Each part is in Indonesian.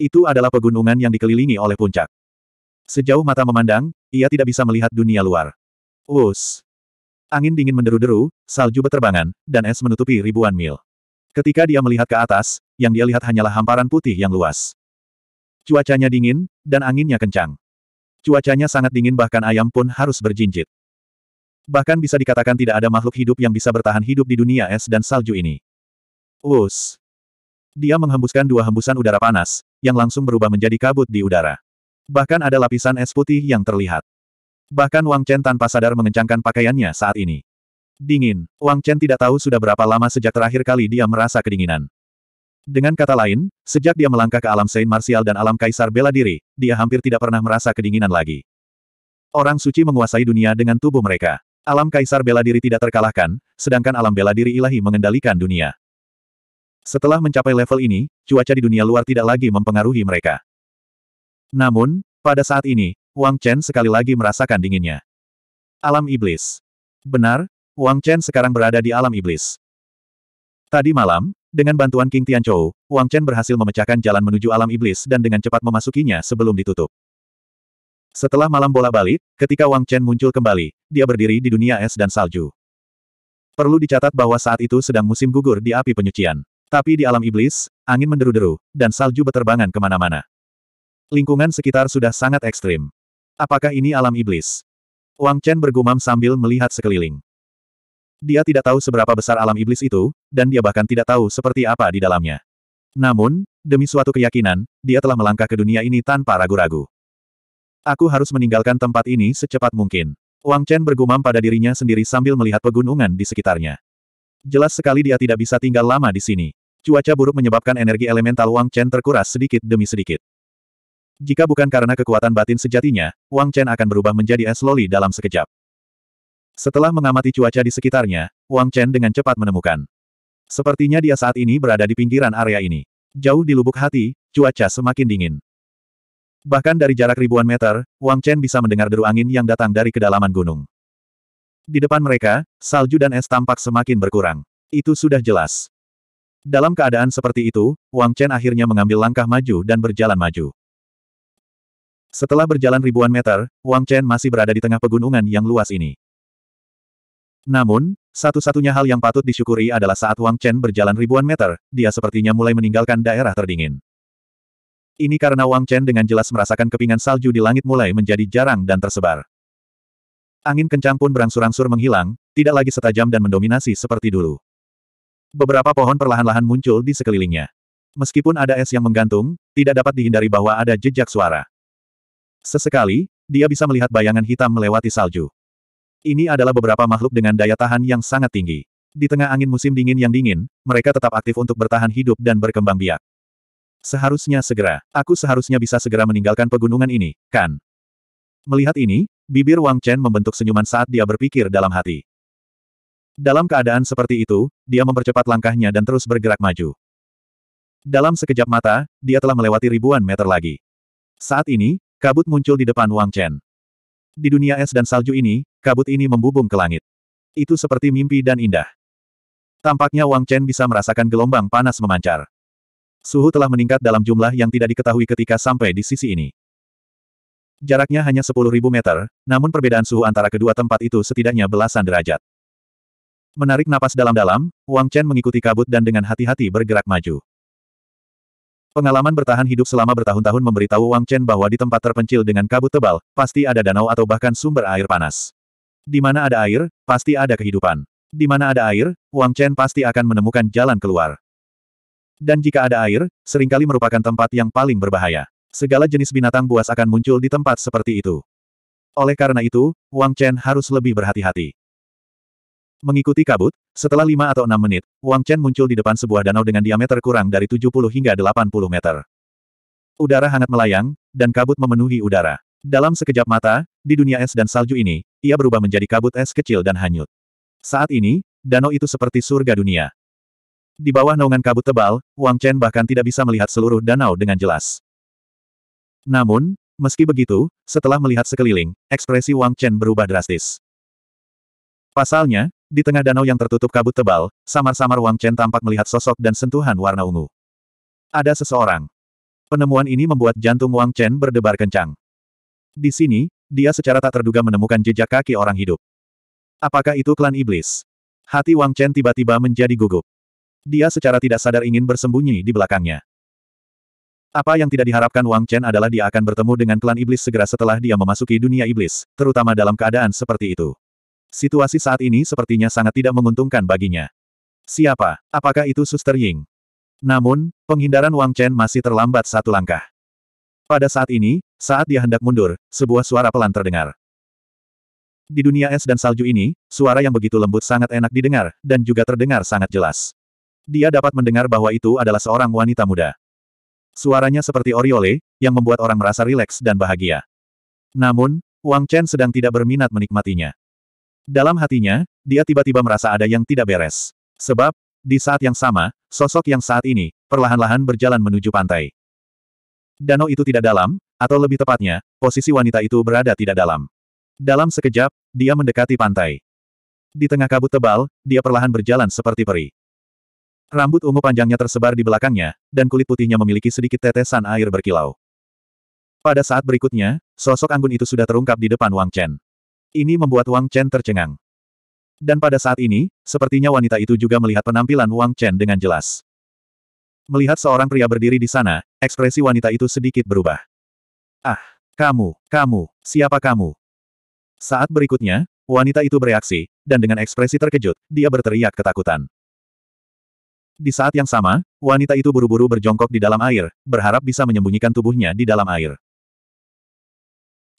Itu adalah pegunungan yang dikelilingi oleh puncak. Sejauh mata memandang, ia tidak bisa melihat dunia luar. Us, Angin dingin menderu-deru, salju beterbangan, dan es menutupi ribuan mil. Ketika dia melihat ke atas, yang dia lihat hanyalah hamparan putih yang luas. Cuacanya dingin, dan anginnya kencang. Cuacanya sangat dingin bahkan ayam pun harus berjinjit. Bahkan bisa dikatakan tidak ada makhluk hidup yang bisa bertahan hidup di dunia es dan salju ini. Us, Dia menghembuskan dua hembusan udara panas, yang langsung berubah menjadi kabut di udara. Bahkan ada lapisan es putih yang terlihat. Bahkan Wang Chen tanpa sadar mengencangkan pakaiannya saat ini. Dingin, Wang Chen tidak tahu sudah berapa lama sejak terakhir kali dia merasa kedinginan. Dengan kata lain, sejak dia melangkah ke alam Saint Martial dan alam Kaisar Bela Diri, dia hampir tidak pernah merasa kedinginan lagi. Orang suci menguasai dunia dengan tubuh mereka. Alam Kaisar Bela Diri tidak terkalahkan, sedangkan alam Bela Diri ilahi mengendalikan dunia. Setelah mencapai level ini, cuaca di dunia luar tidak lagi mempengaruhi mereka. Namun, pada saat ini, Wang Chen sekali lagi merasakan dinginnya. Alam Iblis. Benar, Wang Chen sekarang berada di alam iblis. Tadi malam, dengan bantuan King Tianchou, Wang Chen berhasil memecahkan jalan menuju alam iblis dan dengan cepat memasukinya sebelum ditutup. Setelah malam bola balik, ketika Wang Chen muncul kembali, dia berdiri di dunia es dan salju. Perlu dicatat bahwa saat itu sedang musim gugur di api penyucian. Tapi di alam iblis, angin menderu-deru, dan salju beterbangan kemana-mana. Lingkungan sekitar sudah sangat ekstrim. Apakah ini alam iblis? Wang Chen bergumam sambil melihat sekeliling. Dia tidak tahu seberapa besar alam iblis itu, dan dia bahkan tidak tahu seperti apa di dalamnya. Namun, demi suatu keyakinan, dia telah melangkah ke dunia ini tanpa ragu-ragu. Aku harus meninggalkan tempat ini secepat mungkin. Wang Chen bergumam pada dirinya sendiri sambil melihat pegunungan di sekitarnya. Jelas sekali dia tidak bisa tinggal lama di sini. Cuaca buruk menyebabkan energi elemental Wang Chen terkuras sedikit demi sedikit. Jika bukan karena kekuatan batin sejatinya, Wang Chen akan berubah menjadi es loli dalam sekejap. Setelah mengamati cuaca di sekitarnya, Wang Chen dengan cepat menemukan. Sepertinya dia saat ini berada di pinggiran area ini. Jauh di lubuk hati, cuaca semakin dingin. Bahkan dari jarak ribuan meter, Wang Chen bisa mendengar deru angin yang datang dari kedalaman gunung. Di depan mereka, salju dan es tampak semakin berkurang. Itu sudah jelas. Dalam keadaan seperti itu, Wang Chen akhirnya mengambil langkah maju dan berjalan maju. Setelah berjalan ribuan meter, Wang Chen masih berada di tengah pegunungan yang luas ini. Namun, satu-satunya hal yang patut disyukuri adalah saat Wang Chen berjalan ribuan meter, dia sepertinya mulai meninggalkan daerah terdingin. Ini karena Wang Chen dengan jelas merasakan kepingan salju di langit mulai menjadi jarang dan tersebar. Angin kencang pun berangsur-angsur menghilang, tidak lagi setajam dan mendominasi seperti dulu. Beberapa pohon perlahan-lahan muncul di sekelilingnya. Meskipun ada es yang menggantung, tidak dapat dihindari bahwa ada jejak suara. Sesekali, dia bisa melihat bayangan hitam melewati salju. Ini adalah beberapa makhluk dengan daya tahan yang sangat tinggi. Di tengah angin musim dingin yang dingin, mereka tetap aktif untuk bertahan hidup dan berkembang biak. Seharusnya segera, aku seharusnya bisa segera meninggalkan pegunungan ini, kan? Melihat ini, bibir Wang Chen membentuk senyuman saat dia berpikir dalam hati. Dalam keadaan seperti itu, dia mempercepat langkahnya dan terus bergerak maju. Dalam sekejap mata, dia telah melewati ribuan meter lagi. Saat ini, kabut muncul di depan Wang Chen. Di dunia es dan salju ini, kabut ini membubung ke langit. Itu seperti mimpi dan indah. Tampaknya Wang Chen bisa merasakan gelombang panas memancar. Suhu telah meningkat dalam jumlah yang tidak diketahui ketika sampai di sisi ini. Jaraknya hanya 10.000 meter, namun perbedaan suhu antara kedua tempat itu setidaknya belasan derajat. Menarik napas dalam-dalam, Wang Chen mengikuti kabut dan dengan hati-hati bergerak maju. Pengalaman bertahan hidup selama bertahun-tahun memberitahu Wang Chen bahwa di tempat terpencil dengan kabut tebal, pasti ada danau atau bahkan sumber air panas. Di mana ada air, pasti ada kehidupan. Di mana ada air, Wang Chen pasti akan menemukan jalan keluar. Dan jika ada air, seringkali merupakan tempat yang paling berbahaya. Segala jenis binatang buas akan muncul di tempat seperti itu. Oleh karena itu, Wang Chen harus lebih berhati-hati. Mengikuti kabut, setelah lima atau enam menit, Wang Chen muncul di depan sebuah danau dengan diameter kurang dari 70 hingga 80 meter. Udara hangat melayang, dan kabut memenuhi udara. Dalam sekejap mata, di dunia es dan salju ini, ia berubah menjadi kabut es kecil dan hanyut. Saat ini, danau itu seperti surga dunia. Di bawah naungan kabut tebal, Wang Chen bahkan tidak bisa melihat seluruh danau dengan jelas. Namun, meski begitu, setelah melihat sekeliling, ekspresi Wang Chen berubah drastis. Pasalnya, di tengah danau yang tertutup kabut tebal, samar-samar Wang Chen tampak melihat sosok dan sentuhan warna ungu. Ada seseorang. Penemuan ini membuat jantung Wang Chen berdebar kencang. Di sini, dia secara tak terduga menemukan jejak kaki orang hidup. Apakah itu klan iblis? Hati Wang Chen tiba-tiba menjadi gugup. Dia secara tidak sadar ingin bersembunyi di belakangnya. Apa yang tidak diharapkan Wang Chen adalah dia akan bertemu dengan klan iblis segera setelah dia memasuki dunia iblis, terutama dalam keadaan seperti itu. Situasi saat ini sepertinya sangat tidak menguntungkan baginya. Siapa? Apakah itu Suster Ying? Namun, penghindaran Wang Chen masih terlambat satu langkah. Pada saat ini, saat dia hendak mundur, sebuah suara pelan terdengar. Di dunia es dan salju ini, suara yang begitu lembut sangat enak didengar, dan juga terdengar sangat jelas. Dia dapat mendengar bahwa itu adalah seorang wanita muda. Suaranya seperti oriole, yang membuat orang merasa rileks dan bahagia. Namun, Wang Chen sedang tidak berminat menikmatinya. Dalam hatinya, dia tiba-tiba merasa ada yang tidak beres. Sebab, di saat yang sama, sosok yang saat ini, perlahan-lahan berjalan menuju pantai. Danau itu tidak dalam, atau lebih tepatnya, posisi wanita itu berada tidak dalam. Dalam sekejap, dia mendekati pantai. Di tengah kabut tebal, dia perlahan berjalan seperti peri. Rambut ungu panjangnya tersebar di belakangnya, dan kulit putihnya memiliki sedikit tetesan air berkilau. Pada saat berikutnya, sosok anggun itu sudah terungkap di depan Wang Chen. Ini membuat Wang Chen tercengang. Dan pada saat ini, sepertinya wanita itu juga melihat penampilan Wang Chen dengan jelas. Melihat seorang pria berdiri di sana, ekspresi wanita itu sedikit berubah. Ah, kamu, kamu, siapa kamu? Saat berikutnya, wanita itu bereaksi, dan dengan ekspresi terkejut, dia berteriak ketakutan. Di saat yang sama, wanita itu buru-buru berjongkok di dalam air, berharap bisa menyembunyikan tubuhnya di dalam air.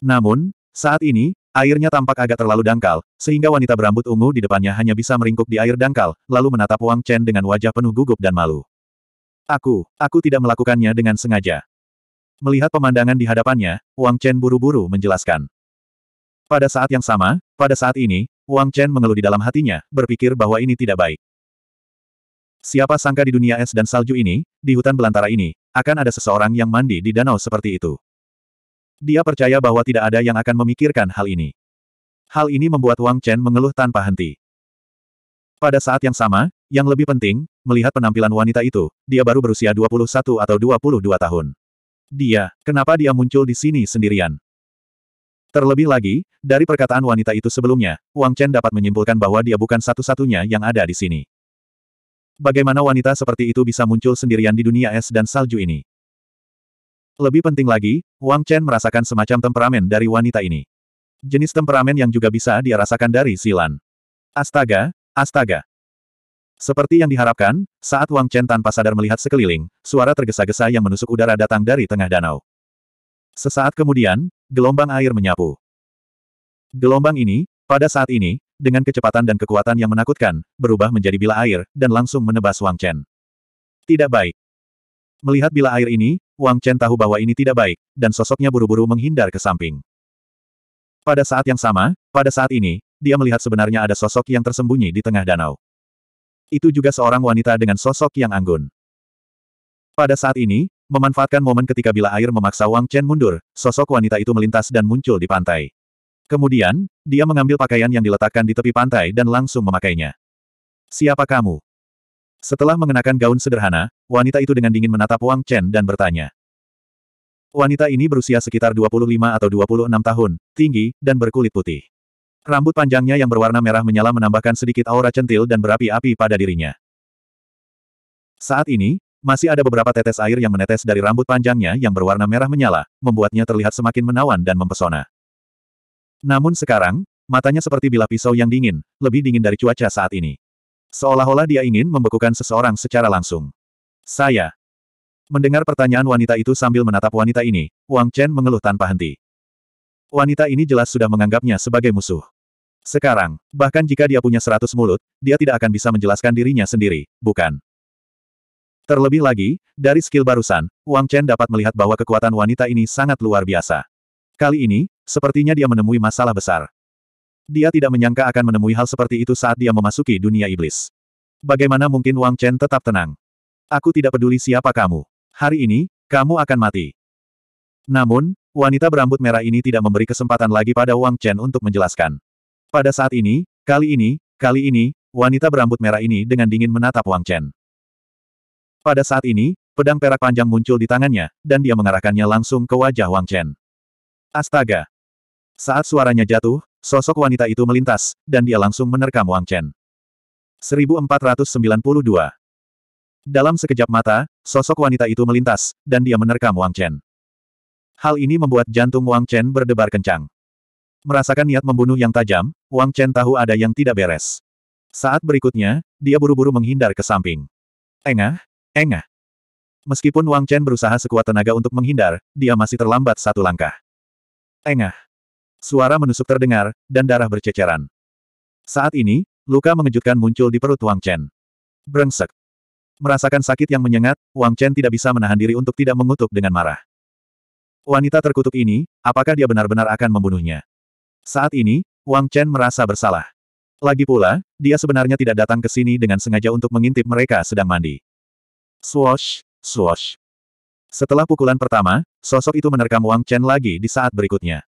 Namun, saat ini, Airnya tampak agak terlalu dangkal, sehingga wanita berambut ungu di depannya hanya bisa meringkuk di air dangkal, lalu menatap Wang Chen dengan wajah penuh gugup dan malu. Aku, aku tidak melakukannya dengan sengaja. Melihat pemandangan di hadapannya, Wang Chen buru-buru menjelaskan. Pada saat yang sama, pada saat ini, Wang Chen mengeluh di dalam hatinya, berpikir bahwa ini tidak baik. Siapa sangka di dunia es dan salju ini, di hutan belantara ini, akan ada seseorang yang mandi di danau seperti itu. Dia percaya bahwa tidak ada yang akan memikirkan hal ini. Hal ini membuat Wang Chen mengeluh tanpa henti. Pada saat yang sama, yang lebih penting, melihat penampilan wanita itu, dia baru berusia 21 atau 22 tahun. Dia, kenapa dia muncul di sini sendirian? Terlebih lagi, dari perkataan wanita itu sebelumnya, Wang Chen dapat menyimpulkan bahwa dia bukan satu-satunya yang ada di sini. Bagaimana wanita seperti itu bisa muncul sendirian di dunia es dan salju ini? Lebih penting lagi, Wang Chen merasakan semacam temperamen dari wanita ini. Jenis temperamen yang juga bisa dia rasakan dari Silan. Astaga, astaga. Seperti yang diharapkan, saat Wang Chen tanpa sadar melihat sekeliling, suara tergesa-gesa yang menusuk udara datang dari tengah danau. Sesaat kemudian, gelombang air menyapu. Gelombang ini, pada saat ini, dengan kecepatan dan kekuatan yang menakutkan, berubah menjadi bila air, dan langsung menebas Wang Chen. Tidak baik. Melihat bila air ini, Wang Chen tahu bahwa ini tidak baik, dan sosoknya buru-buru menghindar ke samping. Pada saat yang sama, pada saat ini, dia melihat sebenarnya ada sosok yang tersembunyi di tengah danau. Itu juga seorang wanita dengan sosok yang anggun. Pada saat ini, memanfaatkan momen ketika bila air memaksa Wang Chen mundur, sosok wanita itu melintas dan muncul di pantai. Kemudian, dia mengambil pakaian yang diletakkan di tepi pantai dan langsung memakainya. Siapa kamu? Setelah mengenakan gaun sederhana, wanita itu dengan dingin menatap Wang Chen dan bertanya. Wanita ini berusia sekitar 25 atau 26 tahun, tinggi, dan berkulit putih. Rambut panjangnya yang berwarna merah menyala menambahkan sedikit aura centil dan berapi-api pada dirinya. Saat ini, masih ada beberapa tetes air yang menetes dari rambut panjangnya yang berwarna merah menyala, membuatnya terlihat semakin menawan dan mempesona. Namun sekarang, matanya seperti bilah pisau yang dingin, lebih dingin dari cuaca saat ini. Seolah-olah dia ingin membekukan seseorang secara langsung. Saya. Mendengar pertanyaan wanita itu sambil menatap wanita ini, Wang Chen mengeluh tanpa henti. Wanita ini jelas sudah menganggapnya sebagai musuh. Sekarang, bahkan jika dia punya seratus mulut, dia tidak akan bisa menjelaskan dirinya sendiri, bukan? Terlebih lagi, dari skill barusan, Wang Chen dapat melihat bahwa kekuatan wanita ini sangat luar biasa. Kali ini, sepertinya dia menemui masalah besar. Dia tidak menyangka akan menemui hal seperti itu saat dia memasuki dunia iblis. Bagaimana mungkin Wang Chen tetap tenang? Aku tidak peduli siapa kamu. Hari ini, kamu akan mati. Namun, wanita berambut merah ini tidak memberi kesempatan lagi pada Wang Chen untuk menjelaskan. Pada saat ini, kali ini, kali ini, wanita berambut merah ini dengan dingin menatap Wang Chen. Pada saat ini, pedang perak panjang muncul di tangannya, dan dia mengarahkannya langsung ke wajah Wang Chen. Astaga! Saat suaranya jatuh, Sosok wanita itu melintas, dan dia langsung menerkam Wang Chen. 1492 Dalam sekejap mata, sosok wanita itu melintas, dan dia menerkam Wang Chen. Hal ini membuat jantung Wang Chen berdebar kencang. Merasakan niat membunuh yang tajam, Wang Chen tahu ada yang tidak beres. Saat berikutnya, dia buru-buru menghindar ke samping. Engah, engah. Meskipun Wang Chen berusaha sekuat tenaga untuk menghindar, dia masih terlambat satu langkah. Engah. Suara menusuk terdengar, dan darah berceceran. Saat ini, luka mengejutkan muncul di perut Wang Chen. Brengsek. Merasakan sakit yang menyengat, Wang Chen tidak bisa menahan diri untuk tidak mengutuk dengan marah. Wanita terkutuk ini, apakah dia benar-benar akan membunuhnya? Saat ini, Wang Chen merasa bersalah. Lagi pula, dia sebenarnya tidak datang ke sini dengan sengaja untuk mengintip mereka sedang mandi. Swosh, swosh. Setelah pukulan pertama, sosok itu menerkam Wang Chen lagi di saat berikutnya.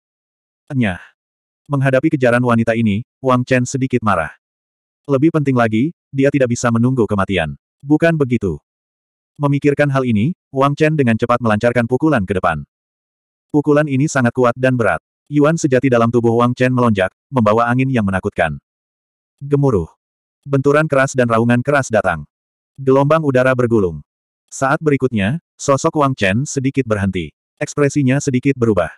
Nyah. Menghadapi kejaran wanita ini, Wang Chen sedikit marah. Lebih penting lagi, dia tidak bisa menunggu kematian. Bukan begitu. Memikirkan hal ini, Wang Chen dengan cepat melancarkan pukulan ke depan. Pukulan ini sangat kuat dan berat. Yuan sejati dalam tubuh Wang Chen melonjak, membawa angin yang menakutkan. Gemuruh. Benturan keras dan raungan keras datang. Gelombang udara bergulung. Saat berikutnya, sosok Wang Chen sedikit berhenti. Ekspresinya sedikit berubah.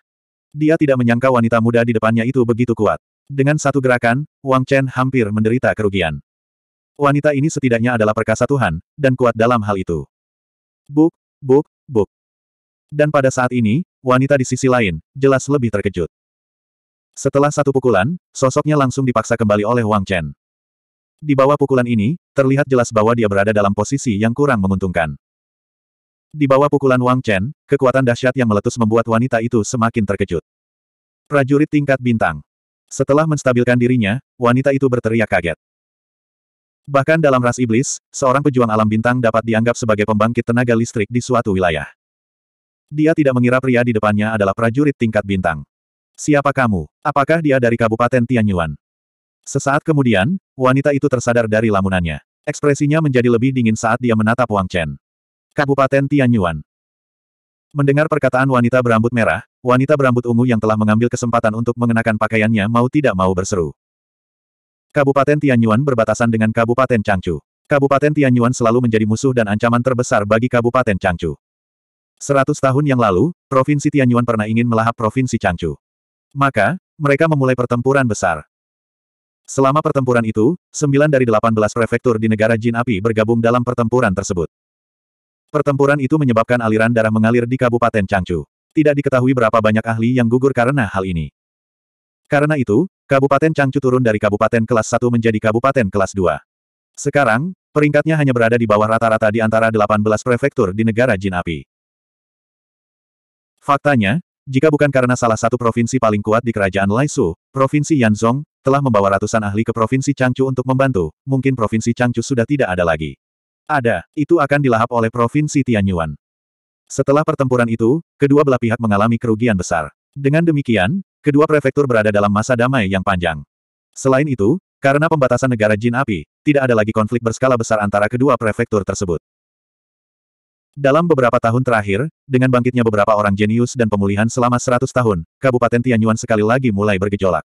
Dia tidak menyangka wanita muda di depannya itu begitu kuat. Dengan satu gerakan, Wang Chen hampir menderita kerugian. Wanita ini setidaknya adalah perkasa Tuhan, dan kuat dalam hal itu. Buk, buk, buk. Dan pada saat ini, wanita di sisi lain, jelas lebih terkejut. Setelah satu pukulan, sosoknya langsung dipaksa kembali oleh Wang Chen. Di bawah pukulan ini, terlihat jelas bahwa dia berada dalam posisi yang kurang menguntungkan. Di bawah pukulan Wang Chen, kekuatan dahsyat yang meletus membuat wanita itu semakin terkejut. Prajurit tingkat bintang. Setelah menstabilkan dirinya, wanita itu berteriak kaget. Bahkan dalam ras iblis, seorang pejuang alam bintang dapat dianggap sebagai pembangkit tenaga listrik di suatu wilayah. Dia tidak mengira pria di depannya adalah prajurit tingkat bintang. Siapa kamu? Apakah dia dari Kabupaten Tianyuan? Sesaat kemudian, wanita itu tersadar dari lamunannya. Ekspresinya menjadi lebih dingin saat dia menatap Wang Chen. Kabupaten Tianyuan. Mendengar perkataan wanita berambut merah, wanita berambut ungu yang telah mengambil kesempatan untuk mengenakan pakaiannya mau tidak mau berseru. Kabupaten Tianyuan berbatasan dengan Kabupaten Changchu. Kabupaten Tianyuan selalu menjadi musuh dan ancaman terbesar bagi Kabupaten Changchu. Seratus tahun yang lalu, Provinsi Tianyuan pernah ingin melahap Provinsi Changchu. Maka, mereka memulai pertempuran besar. Selama pertempuran itu, sembilan dari delapan belas prefektur di negara Jin Api bergabung dalam pertempuran tersebut. Pertempuran itu menyebabkan aliran darah mengalir di Kabupaten Changchu. Tidak diketahui berapa banyak ahli yang gugur karena hal ini. Karena itu, Kabupaten Changchu turun dari Kabupaten Kelas 1 menjadi Kabupaten Kelas 2. Sekarang, peringkatnya hanya berada di bawah rata-rata di antara 18 prefektur di negara Jin Api. Faktanya, jika bukan karena salah satu provinsi paling kuat di kerajaan Laisu, Provinsi Yanzhong, telah membawa ratusan ahli ke Provinsi Changchu untuk membantu, mungkin Provinsi Changchu sudah tidak ada lagi. Ada, itu akan dilahap oleh Provinsi Tianyuan. Setelah pertempuran itu, kedua belah pihak mengalami kerugian besar. Dengan demikian, kedua prefektur berada dalam masa damai yang panjang. Selain itu, karena pembatasan negara Jin Api, tidak ada lagi konflik berskala besar antara kedua prefektur tersebut. Dalam beberapa tahun terakhir, dengan bangkitnya beberapa orang jenius dan pemulihan selama 100 tahun, Kabupaten Tianyuan sekali lagi mulai bergejolak.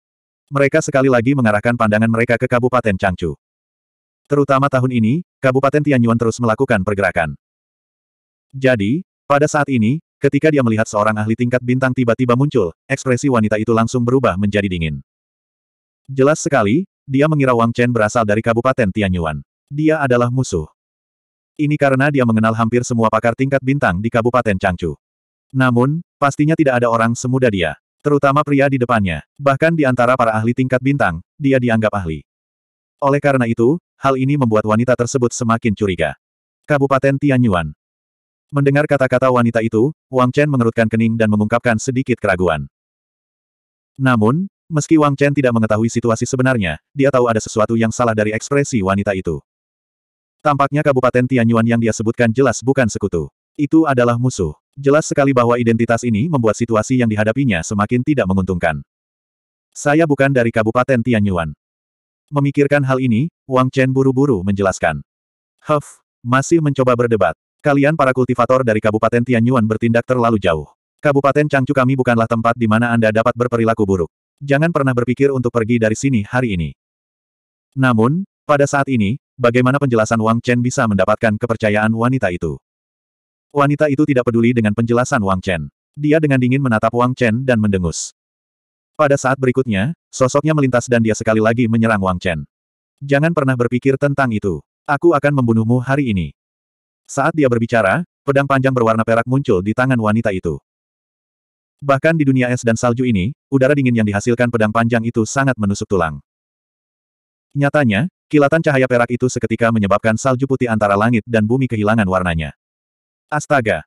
Mereka sekali lagi mengarahkan pandangan mereka ke Kabupaten Changchu. Terutama tahun ini, Kabupaten Tianyuan terus melakukan pergerakan. Jadi, pada saat ini, ketika dia melihat seorang ahli tingkat bintang tiba-tiba muncul, ekspresi wanita itu langsung berubah menjadi dingin. Jelas sekali, dia mengira Wang Chen berasal dari Kabupaten Tianyuan. Dia adalah musuh. Ini karena dia mengenal hampir semua pakar tingkat bintang di Kabupaten Changchu. Namun, pastinya tidak ada orang semuda dia. Terutama pria di depannya. Bahkan di antara para ahli tingkat bintang, dia dianggap ahli. Oleh karena itu, hal ini membuat wanita tersebut semakin curiga. Kabupaten Tianyuan. Mendengar kata-kata wanita itu, Wang Chen mengerutkan kening dan mengungkapkan sedikit keraguan. Namun, meski Wang Chen tidak mengetahui situasi sebenarnya, dia tahu ada sesuatu yang salah dari ekspresi wanita itu. Tampaknya Kabupaten Tianyuan yang dia sebutkan jelas bukan sekutu. Itu adalah musuh. Jelas sekali bahwa identitas ini membuat situasi yang dihadapinya semakin tidak menguntungkan. Saya bukan dari Kabupaten Tianyuan. Memikirkan hal ini, Wang Chen buru-buru menjelaskan. Huff, masih mencoba berdebat. Kalian para kultivator dari Kabupaten Tianyuan bertindak terlalu jauh. Kabupaten Changchu kami bukanlah tempat di mana Anda dapat berperilaku buruk. Jangan pernah berpikir untuk pergi dari sini hari ini. Namun, pada saat ini, bagaimana penjelasan Wang Chen bisa mendapatkan kepercayaan wanita itu? Wanita itu tidak peduli dengan penjelasan Wang Chen. Dia dengan dingin menatap Wang Chen dan mendengus. Pada saat berikutnya, sosoknya melintas dan dia sekali lagi menyerang Wang Chen. Jangan pernah berpikir tentang itu. Aku akan membunuhmu hari ini. Saat dia berbicara, pedang panjang berwarna perak muncul di tangan wanita itu. Bahkan di dunia es dan salju ini, udara dingin yang dihasilkan pedang panjang itu sangat menusuk tulang. Nyatanya, kilatan cahaya perak itu seketika menyebabkan salju putih antara langit dan bumi kehilangan warnanya. Astaga!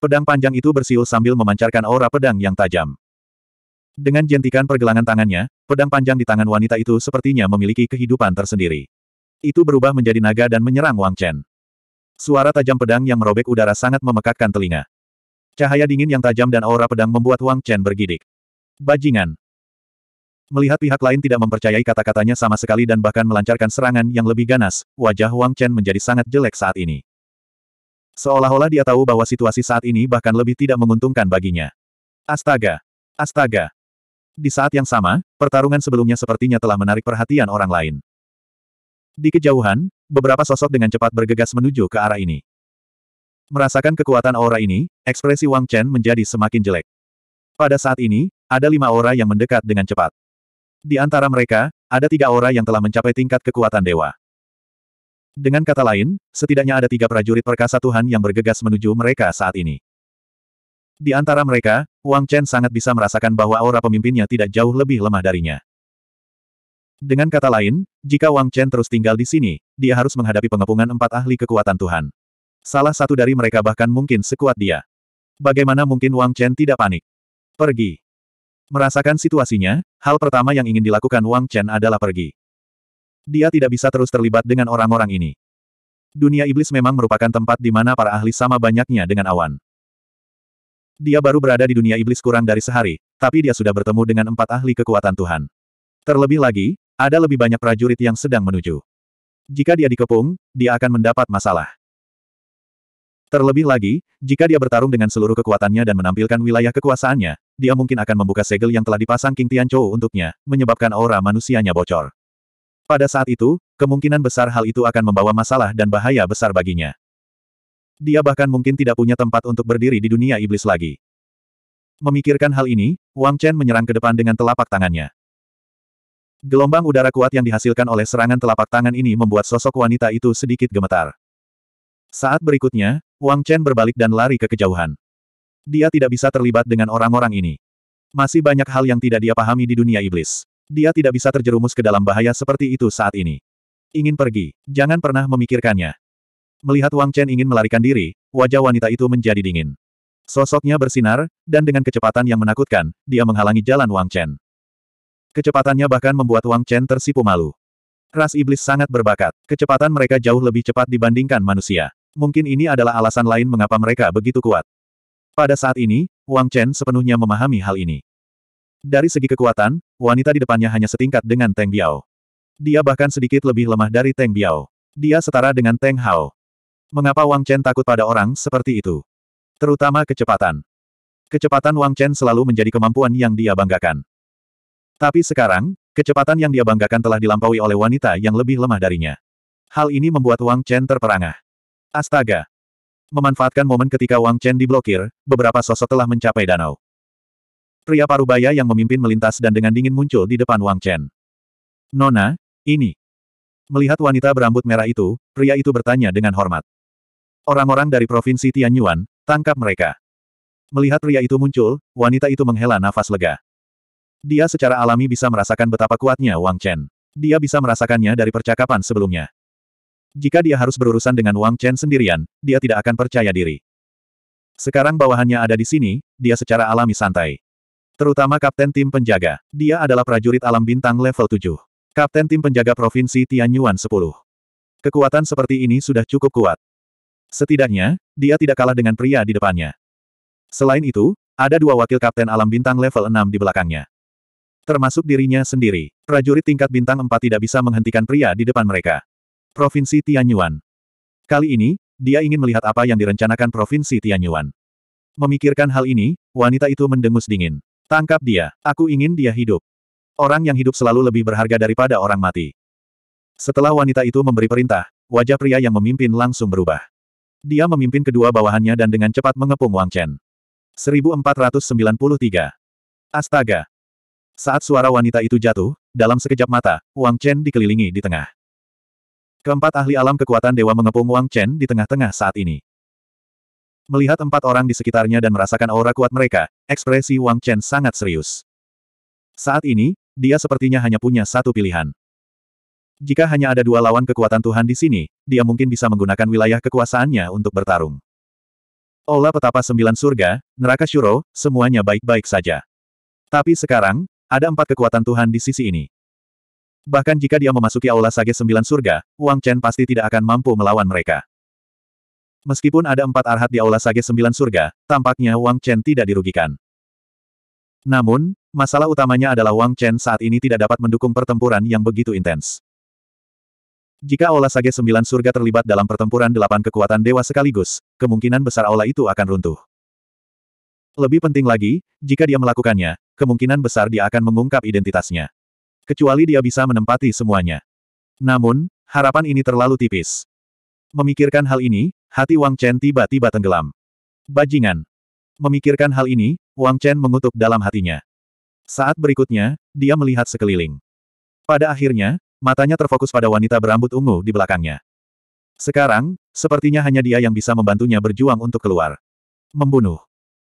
Pedang panjang itu bersiul sambil memancarkan aura pedang yang tajam. Dengan jentikan pergelangan tangannya, pedang panjang di tangan wanita itu sepertinya memiliki kehidupan tersendiri. Itu berubah menjadi naga dan menyerang Wang Chen. Suara tajam pedang yang merobek udara sangat memekakkan telinga. Cahaya dingin yang tajam dan aura pedang membuat Wang Chen bergidik. Bajingan. Melihat pihak lain tidak mempercayai kata-katanya sama sekali dan bahkan melancarkan serangan yang lebih ganas, wajah Wang Chen menjadi sangat jelek saat ini. Seolah-olah dia tahu bahwa situasi saat ini bahkan lebih tidak menguntungkan baginya. Astaga! Astaga! Di saat yang sama, pertarungan sebelumnya sepertinya telah menarik perhatian orang lain. Di kejauhan, beberapa sosok dengan cepat bergegas menuju ke arah ini. Merasakan kekuatan aura ini, ekspresi Wang Chen menjadi semakin jelek. Pada saat ini, ada lima aura yang mendekat dengan cepat. Di antara mereka, ada tiga aura yang telah mencapai tingkat kekuatan dewa. Dengan kata lain, setidaknya ada tiga prajurit perkasa Tuhan yang bergegas menuju mereka saat ini. Di antara mereka, Wang Chen sangat bisa merasakan bahwa aura pemimpinnya tidak jauh lebih lemah darinya. Dengan kata lain, jika Wang Chen terus tinggal di sini, dia harus menghadapi pengepungan empat ahli kekuatan Tuhan. Salah satu dari mereka bahkan mungkin sekuat dia. Bagaimana mungkin Wang Chen tidak panik? Pergi. Merasakan situasinya, hal pertama yang ingin dilakukan Wang Chen adalah pergi. Dia tidak bisa terus terlibat dengan orang-orang ini. Dunia iblis memang merupakan tempat di mana para ahli sama banyaknya dengan awan. Dia baru berada di dunia iblis kurang dari sehari, tapi dia sudah bertemu dengan empat ahli kekuatan Tuhan. Terlebih lagi, ada lebih banyak prajurit yang sedang menuju. Jika dia dikepung, dia akan mendapat masalah. Terlebih lagi, jika dia bertarung dengan seluruh kekuatannya dan menampilkan wilayah kekuasaannya, dia mungkin akan membuka segel yang telah dipasang King Tianchou untuknya, menyebabkan aura manusianya bocor. Pada saat itu, kemungkinan besar hal itu akan membawa masalah dan bahaya besar baginya. Dia bahkan mungkin tidak punya tempat untuk berdiri di dunia iblis lagi. Memikirkan hal ini, Wang Chen menyerang ke depan dengan telapak tangannya. Gelombang udara kuat yang dihasilkan oleh serangan telapak tangan ini membuat sosok wanita itu sedikit gemetar. Saat berikutnya, Wang Chen berbalik dan lari ke kejauhan. Dia tidak bisa terlibat dengan orang-orang ini. Masih banyak hal yang tidak dia pahami di dunia iblis. Dia tidak bisa terjerumus ke dalam bahaya seperti itu saat ini. Ingin pergi, jangan pernah memikirkannya. Melihat Wang Chen ingin melarikan diri, wajah wanita itu menjadi dingin. Sosoknya bersinar, dan dengan kecepatan yang menakutkan, dia menghalangi jalan Wang Chen. Kecepatannya bahkan membuat Wang Chen tersipu malu. Ras iblis sangat berbakat. Kecepatan mereka jauh lebih cepat dibandingkan manusia. Mungkin ini adalah alasan lain mengapa mereka begitu kuat. Pada saat ini, Wang Chen sepenuhnya memahami hal ini. Dari segi kekuatan, wanita di depannya hanya setingkat dengan Teng Biao. Dia bahkan sedikit lebih lemah dari Teng Biao. Dia setara dengan Teng Hao. Mengapa Wang Chen takut pada orang seperti itu? Terutama kecepatan. Kecepatan Wang Chen selalu menjadi kemampuan yang dia banggakan. Tapi sekarang, kecepatan yang dia banggakan telah dilampaui oleh wanita yang lebih lemah darinya. Hal ini membuat Wang Chen terperangah. Astaga! Memanfaatkan momen ketika Wang Chen diblokir, beberapa sosok telah mencapai danau. Pria parubaya yang memimpin melintas dan dengan dingin muncul di depan Wang Chen. Nona, ini. Melihat wanita berambut merah itu, pria itu bertanya dengan hormat. Orang-orang dari provinsi Tianyuan, tangkap mereka. Melihat pria itu muncul, wanita itu menghela nafas lega. Dia secara alami bisa merasakan betapa kuatnya Wang Chen. Dia bisa merasakannya dari percakapan sebelumnya. Jika dia harus berurusan dengan Wang Chen sendirian, dia tidak akan percaya diri. Sekarang bawahannya ada di sini, dia secara alami santai. Terutama kapten tim penjaga. Dia adalah prajurit alam bintang level 7. Kapten tim penjaga provinsi Tianyuan 10. Kekuatan seperti ini sudah cukup kuat. Setidaknya, dia tidak kalah dengan pria di depannya. Selain itu, ada dua wakil kapten alam bintang level 6 di belakangnya. Termasuk dirinya sendiri, prajurit tingkat bintang 4 tidak bisa menghentikan pria di depan mereka. Provinsi Tianyuan. Kali ini, dia ingin melihat apa yang direncanakan Provinsi Tianyuan. Memikirkan hal ini, wanita itu mendengus dingin. Tangkap dia, aku ingin dia hidup. Orang yang hidup selalu lebih berharga daripada orang mati. Setelah wanita itu memberi perintah, wajah pria yang memimpin langsung berubah. Dia memimpin kedua bawahannya dan dengan cepat mengepung Wang Chen. 1493. Astaga! Saat suara wanita itu jatuh, dalam sekejap mata, Wang Chen dikelilingi di tengah. Keempat ahli alam kekuatan dewa mengepung Wang Chen di tengah-tengah saat ini. Melihat empat orang di sekitarnya dan merasakan aura kuat mereka, ekspresi Wang Chen sangat serius. Saat ini, dia sepertinya hanya punya satu pilihan. Jika hanya ada dua lawan kekuatan Tuhan di sini, dia mungkin bisa menggunakan wilayah kekuasaannya untuk bertarung. Olah petapa sembilan surga, neraka syuro, semuanya baik-baik saja. Tapi sekarang, ada empat kekuatan Tuhan di sisi ini. Bahkan jika dia memasuki aula sage sembilan surga, Wang Chen pasti tidak akan mampu melawan mereka. Meskipun ada empat arhat di aula sage sembilan surga, tampaknya Wang Chen tidak dirugikan. Namun, masalah utamanya adalah Wang Chen saat ini tidak dapat mendukung pertempuran yang begitu intens. Jika Aula Sage Sembilan Surga terlibat dalam pertempuran delapan kekuatan dewa sekaligus, kemungkinan besar aula itu akan runtuh. Lebih penting lagi, jika dia melakukannya, kemungkinan besar dia akan mengungkap identitasnya. Kecuali dia bisa menempati semuanya. Namun, harapan ini terlalu tipis. Memikirkan hal ini, hati Wang Chen tiba-tiba tenggelam. Bajingan. Memikirkan hal ini, Wang Chen mengutuk dalam hatinya. Saat berikutnya, dia melihat sekeliling. Pada akhirnya, matanya terfokus pada wanita berambut ungu di belakangnya. Sekarang, sepertinya hanya dia yang bisa membantunya berjuang untuk keluar. Membunuh.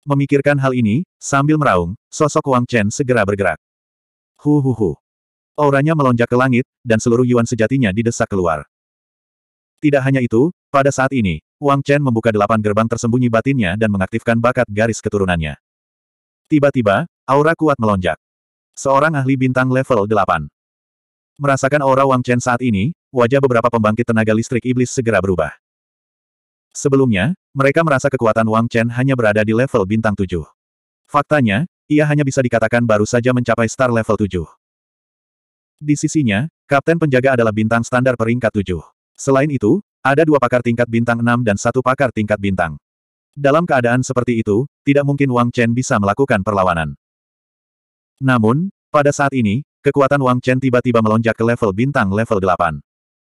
Memikirkan hal ini, sambil meraung, sosok Wang Chen segera bergerak. Hu hu hu. Auranya melonjak ke langit, dan seluruh Yuan sejatinya didesak keluar. Tidak hanya itu, pada saat ini, Wang Chen membuka delapan gerbang tersembunyi batinnya dan mengaktifkan bakat garis keturunannya. Tiba-tiba, aura kuat melonjak. Seorang ahli bintang level delapan. Merasakan aura Wang Chen saat ini, wajah beberapa pembangkit tenaga listrik iblis segera berubah. Sebelumnya, mereka merasa kekuatan Wang Chen hanya berada di level bintang tujuh. Faktanya, ia hanya bisa dikatakan baru saja mencapai star level tujuh. Di sisinya, Kapten Penjaga adalah bintang standar peringkat tujuh. Selain itu, ada dua pakar tingkat bintang 6 dan satu pakar tingkat bintang. Dalam keadaan seperti itu, tidak mungkin Wang Chen bisa melakukan perlawanan. Namun, pada saat ini, Kekuatan Wang Chen tiba-tiba melonjak ke level bintang level 8.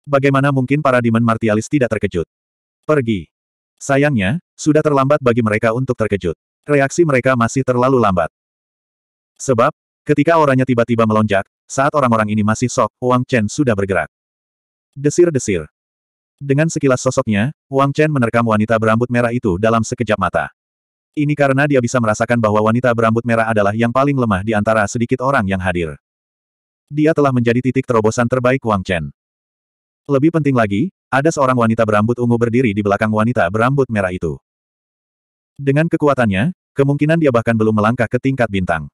Bagaimana mungkin para demon martialis tidak terkejut? Pergi. Sayangnya, sudah terlambat bagi mereka untuk terkejut. Reaksi mereka masih terlalu lambat. Sebab, ketika orangnya tiba-tiba melonjak, saat orang-orang ini masih sok, Wang Chen sudah bergerak. Desir-desir. Dengan sekilas sosoknya, Wang Chen menerkam wanita berambut merah itu dalam sekejap mata. Ini karena dia bisa merasakan bahwa wanita berambut merah adalah yang paling lemah di antara sedikit orang yang hadir. Dia telah menjadi titik terobosan terbaik Wang Chen. Lebih penting lagi, ada seorang wanita berambut ungu berdiri di belakang wanita berambut merah itu. Dengan kekuatannya, kemungkinan dia bahkan belum melangkah ke tingkat bintang.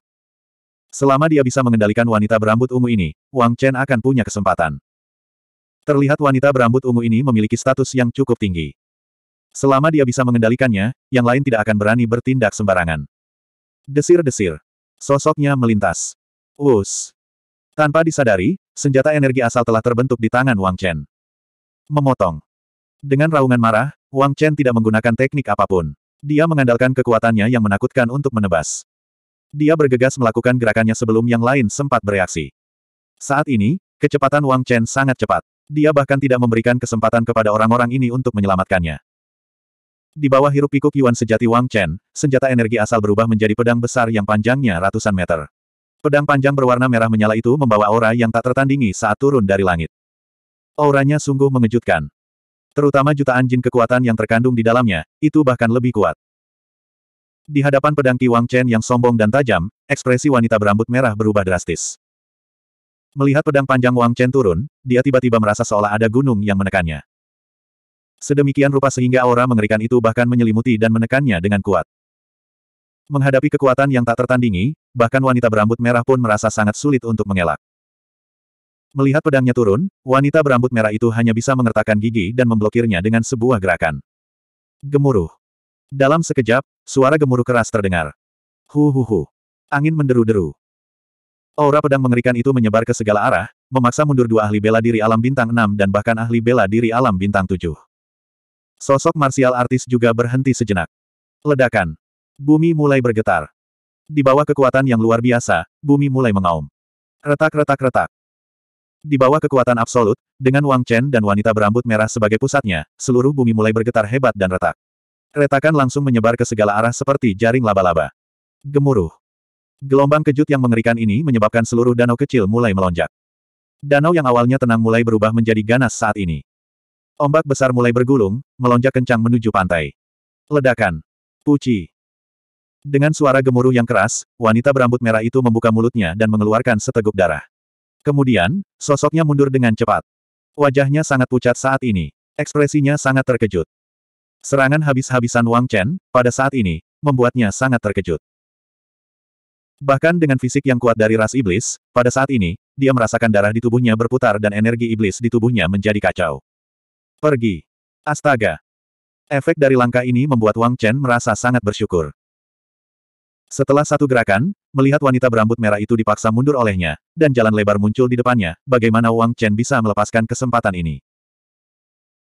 Selama dia bisa mengendalikan wanita berambut ungu ini, Wang Chen akan punya kesempatan. Terlihat wanita berambut ungu ini memiliki status yang cukup tinggi. Selama dia bisa mengendalikannya, yang lain tidak akan berani bertindak sembarangan. Desir-desir. Sosoknya melintas. Wus. Tanpa disadari, senjata energi asal telah terbentuk di tangan Wang Chen. Memotong. Dengan raungan marah, Wang Chen tidak menggunakan teknik apapun. Dia mengandalkan kekuatannya yang menakutkan untuk menebas. Dia bergegas melakukan gerakannya sebelum yang lain sempat bereaksi. Saat ini, kecepatan Wang Chen sangat cepat. Dia bahkan tidak memberikan kesempatan kepada orang-orang ini untuk menyelamatkannya. Di bawah hirup pikuk Yuan sejati Wang Chen, senjata energi asal berubah menjadi pedang besar yang panjangnya ratusan meter. Pedang panjang berwarna merah menyala itu membawa aura yang tak tertandingi saat turun dari langit. Auranya sungguh mengejutkan. Terutama jutaan jin kekuatan yang terkandung di dalamnya, itu bahkan lebih kuat. Di hadapan pedang Ki Wang Chen yang sombong dan tajam, ekspresi wanita berambut merah berubah drastis. Melihat pedang panjang Wang Chen turun, dia tiba-tiba merasa seolah ada gunung yang menekannya. Sedemikian rupa sehingga aura mengerikan itu bahkan menyelimuti dan menekannya dengan kuat. Menghadapi kekuatan yang tak tertandingi, bahkan wanita berambut merah pun merasa sangat sulit untuk mengelak. Melihat pedangnya turun, wanita berambut merah itu hanya bisa mengertakkan gigi dan memblokirnya dengan sebuah gerakan. Gemuruh. Dalam sekejap, suara gemuruh keras terdengar. Hu hu hu. Angin menderu-deru. Aura pedang mengerikan itu menyebar ke segala arah, memaksa mundur dua ahli bela diri alam bintang 6 dan bahkan ahli bela diri alam bintang 7. Sosok martial artis juga berhenti sejenak. Ledakan. Bumi mulai bergetar. Di bawah kekuatan yang luar biasa, bumi mulai mengaum. Retak-retak-retak. Di bawah kekuatan absolut, dengan Wang Chen dan wanita berambut merah sebagai pusatnya, seluruh bumi mulai bergetar hebat dan retak. Retakan langsung menyebar ke segala arah seperti jaring laba-laba. Gemuruh. Gelombang kejut yang mengerikan ini menyebabkan seluruh danau kecil mulai melonjak. Danau yang awalnya tenang mulai berubah menjadi ganas saat ini. Ombak besar mulai bergulung, melonjak kencang menuju pantai. Ledakan. Puci. Dengan suara gemuruh yang keras, wanita berambut merah itu membuka mulutnya dan mengeluarkan seteguk darah. Kemudian, sosoknya mundur dengan cepat. Wajahnya sangat pucat saat ini. Ekspresinya sangat terkejut. Serangan habis-habisan Wang Chen, pada saat ini, membuatnya sangat terkejut. Bahkan dengan fisik yang kuat dari ras iblis, pada saat ini, dia merasakan darah di tubuhnya berputar dan energi iblis di tubuhnya menjadi kacau. Pergi. Astaga. Efek dari langkah ini membuat Wang Chen merasa sangat bersyukur. Setelah satu gerakan, melihat wanita berambut merah itu dipaksa mundur olehnya, dan jalan lebar muncul di depannya, bagaimana Wang Chen bisa melepaskan kesempatan ini.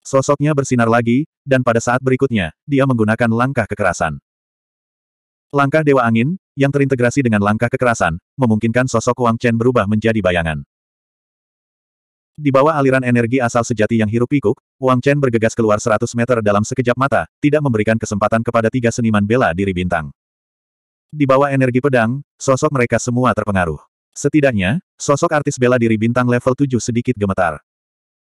Sosoknya bersinar lagi, dan pada saat berikutnya, dia menggunakan langkah kekerasan. Langkah Dewa Angin, yang terintegrasi dengan langkah kekerasan, memungkinkan sosok Wang Chen berubah menjadi bayangan. Di bawah aliran energi asal sejati yang hirup pikuk, Wang Chen bergegas keluar 100 meter dalam sekejap mata, tidak memberikan kesempatan kepada tiga seniman bela diri bintang. Di bawah energi pedang, sosok mereka semua terpengaruh. Setidaknya, sosok artis bela diri bintang level 7 sedikit gemetar.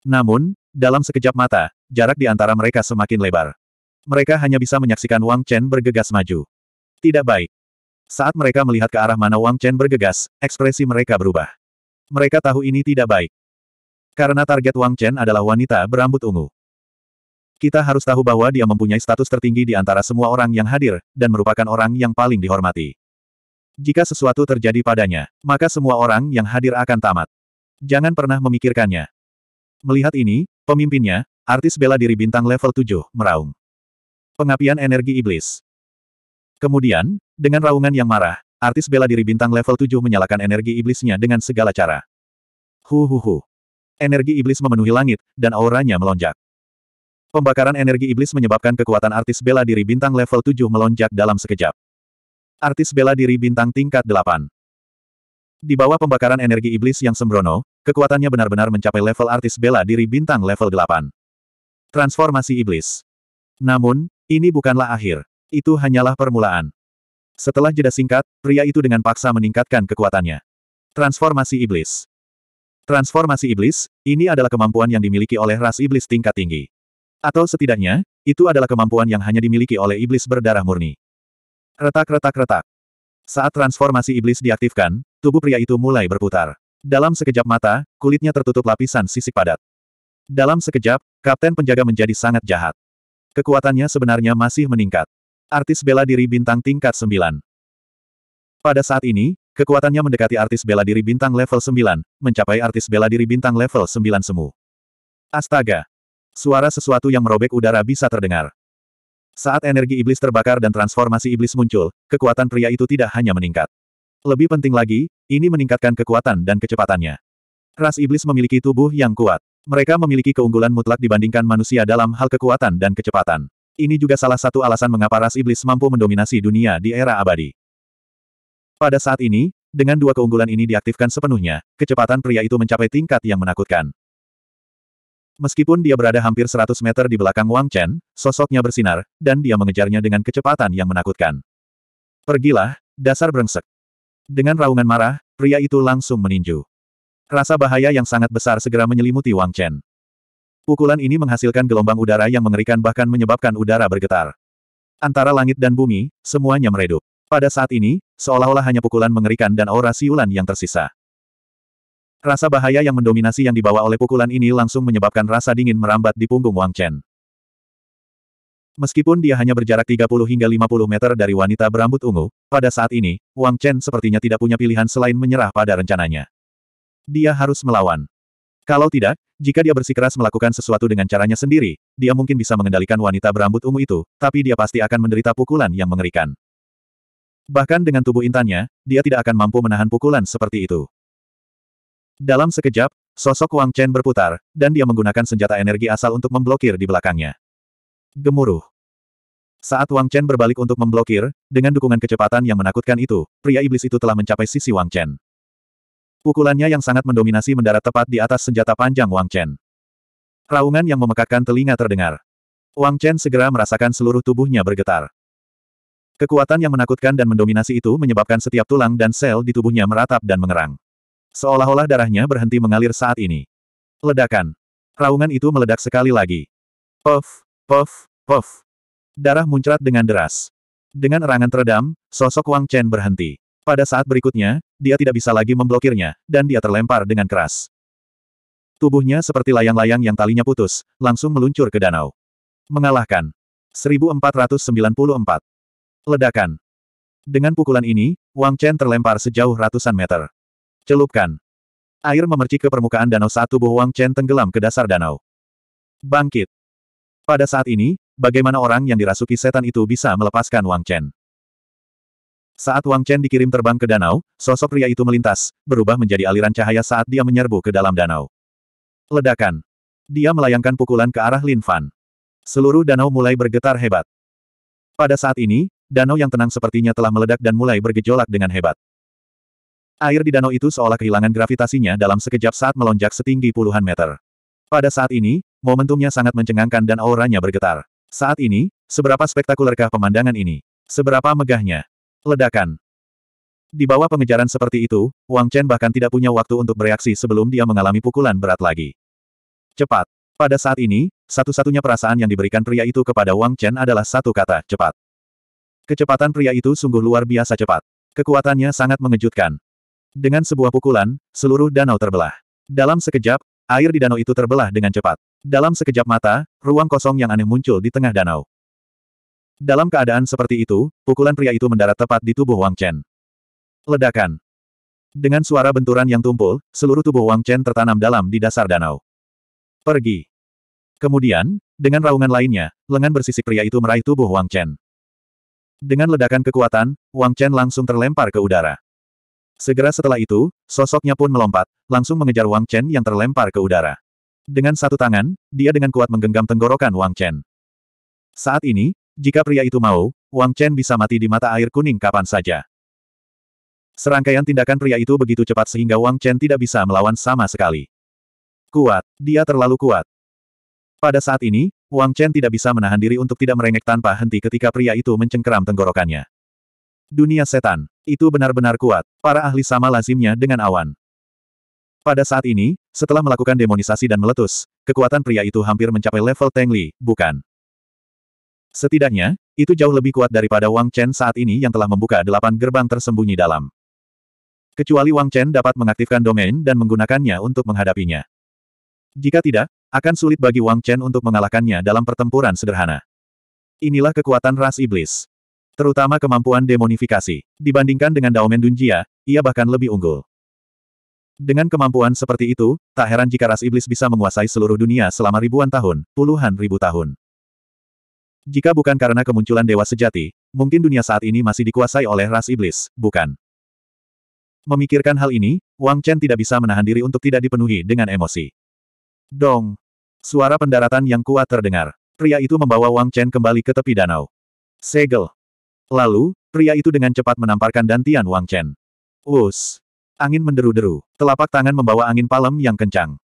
Namun, dalam sekejap mata, jarak di antara mereka semakin lebar. Mereka hanya bisa menyaksikan Wang Chen bergegas maju. Tidak baik. Saat mereka melihat ke arah mana Wang Chen bergegas, ekspresi mereka berubah. Mereka tahu ini tidak baik. Karena target Wang Chen adalah wanita berambut ungu. Kita harus tahu bahwa dia mempunyai status tertinggi di antara semua orang yang hadir, dan merupakan orang yang paling dihormati. Jika sesuatu terjadi padanya, maka semua orang yang hadir akan tamat. Jangan pernah memikirkannya. Melihat ini, pemimpinnya, artis bela diri bintang level 7, meraung. Pengapian energi iblis. Kemudian, dengan raungan yang marah, artis bela diri bintang level 7 menyalakan energi iblisnya dengan segala cara. Hu hu hu. Energi iblis memenuhi langit, dan auranya melonjak. Pembakaran energi iblis menyebabkan kekuatan artis bela diri bintang level 7 melonjak dalam sekejap. Artis bela diri bintang tingkat 8. Di bawah pembakaran energi iblis yang sembrono, kekuatannya benar-benar mencapai level artis bela diri bintang level 8. Transformasi iblis. Namun, ini bukanlah akhir. Itu hanyalah permulaan. Setelah jeda singkat, pria itu dengan paksa meningkatkan kekuatannya. Transformasi iblis. Transformasi iblis, ini adalah kemampuan yang dimiliki oleh ras iblis tingkat tinggi. Atau setidaknya, itu adalah kemampuan yang hanya dimiliki oleh iblis berdarah murni. Retak-retak-retak. Saat transformasi iblis diaktifkan, tubuh pria itu mulai berputar. Dalam sekejap mata, kulitnya tertutup lapisan sisik padat. Dalam sekejap, kapten penjaga menjadi sangat jahat. Kekuatannya sebenarnya masih meningkat. Artis bela diri bintang tingkat 9. Pada saat ini, kekuatannya mendekati artis bela diri bintang level 9, mencapai artis bela diri bintang level 9 semu. Astaga! Suara sesuatu yang merobek udara bisa terdengar. Saat energi iblis terbakar dan transformasi iblis muncul, kekuatan pria itu tidak hanya meningkat. Lebih penting lagi, ini meningkatkan kekuatan dan kecepatannya. Ras iblis memiliki tubuh yang kuat. Mereka memiliki keunggulan mutlak dibandingkan manusia dalam hal kekuatan dan kecepatan. Ini juga salah satu alasan mengapa ras iblis mampu mendominasi dunia di era abadi. Pada saat ini, dengan dua keunggulan ini diaktifkan sepenuhnya, kecepatan pria itu mencapai tingkat yang menakutkan. Meskipun dia berada hampir 100 meter di belakang Wang Chen, sosoknya bersinar, dan dia mengejarnya dengan kecepatan yang menakutkan. Pergilah, dasar brengsek. Dengan raungan marah, pria itu langsung meninju. Rasa bahaya yang sangat besar segera menyelimuti Wang Chen. Pukulan ini menghasilkan gelombang udara yang mengerikan bahkan menyebabkan udara bergetar. Antara langit dan bumi, semuanya meredup. Pada saat ini, seolah-olah hanya pukulan mengerikan dan aura siulan yang tersisa. Rasa bahaya yang mendominasi yang dibawa oleh pukulan ini langsung menyebabkan rasa dingin merambat di punggung Wang Chen. Meskipun dia hanya berjarak 30 hingga 50 meter dari wanita berambut ungu, pada saat ini, Wang Chen sepertinya tidak punya pilihan selain menyerah pada rencananya. Dia harus melawan. Kalau tidak, jika dia bersikeras melakukan sesuatu dengan caranya sendiri, dia mungkin bisa mengendalikan wanita berambut ungu itu, tapi dia pasti akan menderita pukulan yang mengerikan. Bahkan dengan tubuh intannya, dia tidak akan mampu menahan pukulan seperti itu. Dalam sekejap, sosok Wang Chen berputar, dan dia menggunakan senjata energi asal untuk memblokir di belakangnya. Gemuruh. Saat Wang Chen berbalik untuk memblokir, dengan dukungan kecepatan yang menakutkan itu, pria iblis itu telah mencapai sisi Wang Chen. Pukulannya yang sangat mendominasi mendarat tepat di atas senjata panjang Wang Chen. Raungan yang memekakkan telinga terdengar. Wang Chen segera merasakan seluruh tubuhnya bergetar. Kekuatan yang menakutkan dan mendominasi itu menyebabkan setiap tulang dan sel di tubuhnya meratap dan mengerang. Seolah-olah darahnya berhenti mengalir saat ini. Ledakan. Raungan itu meledak sekali lagi. Puff, puff, puff. Darah muncrat dengan deras. Dengan erangan teredam, sosok Wang Chen berhenti. Pada saat berikutnya, dia tidak bisa lagi memblokirnya, dan dia terlempar dengan keras. Tubuhnya seperti layang-layang yang talinya putus, langsung meluncur ke danau. Mengalahkan. 1494. Ledakan. Dengan pukulan ini, Wang Chen terlempar sejauh ratusan meter. Celupkan. Air memercik ke permukaan danau saat tubuh Wang Chen tenggelam ke dasar danau. Bangkit. Pada saat ini, bagaimana orang yang dirasuki setan itu bisa melepaskan Wang Chen? Saat Wang Chen dikirim terbang ke danau, sosok pria itu melintas, berubah menjadi aliran cahaya saat dia menyerbu ke dalam danau. Ledakan. Dia melayangkan pukulan ke arah Lin Fan. Seluruh danau mulai bergetar hebat. Pada saat ini, danau yang tenang sepertinya telah meledak dan mulai bergejolak dengan hebat. Air di danau itu seolah kehilangan gravitasinya dalam sekejap saat melonjak setinggi puluhan meter. Pada saat ini, momentumnya sangat mencengangkan dan auranya bergetar. Saat ini, seberapa spektakulerkah pemandangan ini? Seberapa megahnya? Ledakan. Di bawah pengejaran seperti itu, Wang Chen bahkan tidak punya waktu untuk bereaksi sebelum dia mengalami pukulan berat lagi. Cepat. Pada saat ini, satu-satunya perasaan yang diberikan pria itu kepada Wang Chen adalah satu kata, cepat. Kecepatan pria itu sungguh luar biasa cepat. Kekuatannya sangat mengejutkan. Dengan sebuah pukulan, seluruh danau terbelah. Dalam sekejap, air di danau itu terbelah dengan cepat. Dalam sekejap mata, ruang kosong yang aneh muncul di tengah danau. Dalam keadaan seperti itu, pukulan pria itu mendarat tepat di tubuh Wang Chen. Ledakan. Dengan suara benturan yang tumpul, seluruh tubuh Wang Chen tertanam dalam di dasar danau. Pergi. Kemudian, dengan raungan lainnya, lengan bersisik pria itu meraih tubuh Wang Chen. Dengan ledakan kekuatan, Wang Chen langsung terlempar ke udara. Segera setelah itu, sosoknya pun melompat, langsung mengejar Wang Chen yang terlempar ke udara. Dengan satu tangan, dia dengan kuat menggenggam tenggorokan Wang Chen. Saat ini, jika pria itu mau, Wang Chen bisa mati di mata air kuning kapan saja. Serangkaian tindakan pria itu begitu cepat sehingga Wang Chen tidak bisa melawan sama sekali. Kuat, dia terlalu kuat. Pada saat ini, Wang Chen tidak bisa menahan diri untuk tidak merengek tanpa henti ketika pria itu mencengkeram tenggorokannya. Dunia setan. Itu benar-benar kuat. Para ahli sama lazimnya dengan awan. Pada saat ini, setelah melakukan demonisasi dan meletus, kekuatan pria itu hampir mencapai level Tang Li, bukan? Setidaknya, itu jauh lebih kuat daripada Wang Chen saat ini yang telah membuka delapan gerbang tersembunyi dalam. Kecuali Wang Chen dapat mengaktifkan domain dan menggunakannya untuk menghadapinya. Jika tidak, akan sulit bagi Wang Chen untuk mengalahkannya dalam pertempuran sederhana. Inilah kekuatan ras iblis terutama kemampuan demonifikasi. Dibandingkan dengan Daomen Dunjia, ia bahkan lebih unggul. Dengan kemampuan seperti itu, tak heran jika ras iblis bisa menguasai seluruh dunia selama ribuan tahun, puluhan ribu tahun. Jika bukan karena kemunculan dewa sejati, mungkin dunia saat ini masih dikuasai oleh ras iblis, bukan? Memikirkan hal ini, Wang Chen tidak bisa menahan diri untuk tidak dipenuhi dengan emosi. Dong! Suara pendaratan yang kuat terdengar. Pria itu membawa Wang Chen kembali ke tepi danau. Segel! Lalu, pria itu dengan cepat menamparkan dantian Wang Chen. Wus! Angin menderu-deru, telapak tangan membawa angin palem yang kencang.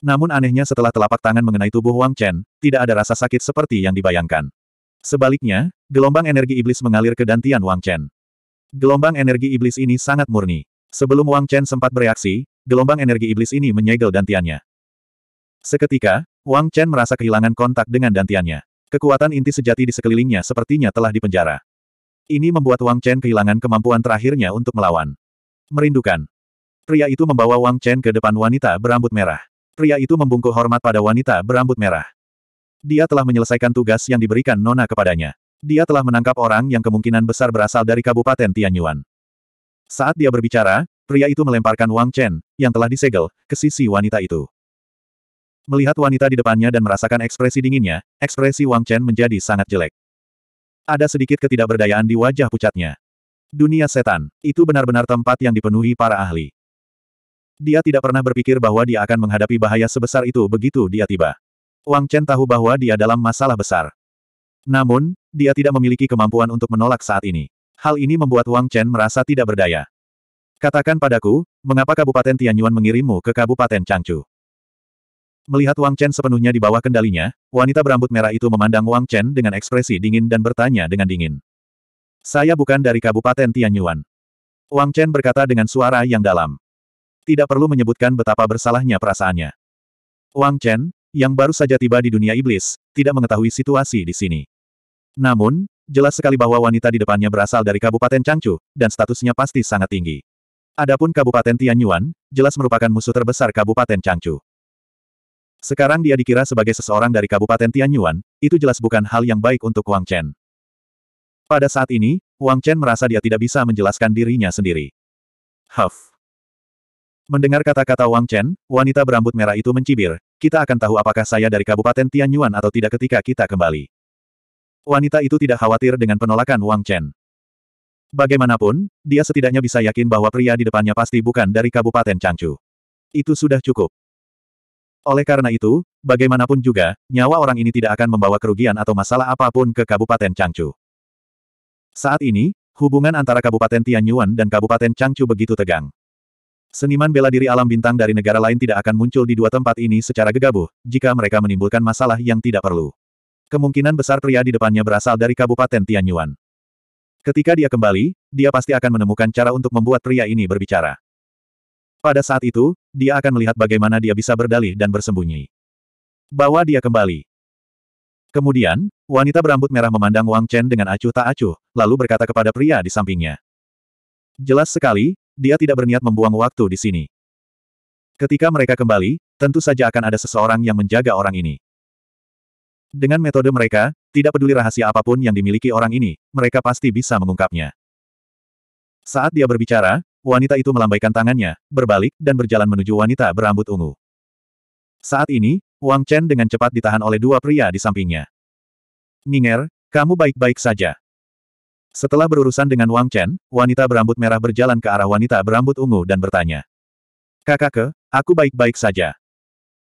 Namun anehnya setelah telapak tangan mengenai tubuh Wang Chen, tidak ada rasa sakit seperti yang dibayangkan. Sebaliknya, gelombang energi iblis mengalir ke dantian Wang Chen. Gelombang energi iblis ini sangat murni. Sebelum Wang Chen sempat bereaksi, gelombang energi iblis ini menyegel dantiannya. Seketika, Wang Chen merasa kehilangan kontak dengan dantiannya. Kekuatan inti sejati di sekelilingnya sepertinya telah dipenjara. Ini membuat Wang Chen kehilangan kemampuan terakhirnya untuk melawan. Merindukan. Pria itu membawa Wang Chen ke depan wanita berambut merah. Pria itu membungkuk hormat pada wanita berambut merah. Dia telah menyelesaikan tugas yang diberikan Nona kepadanya. Dia telah menangkap orang yang kemungkinan besar berasal dari Kabupaten Tianyuan. Saat dia berbicara, pria itu melemparkan Wang Chen, yang telah disegel, ke sisi wanita itu. Melihat wanita di depannya dan merasakan ekspresi dinginnya, ekspresi Wang Chen menjadi sangat jelek. Ada sedikit ketidakberdayaan di wajah pucatnya. Dunia setan, itu benar-benar tempat yang dipenuhi para ahli. Dia tidak pernah berpikir bahwa dia akan menghadapi bahaya sebesar itu begitu dia tiba. Wang Chen tahu bahwa dia dalam masalah besar. Namun, dia tidak memiliki kemampuan untuk menolak saat ini. Hal ini membuat Wang Chen merasa tidak berdaya. Katakan padaku, mengapa Kabupaten Tianyuan mengirimmu ke Kabupaten Changchu? Melihat Wang Chen sepenuhnya di bawah kendalinya, wanita berambut merah itu memandang Wang Chen dengan ekspresi dingin dan bertanya dengan dingin. Saya bukan dari Kabupaten Tianyuan. Wang Chen berkata dengan suara yang dalam. Tidak perlu menyebutkan betapa bersalahnya perasaannya. Wang Chen, yang baru saja tiba di dunia iblis, tidak mengetahui situasi di sini. Namun, jelas sekali bahwa wanita di depannya berasal dari Kabupaten Changchu, dan statusnya pasti sangat tinggi. Adapun Kabupaten Tianyuan, jelas merupakan musuh terbesar Kabupaten Changchu. Sekarang dia dikira sebagai seseorang dari Kabupaten Tianyuan, itu jelas bukan hal yang baik untuk Wang Chen. Pada saat ini, Wang Chen merasa dia tidak bisa menjelaskan dirinya sendiri. Huff. Mendengar kata-kata Wang Chen, wanita berambut merah itu mencibir, kita akan tahu apakah saya dari Kabupaten Tianyuan atau tidak ketika kita kembali. Wanita itu tidak khawatir dengan penolakan Wang Chen. Bagaimanapun, dia setidaknya bisa yakin bahwa pria di depannya pasti bukan dari Kabupaten Changchu. Itu sudah cukup. Oleh karena itu, bagaimanapun juga, nyawa orang ini tidak akan membawa kerugian atau masalah apapun ke Kabupaten Changchu. Saat ini, hubungan antara Kabupaten Tianyuan dan Kabupaten Changchu begitu tegang. Seniman bela diri alam bintang dari negara lain tidak akan muncul di dua tempat ini secara gegabah, jika mereka menimbulkan masalah yang tidak perlu. Kemungkinan besar pria di depannya berasal dari Kabupaten Tianyuan. Ketika dia kembali, dia pasti akan menemukan cara untuk membuat pria ini berbicara. Pada saat itu, dia akan melihat bagaimana dia bisa berdalih dan bersembunyi. Bawa dia kembali. Kemudian, wanita berambut merah memandang Wang Chen dengan acuh tak acuh, lalu berkata kepada pria di sampingnya. Jelas sekali, dia tidak berniat membuang waktu di sini. Ketika mereka kembali, tentu saja akan ada seseorang yang menjaga orang ini. Dengan metode mereka, tidak peduli rahasia apapun yang dimiliki orang ini, mereka pasti bisa mengungkapnya. Saat dia berbicara, wanita itu melambaikan tangannya, berbalik, dan berjalan menuju wanita berambut ungu. Saat ini, Wang Chen dengan cepat ditahan oleh dua pria di sampingnya. Ninger, kamu baik-baik saja. Setelah berurusan dengan Wang Chen, wanita berambut merah berjalan ke arah wanita berambut ungu dan bertanya. Kakak ke, aku baik-baik saja.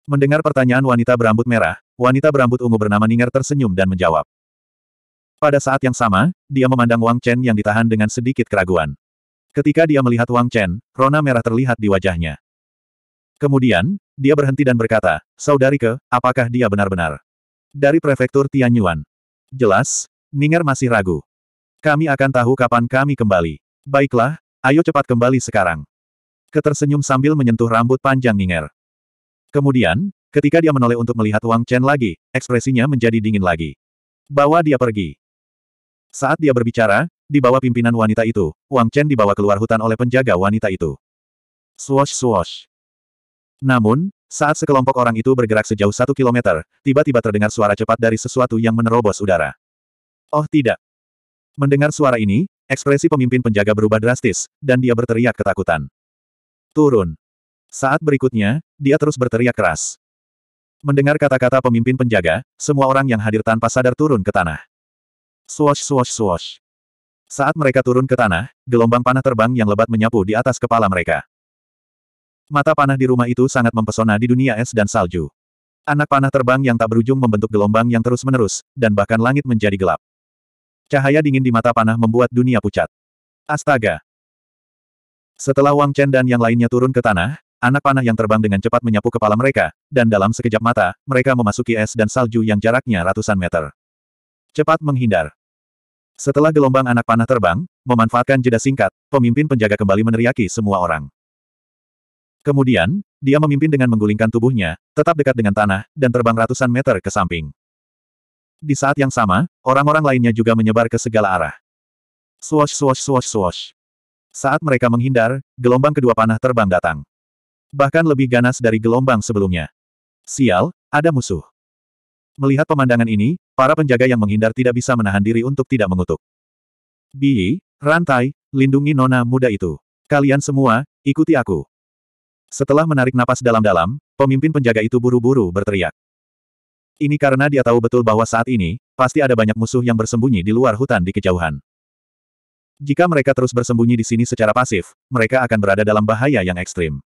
Mendengar pertanyaan wanita berambut merah, wanita berambut ungu bernama Ninger tersenyum dan menjawab. Pada saat yang sama, dia memandang Wang Chen yang ditahan dengan sedikit keraguan. Ketika dia melihat Wang Chen, rona merah terlihat di wajahnya. Kemudian, dia berhenti dan berkata, Saudari ke, apakah dia benar-benar? Dari prefektur Tianyuan. Jelas, Ninger masih ragu. Kami akan tahu kapan kami kembali. Baiklah, ayo cepat kembali sekarang. Ketersenyum sambil menyentuh rambut panjang Ninger. Kemudian, ketika dia menoleh untuk melihat Wang Chen lagi, ekspresinya menjadi dingin lagi. Bawa dia pergi. Saat dia berbicara, di bawah pimpinan wanita itu, Wang Chen dibawa keluar hutan oleh penjaga wanita itu. Swash swash. Namun, saat sekelompok orang itu bergerak sejauh satu kilometer, tiba-tiba terdengar suara cepat dari sesuatu yang menerobos udara. Oh tidak. Mendengar suara ini, ekspresi pemimpin penjaga berubah drastis, dan dia berteriak ketakutan. Turun. Saat berikutnya, dia terus berteriak keras. Mendengar kata-kata pemimpin penjaga, semua orang yang hadir tanpa sadar turun ke tanah. Swash swash swash. Saat mereka turun ke tanah, gelombang panah terbang yang lebat menyapu di atas kepala mereka. Mata panah di rumah itu sangat mempesona di dunia es dan salju. Anak panah terbang yang tak berujung membentuk gelombang yang terus-menerus, dan bahkan langit menjadi gelap. Cahaya dingin di mata panah membuat dunia pucat. Astaga! Setelah Wang Chen dan yang lainnya turun ke tanah, anak panah yang terbang dengan cepat menyapu kepala mereka, dan dalam sekejap mata, mereka memasuki es dan salju yang jaraknya ratusan meter. Cepat menghindar! Setelah gelombang anak panah terbang, memanfaatkan jeda singkat, pemimpin penjaga kembali meneriaki semua orang. Kemudian, dia memimpin dengan menggulingkan tubuhnya, tetap dekat dengan tanah, dan terbang ratusan meter ke samping. Di saat yang sama, orang-orang lainnya juga menyebar ke segala arah. Swash swash swash swash. Saat mereka menghindar, gelombang kedua panah terbang datang. Bahkan lebih ganas dari gelombang sebelumnya. Sial, ada musuh. Melihat pemandangan ini, para penjaga yang menghindar tidak bisa menahan diri untuk tidak mengutuk. Bi, rantai, lindungi nona muda itu. Kalian semua, ikuti aku. Setelah menarik napas dalam-dalam, pemimpin penjaga itu buru-buru berteriak. Ini karena dia tahu betul bahwa saat ini, pasti ada banyak musuh yang bersembunyi di luar hutan di kejauhan. Jika mereka terus bersembunyi di sini secara pasif, mereka akan berada dalam bahaya yang ekstrim.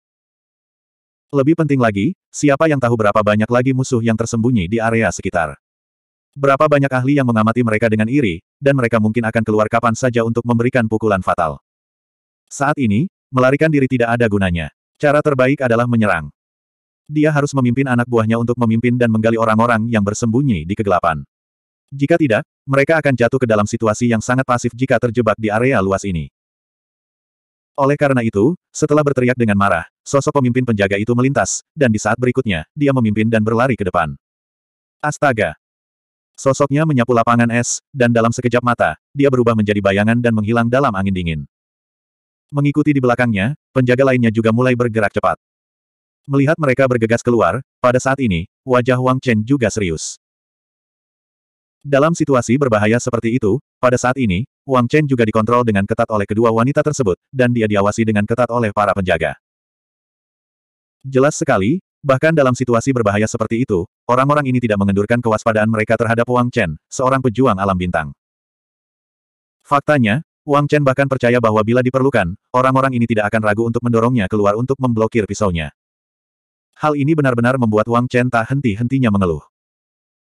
Lebih penting lagi, siapa yang tahu berapa banyak lagi musuh yang tersembunyi di area sekitar. Berapa banyak ahli yang mengamati mereka dengan iri, dan mereka mungkin akan keluar kapan saja untuk memberikan pukulan fatal. Saat ini, melarikan diri tidak ada gunanya. Cara terbaik adalah menyerang. Dia harus memimpin anak buahnya untuk memimpin dan menggali orang-orang yang bersembunyi di kegelapan. Jika tidak, mereka akan jatuh ke dalam situasi yang sangat pasif jika terjebak di area luas ini. Oleh karena itu, setelah berteriak dengan marah, sosok pemimpin penjaga itu melintas, dan di saat berikutnya, dia memimpin dan berlari ke depan. Astaga! Sosoknya menyapu lapangan es, dan dalam sekejap mata, dia berubah menjadi bayangan dan menghilang dalam angin dingin. Mengikuti di belakangnya, penjaga lainnya juga mulai bergerak cepat. Melihat mereka bergegas keluar, pada saat ini, wajah Wang Chen juga serius. Dalam situasi berbahaya seperti itu, pada saat ini, Wang Chen juga dikontrol dengan ketat oleh kedua wanita tersebut, dan dia diawasi dengan ketat oleh para penjaga. Jelas sekali, bahkan dalam situasi berbahaya seperti itu, orang-orang ini tidak mengendurkan kewaspadaan mereka terhadap Wang Chen, seorang pejuang alam bintang. Faktanya, Wang Chen bahkan percaya bahwa bila diperlukan, orang-orang ini tidak akan ragu untuk mendorongnya keluar untuk memblokir pisaunya. Hal ini benar-benar membuat Wang Chen tak henti-hentinya mengeluh.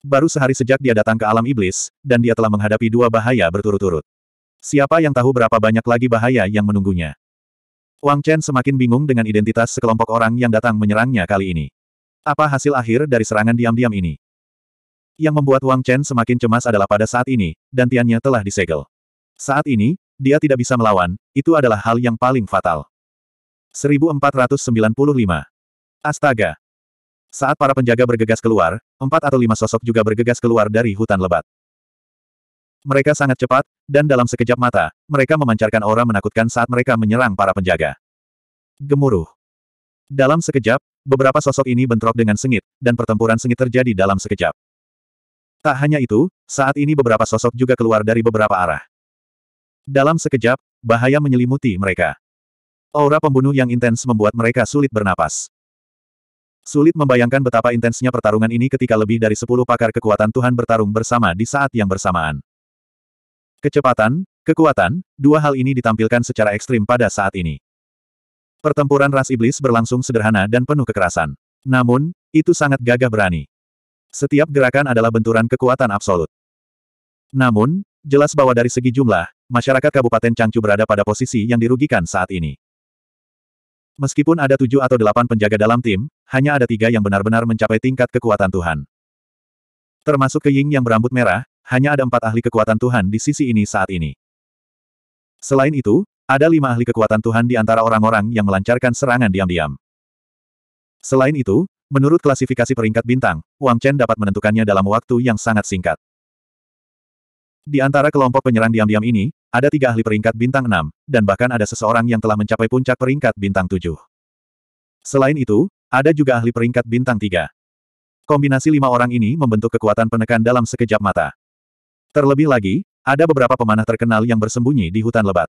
Baru sehari sejak dia datang ke alam iblis, dan dia telah menghadapi dua bahaya berturut-turut. Siapa yang tahu berapa banyak lagi bahaya yang menunggunya? Wang Chen semakin bingung dengan identitas sekelompok orang yang datang menyerangnya kali ini. Apa hasil akhir dari serangan diam-diam ini? Yang membuat Wang Chen semakin cemas adalah pada saat ini, dan Tiannya telah disegel. Saat ini, dia tidak bisa melawan, itu adalah hal yang paling fatal. 1495. Astaga! Saat para penjaga bergegas keluar, empat atau lima sosok juga bergegas keluar dari hutan lebat. Mereka sangat cepat, dan dalam sekejap mata, mereka memancarkan aura menakutkan saat mereka menyerang para penjaga. Gemuruh. Dalam sekejap, beberapa sosok ini bentrok dengan sengit, dan pertempuran sengit terjadi dalam sekejap. Tak hanya itu, saat ini beberapa sosok juga keluar dari beberapa arah. Dalam sekejap, bahaya menyelimuti mereka. Aura pembunuh yang intens membuat mereka sulit bernapas. Sulit membayangkan betapa intensnya pertarungan ini ketika lebih dari sepuluh pakar kekuatan Tuhan bertarung bersama di saat yang bersamaan. Kecepatan, kekuatan, dua hal ini ditampilkan secara ekstrim pada saat ini. Pertempuran ras iblis berlangsung sederhana dan penuh kekerasan. Namun, itu sangat gagah berani. Setiap gerakan adalah benturan kekuatan absolut. Namun, jelas bahwa dari segi jumlah, masyarakat Kabupaten Cangcu berada pada posisi yang dirugikan saat ini. Meskipun ada tujuh atau delapan penjaga dalam tim, hanya ada tiga yang benar-benar mencapai tingkat kekuatan Tuhan. Termasuk Ke yang berambut merah, hanya ada empat ahli kekuatan Tuhan di sisi ini saat ini. Selain itu, ada lima ahli kekuatan Tuhan di antara orang-orang yang melancarkan serangan diam-diam. Selain itu, menurut klasifikasi peringkat bintang, Wang Chen dapat menentukannya dalam waktu yang sangat singkat. Di antara kelompok penyerang diam-diam ini, ada tiga ahli peringkat bintang enam, dan bahkan ada seseorang yang telah mencapai puncak peringkat bintang tujuh. Selain itu, ada juga ahli peringkat bintang tiga. Kombinasi lima orang ini membentuk kekuatan penekan dalam sekejap mata. Terlebih lagi, ada beberapa pemanah terkenal yang bersembunyi di hutan lebat.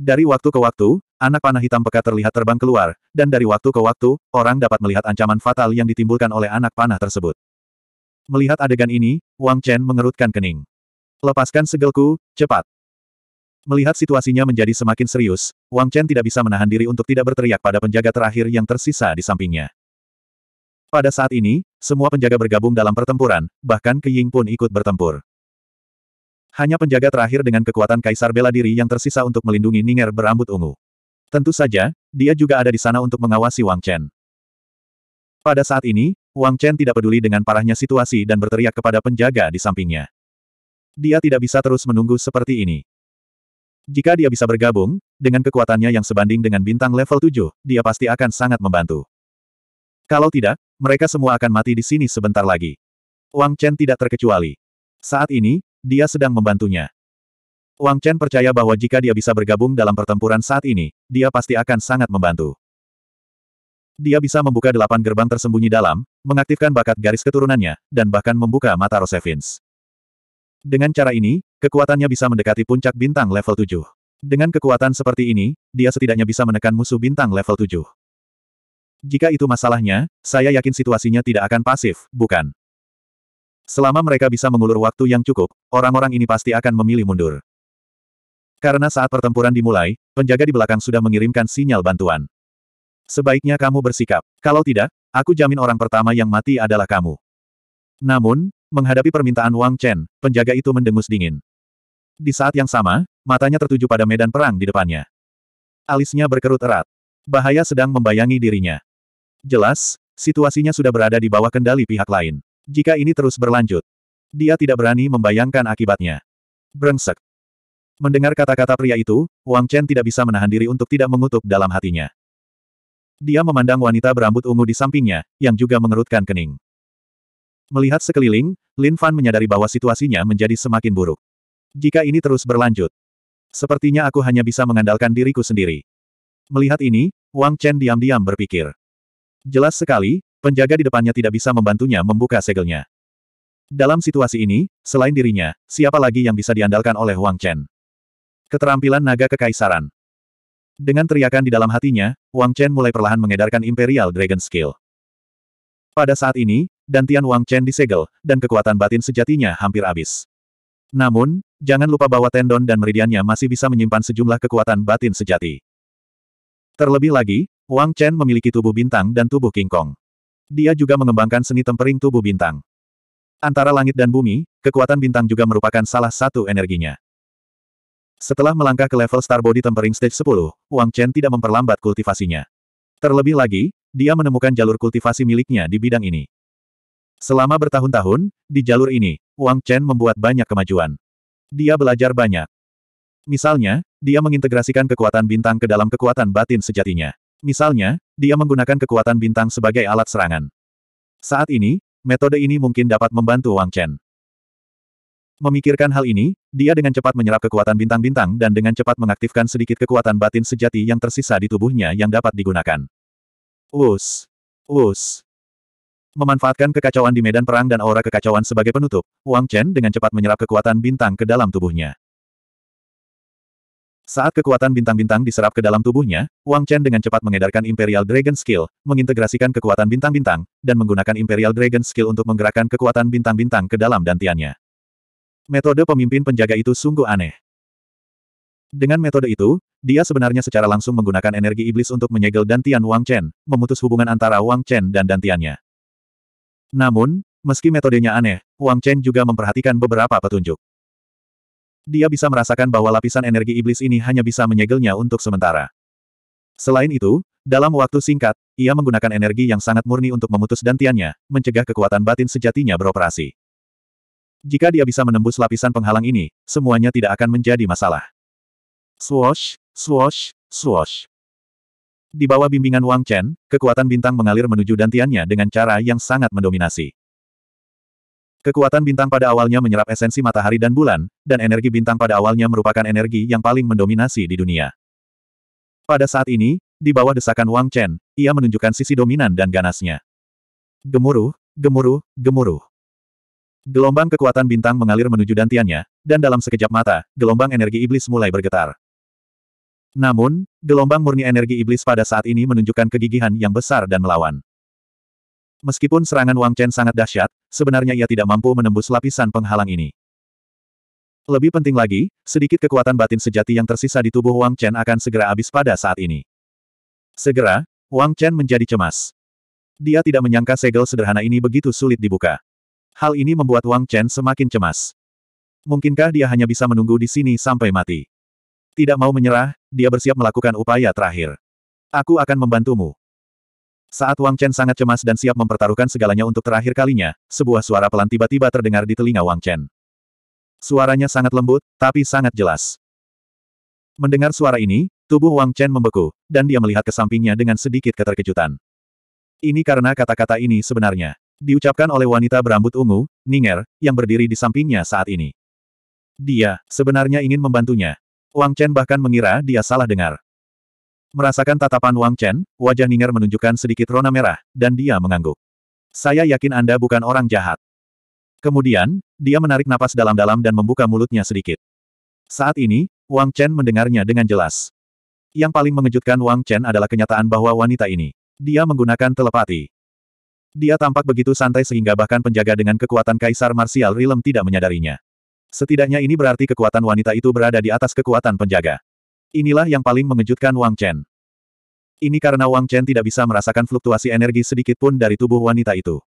Dari waktu ke waktu, anak panah hitam pekat terlihat terbang keluar, dan dari waktu ke waktu, orang dapat melihat ancaman fatal yang ditimbulkan oleh anak panah tersebut. Melihat adegan ini, Wang Chen mengerutkan kening. Lepaskan segelku, cepat. Melihat situasinya menjadi semakin serius, Wang Chen tidak bisa menahan diri untuk tidak berteriak pada penjaga terakhir yang tersisa di sampingnya. Pada saat ini, semua penjaga bergabung dalam pertempuran, bahkan Ke Ying pun ikut bertempur. Hanya penjaga terakhir dengan kekuatan kaisar bela diri yang tersisa untuk melindungi Ninger berambut ungu. Tentu saja, dia juga ada di sana untuk mengawasi Wang Chen. Pada saat ini, Wang Chen tidak peduli dengan parahnya situasi dan berteriak kepada penjaga di sampingnya. Dia tidak bisa terus menunggu seperti ini. Jika dia bisa bergabung, dengan kekuatannya yang sebanding dengan bintang level 7, dia pasti akan sangat membantu. Kalau tidak, mereka semua akan mati di sini sebentar lagi. Wang Chen tidak terkecuali. Saat ini, dia sedang membantunya. Wang Chen percaya bahwa jika dia bisa bergabung dalam pertempuran saat ini, dia pasti akan sangat membantu. Dia bisa membuka delapan gerbang tersembunyi dalam, mengaktifkan bakat garis keturunannya, dan bahkan membuka mata Rosevins. Dengan cara ini, kekuatannya bisa mendekati puncak bintang level 7. Dengan kekuatan seperti ini, dia setidaknya bisa menekan musuh bintang level 7. Jika itu masalahnya, saya yakin situasinya tidak akan pasif, bukan? Selama mereka bisa mengulur waktu yang cukup, orang-orang ini pasti akan memilih mundur. Karena saat pertempuran dimulai, penjaga di belakang sudah mengirimkan sinyal bantuan. Sebaiknya kamu bersikap. Kalau tidak, aku jamin orang pertama yang mati adalah kamu. Namun, menghadapi permintaan Wang Chen, penjaga itu mendengus dingin. Di saat yang sama, matanya tertuju pada medan perang di depannya. Alisnya berkerut erat. Bahaya sedang membayangi dirinya. Jelas, situasinya sudah berada di bawah kendali pihak lain. Jika ini terus berlanjut, dia tidak berani membayangkan akibatnya. Brengsek. Mendengar kata-kata pria itu, Wang Chen tidak bisa menahan diri untuk tidak mengutuk dalam hatinya. Dia memandang wanita berambut ungu di sampingnya, yang juga mengerutkan kening. Melihat sekeliling, Lin Fan menyadari bahwa situasinya menjadi semakin buruk. Jika ini terus berlanjut, sepertinya aku hanya bisa mengandalkan diriku sendiri. Melihat ini, Wang Chen diam-diam berpikir. Jelas sekali, penjaga di depannya tidak bisa membantunya membuka segelnya. Dalam situasi ini, selain dirinya, siapa lagi yang bisa diandalkan oleh Wang Chen? Keterampilan naga kekaisaran. Dengan teriakan di dalam hatinya, Wang Chen mulai perlahan mengedarkan Imperial Dragon Skill. Pada saat ini, dantian Wang Chen disegel, dan kekuatan batin sejatinya hampir habis. Namun, jangan lupa bahwa tendon dan meridiannya masih bisa menyimpan sejumlah kekuatan batin sejati. Terlebih lagi, Wang Chen memiliki tubuh bintang dan tubuh King Kong. Dia juga mengembangkan seni tempering tubuh bintang. Antara langit dan bumi, kekuatan bintang juga merupakan salah satu energinya. Setelah melangkah ke level Star Body Tempering Stage 10, Wang Chen tidak memperlambat kultivasinya. Terlebih lagi, dia menemukan jalur kultivasi miliknya di bidang ini. Selama bertahun-tahun, di jalur ini, Wang Chen membuat banyak kemajuan. Dia belajar banyak. Misalnya, dia mengintegrasikan kekuatan bintang ke dalam kekuatan batin sejatinya. Misalnya, dia menggunakan kekuatan bintang sebagai alat serangan. Saat ini, metode ini mungkin dapat membantu Wang Chen. Memikirkan hal ini, dia dengan cepat menyerap kekuatan bintang-bintang dan dengan cepat mengaktifkan sedikit kekuatan batin sejati yang tersisa di tubuhnya yang dapat digunakan. Us, us, Memanfaatkan kekacauan di medan perang dan aura kekacauan sebagai penutup, Wang Chen dengan cepat menyerap kekuatan bintang ke dalam tubuhnya. Saat kekuatan bintang-bintang diserap ke dalam tubuhnya, Wang Chen dengan cepat mengedarkan Imperial Dragon Skill, mengintegrasikan kekuatan bintang-bintang, dan menggunakan Imperial Dragon Skill untuk menggerakkan kekuatan bintang-bintang ke dalam dantiannya. Metode pemimpin penjaga itu sungguh aneh. Dengan metode itu, dia sebenarnya secara langsung menggunakan energi iblis untuk menyegel dantian Wang Chen, memutus hubungan antara Wang Chen dan dantiannya. Namun, meski metodenya aneh, Wang Chen juga memperhatikan beberapa petunjuk. Dia bisa merasakan bahwa lapisan energi iblis ini hanya bisa menyegelnya untuk sementara. Selain itu, dalam waktu singkat, ia menggunakan energi yang sangat murni untuk memutus dantiannya, mencegah kekuatan batin sejatinya beroperasi. Jika dia bisa menembus lapisan penghalang ini, semuanya tidak akan menjadi masalah. Swoosh, swoosh, swoosh. Di bawah bimbingan Wang Chen, kekuatan bintang mengalir menuju dantiannya dengan cara yang sangat mendominasi. Kekuatan bintang pada awalnya menyerap esensi matahari dan bulan, dan energi bintang pada awalnya merupakan energi yang paling mendominasi di dunia. Pada saat ini, di bawah desakan Wang Chen, ia menunjukkan sisi dominan dan ganasnya. Gemuruh, gemuruh, gemuruh. Gelombang kekuatan bintang mengalir menuju dantiannya, dan dalam sekejap mata, gelombang energi iblis mulai bergetar. Namun, gelombang murni energi iblis pada saat ini menunjukkan kegigihan yang besar dan melawan. Meskipun serangan Wang Chen sangat dahsyat, sebenarnya ia tidak mampu menembus lapisan penghalang ini. Lebih penting lagi, sedikit kekuatan batin sejati yang tersisa di tubuh Wang Chen akan segera habis pada saat ini. Segera, Wang Chen menjadi cemas. Dia tidak menyangka segel sederhana ini begitu sulit dibuka. Hal ini membuat Wang Chen semakin cemas. Mungkinkah dia hanya bisa menunggu di sini sampai mati? Tidak mau menyerah, dia bersiap melakukan upaya terakhir. Aku akan membantumu. Saat Wang Chen sangat cemas dan siap mempertaruhkan segalanya untuk terakhir kalinya, sebuah suara pelan tiba-tiba terdengar di telinga Wang Chen. Suaranya sangat lembut, tapi sangat jelas. Mendengar suara ini, tubuh Wang Chen membeku, dan dia melihat ke sampingnya dengan sedikit keterkejutan. Ini karena kata-kata ini sebenarnya diucapkan oleh wanita berambut ungu, Ninger, yang berdiri di sampingnya saat ini. Dia sebenarnya ingin membantunya. Wang Chen bahkan mengira dia salah dengar. Merasakan tatapan Wang Chen, wajah Ninger menunjukkan sedikit rona merah, dan dia mengangguk. Saya yakin Anda bukan orang jahat. Kemudian, dia menarik napas dalam-dalam dan membuka mulutnya sedikit. Saat ini, Wang Chen mendengarnya dengan jelas. Yang paling mengejutkan Wang Chen adalah kenyataan bahwa wanita ini. Dia menggunakan telepati. Dia tampak begitu santai sehingga bahkan penjaga dengan kekuatan Kaisar Martial Realm tidak menyadarinya. Setidaknya ini berarti kekuatan wanita itu berada di atas kekuatan penjaga. Inilah yang paling mengejutkan Wang Chen. Ini karena Wang Chen tidak bisa merasakan fluktuasi energi sedikit pun dari tubuh wanita itu.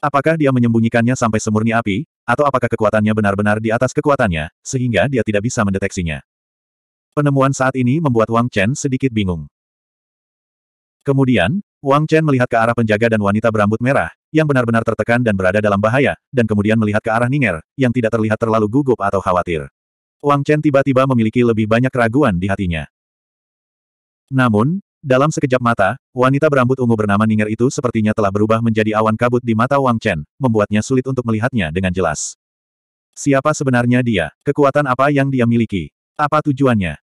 Apakah dia menyembunyikannya sampai semurni api, atau apakah kekuatannya benar-benar di atas kekuatannya, sehingga dia tidak bisa mendeteksinya. Penemuan saat ini membuat Wang Chen sedikit bingung. Kemudian, Wang Chen melihat ke arah penjaga dan wanita berambut merah, yang benar-benar tertekan dan berada dalam bahaya, dan kemudian melihat ke arah Ninger, yang tidak terlihat terlalu gugup atau khawatir. Wang Chen tiba-tiba memiliki lebih banyak keraguan di hatinya. Namun, dalam sekejap mata, wanita berambut ungu bernama Ninger itu sepertinya telah berubah menjadi awan kabut di mata Wang Chen, membuatnya sulit untuk melihatnya dengan jelas. Siapa sebenarnya dia? Kekuatan apa yang dia miliki? Apa tujuannya?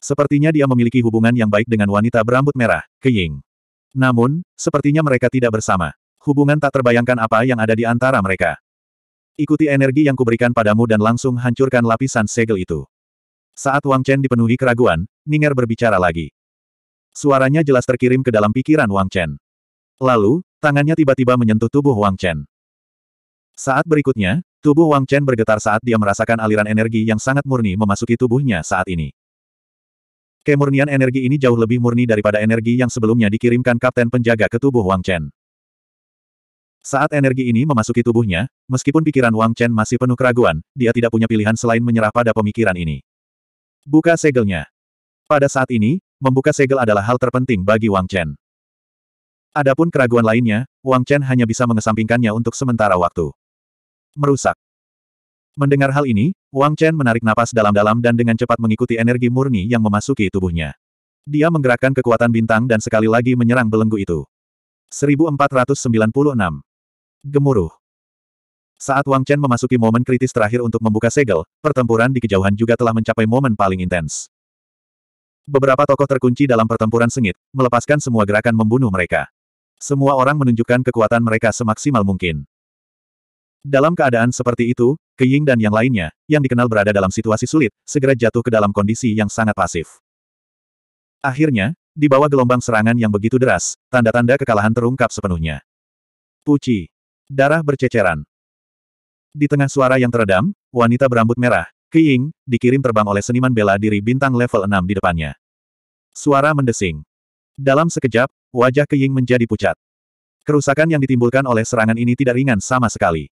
Sepertinya dia memiliki hubungan yang baik dengan wanita berambut merah, Ke Ying. Namun, sepertinya mereka tidak bersama. Hubungan tak terbayangkan apa yang ada di antara mereka. Ikuti energi yang kuberikan padamu dan langsung hancurkan lapisan segel itu. Saat Wang Chen dipenuhi keraguan, Ninger berbicara lagi. Suaranya jelas terkirim ke dalam pikiran Wang Chen. Lalu, tangannya tiba-tiba menyentuh tubuh Wang Chen. Saat berikutnya, tubuh Wang Chen bergetar saat dia merasakan aliran energi yang sangat murni memasuki tubuhnya saat ini. Kemurnian energi ini jauh lebih murni daripada energi yang sebelumnya dikirimkan Kapten Penjaga ke tubuh Wang Chen. Saat energi ini memasuki tubuhnya, meskipun pikiran Wang Chen masih penuh keraguan, dia tidak punya pilihan selain menyerah pada pemikiran ini. Buka segelnya. Pada saat ini, membuka segel adalah hal terpenting bagi Wang Chen. Adapun keraguan lainnya, Wang Chen hanya bisa mengesampingkannya untuk sementara waktu. Merusak. Mendengar hal ini, Wang Chen menarik napas dalam-dalam dan dengan cepat mengikuti energi murni yang memasuki tubuhnya. Dia menggerakkan kekuatan bintang dan sekali lagi menyerang belenggu itu. 1496 gemuruh. Saat Wang Chen memasuki momen kritis terakhir untuk membuka segel, pertempuran di kejauhan juga telah mencapai momen paling intens. Beberapa tokoh terkunci dalam pertempuran sengit, melepaskan semua gerakan membunuh mereka. Semua orang menunjukkan kekuatan mereka semaksimal mungkin. Dalam keadaan seperti itu, Ke Ying dan yang lainnya, yang dikenal berada dalam situasi sulit, segera jatuh ke dalam kondisi yang sangat pasif. Akhirnya, di bawah gelombang serangan yang begitu deras, tanda-tanda kekalahan terungkap sepenuhnya. Puci. Darah berceceran. Di tengah suara yang teredam, wanita berambut merah, Ying, dikirim terbang oleh seniman bela diri bintang level 6 di depannya. Suara mendesing. Dalam sekejap, wajah Ying menjadi pucat. Kerusakan yang ditimbulkan oleh serangan ini tidak ringan sama sekali.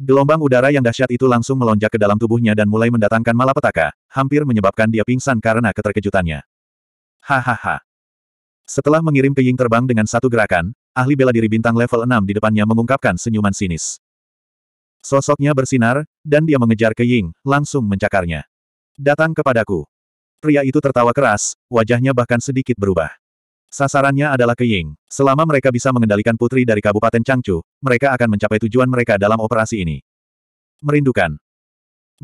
Gelombang udara yang dahsyat itu langsung melonjak ke dalam tubuhnya dan mulai mendatangkan malapetaka, hampir menyebabkan dia pingsan karena keterkejutannya. Hahaha. Setelah mengirim Keying terbang dengan satu gerakan, ahli bela diri bintang level 6 di depannya mengungkapkan senyuman sinis. Sosoknya bersinar, dan dia mengejar ke Ying, langsung mencakarnya. Datang kepadaku. Pria itu tertawa keras, wajahnya bahkan sedikit berubah. Sasarannya adalah ke Ying. Selama mereka bisa mengendalikan putri dari Kabupaten Changchu, mereka akan mencapai tujuan mereka dalam operasi ini. Merindukan.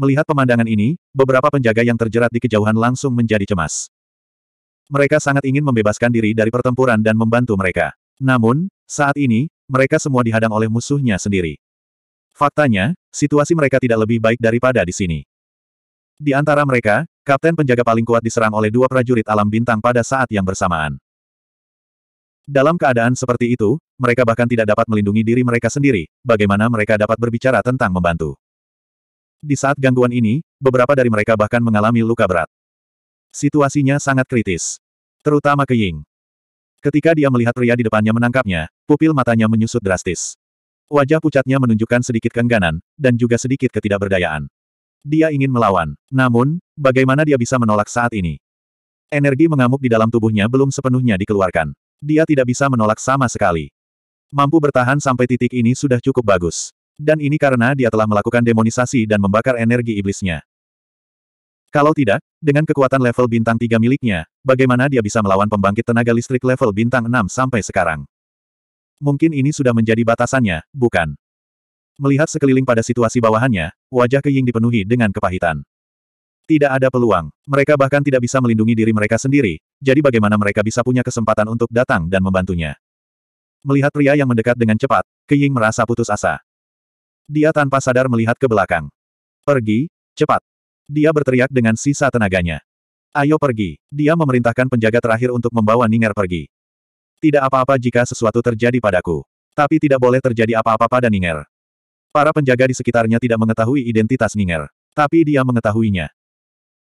Melihat pemandangan ini, beberapa penjaga yang terjerat di kejauhan langsung menjadi cemas. Mereka sangat ingin membebaskan diri dari pertempuran dan membantu mereka. Namun, saat ini, mereka semua dihadang oleh musuhnya sendiri. Faktanya, situasi mereka tidak lebih baik daripada di sini. Di antara mereka, kapten penjaga paling kuat diserang oleh dua prajurit alam bintang pada saat yang bersamaan. Dalam keadaan seperti itu, mereka bahkan tidak dapat melindungi diri mereka sendiri, bagaimana mereka dapat berbicara tentang membantu. Di saat gangguan ini, beberapa dari mereka bahkan mengalami luka berat. Situasinya sangat kritis. Terutama ke Ying. Ketika dia melihat pria di depannya menangkapnya, pupil matanya menyusut drastis. Wajah pucatnya menunjukkan sedikit kengganan, dan juga sedikit ketidakberdayaan. Dia ingin melawan. Namun, bagaimana dia bisa menolak saat ini? Energi mengamuk di dalam tubuhnya belum sepenuhnya dikeluarkan. Dia tidak bisa menolak sama sekali. Mampu bertahan sampai titik ini sudah cukup bagus. Dan ini karena dia telah melakukan demonisasi dan membakar energi iblisnya. Kalau tidak, dengan kekuatan level bintang 3 miliknya, bagaimana dia bisa melawan pembangkit tenaga listrik level bintang 6 sampai sekarang? Mungkin ini sudah menjadi batasannya, bukan? Melihat sekeliling pada situasi bawahannya, wajah Keying dipenuhi dengan kepahitan. Tidak ada peluang. Mereka bahkan tidak bisa melindungi diri mereka sendiri, jadi bagaimana mereka bisa punya kesempatan untuk datang dan membantunya. Melihat pria yang mendekat dengan cepat, Keying merasa putus asa. Dia tanpa sadar melihat ke belakang. Pergi, cepat. Dia berteriak dengan sisa tenaganya. Ayo pergi. Dia memerintahkan penjaga terakhir untuk membawa Ninger pergi. Tidak apa-apa jika sesuatu terjadi padaku. Tapi tidak boleh terjadi apa-apa pada Ninger. Para penjaga di sekitarnya tidak mengetahui identitas Ninger. Tapi dia mengetahuinya.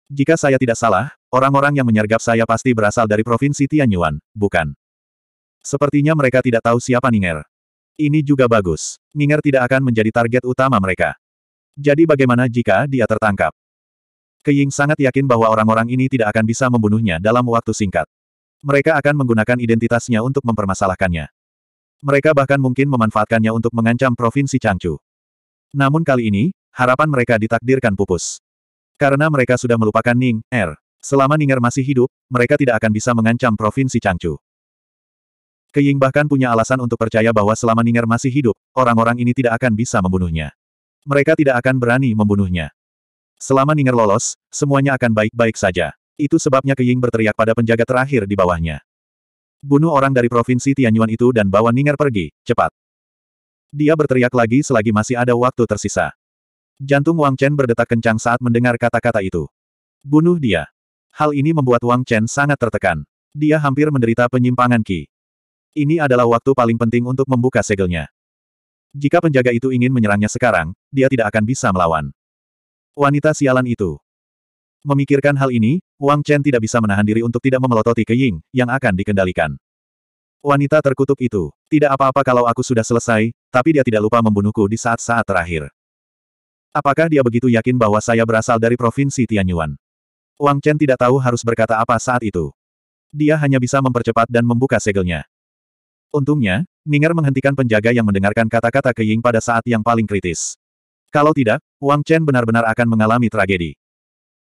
Jika saya tidak salah, orang-orang yang menyergap saya pasti berasal dari provinsi Tianyuan, bukan? Sepertinya mereka tidak tahu siapa Ninger. Ini juga bagus. Ninger tidak akan menjadi target utama mereka. Jadi bagaimana jika dia tertangkap? Ying sangat yakin bahwa orang-orang ini tidak akan bisa membunuhnya dalam waktu singkat. Mereka akan menggunakan identitasnya untuk mempermasalahkannya. Mereka bahkan mungkin memanfaatkannya untuk mengancam provinsi Changchu. Namun kali ini, harapan mereka ditakdirkan pupus. Karena mereka sudah melupakan Ning Er. Selama Ning Er masih hidup, mereka tidak akan bisa mengancam provinsi Changchu. Keying bahkan punya alasan untuk percaya bahwa selama Ning Er masih hidup, orang-orang ini tidak akan bisa membunuhnya. Mereka tidak akan berani membunuhnya. Selama Ninger lolos, semuanya akan baik-baik saja. Itu sebabnya Keying berteriak pada penjaga terakhir di bawahnya. Bunuh orang dari provinsi Tianyuan itu dan bawa Ninger pergi, cepat. Dia berteriak lagi selagi masih ada waktu tersisa. Jantung Wang Chen berdetak kencang saat mendengar kata-kata itu. Bunuh dia. Hal ini membuat Wang Chen sangat tertekan. Dia hampir menderita penyimpangan Qi. Ini adalah waktu paling penting untuk membuka segelnya. Jika penjaga itu ingin menyerangnya sekarang, dia tidak akan bisa melawan. Wanita sialan itu. Memikirkan hal ini, Wang Chen tidak bisa menahan diri untuk tidak memelototi ke Ying, yang akan dikendalikan. Wanita terkutuk itu. Tidak apa-apa kalau aku sudah selesai, tapi dia tidak lupa membunuhku di saat-saat terakhir. Apakah dia begitu yakin bahwa saya berasal dari provinsi Tianyuan? Wang Chen tidak tahu harus berkata apa saat itu. Dia hanya bisa mempercepat dan membuka segelnya. Untungnya, Ninger menghentikan penjaga yang mendengarkan kata-kata Ke Ying pada saat yang paling kritis. Kalau tidak, Wang Chen benar-benar akan mengalami tragedi.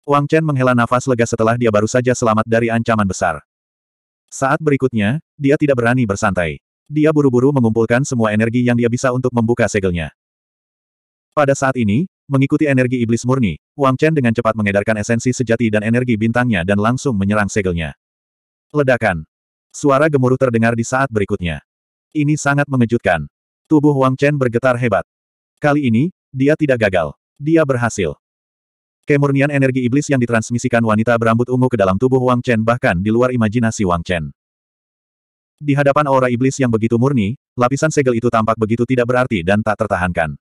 Wang Chen menghela nafas lega setelah dia baru saja selamat dari ancaman besar. Saat berikutnya, dia tidak berani bersantai. Dia buru-buru mengumpulkan semua energi yang dia bisa untuk membuka segelnya. Pada saat ini, mengikuti energi iblis murni, Wang Chen dengan cepat mengedarkan esensi sejati dan energi bintangnya dan langsung menyerang segelnya. Ledakan. Suara gemuruh terdengar di saat berikutnya. Ini sangat mengejutkan. Tubuh Wang Chen bergetar hebat. Kali ini, dia tidak gagal. Dia berhasil. Kemurnian energi iblis yang ditransmisikan wanita berambut ungu ke dalam tubuh Wang Chen bahkan di luar imajinasi Wang Chen. Di hadapan aura iblis yang begitu murni, lapisan segel itu tampak begitu tidak berarti dan tak tertahankan.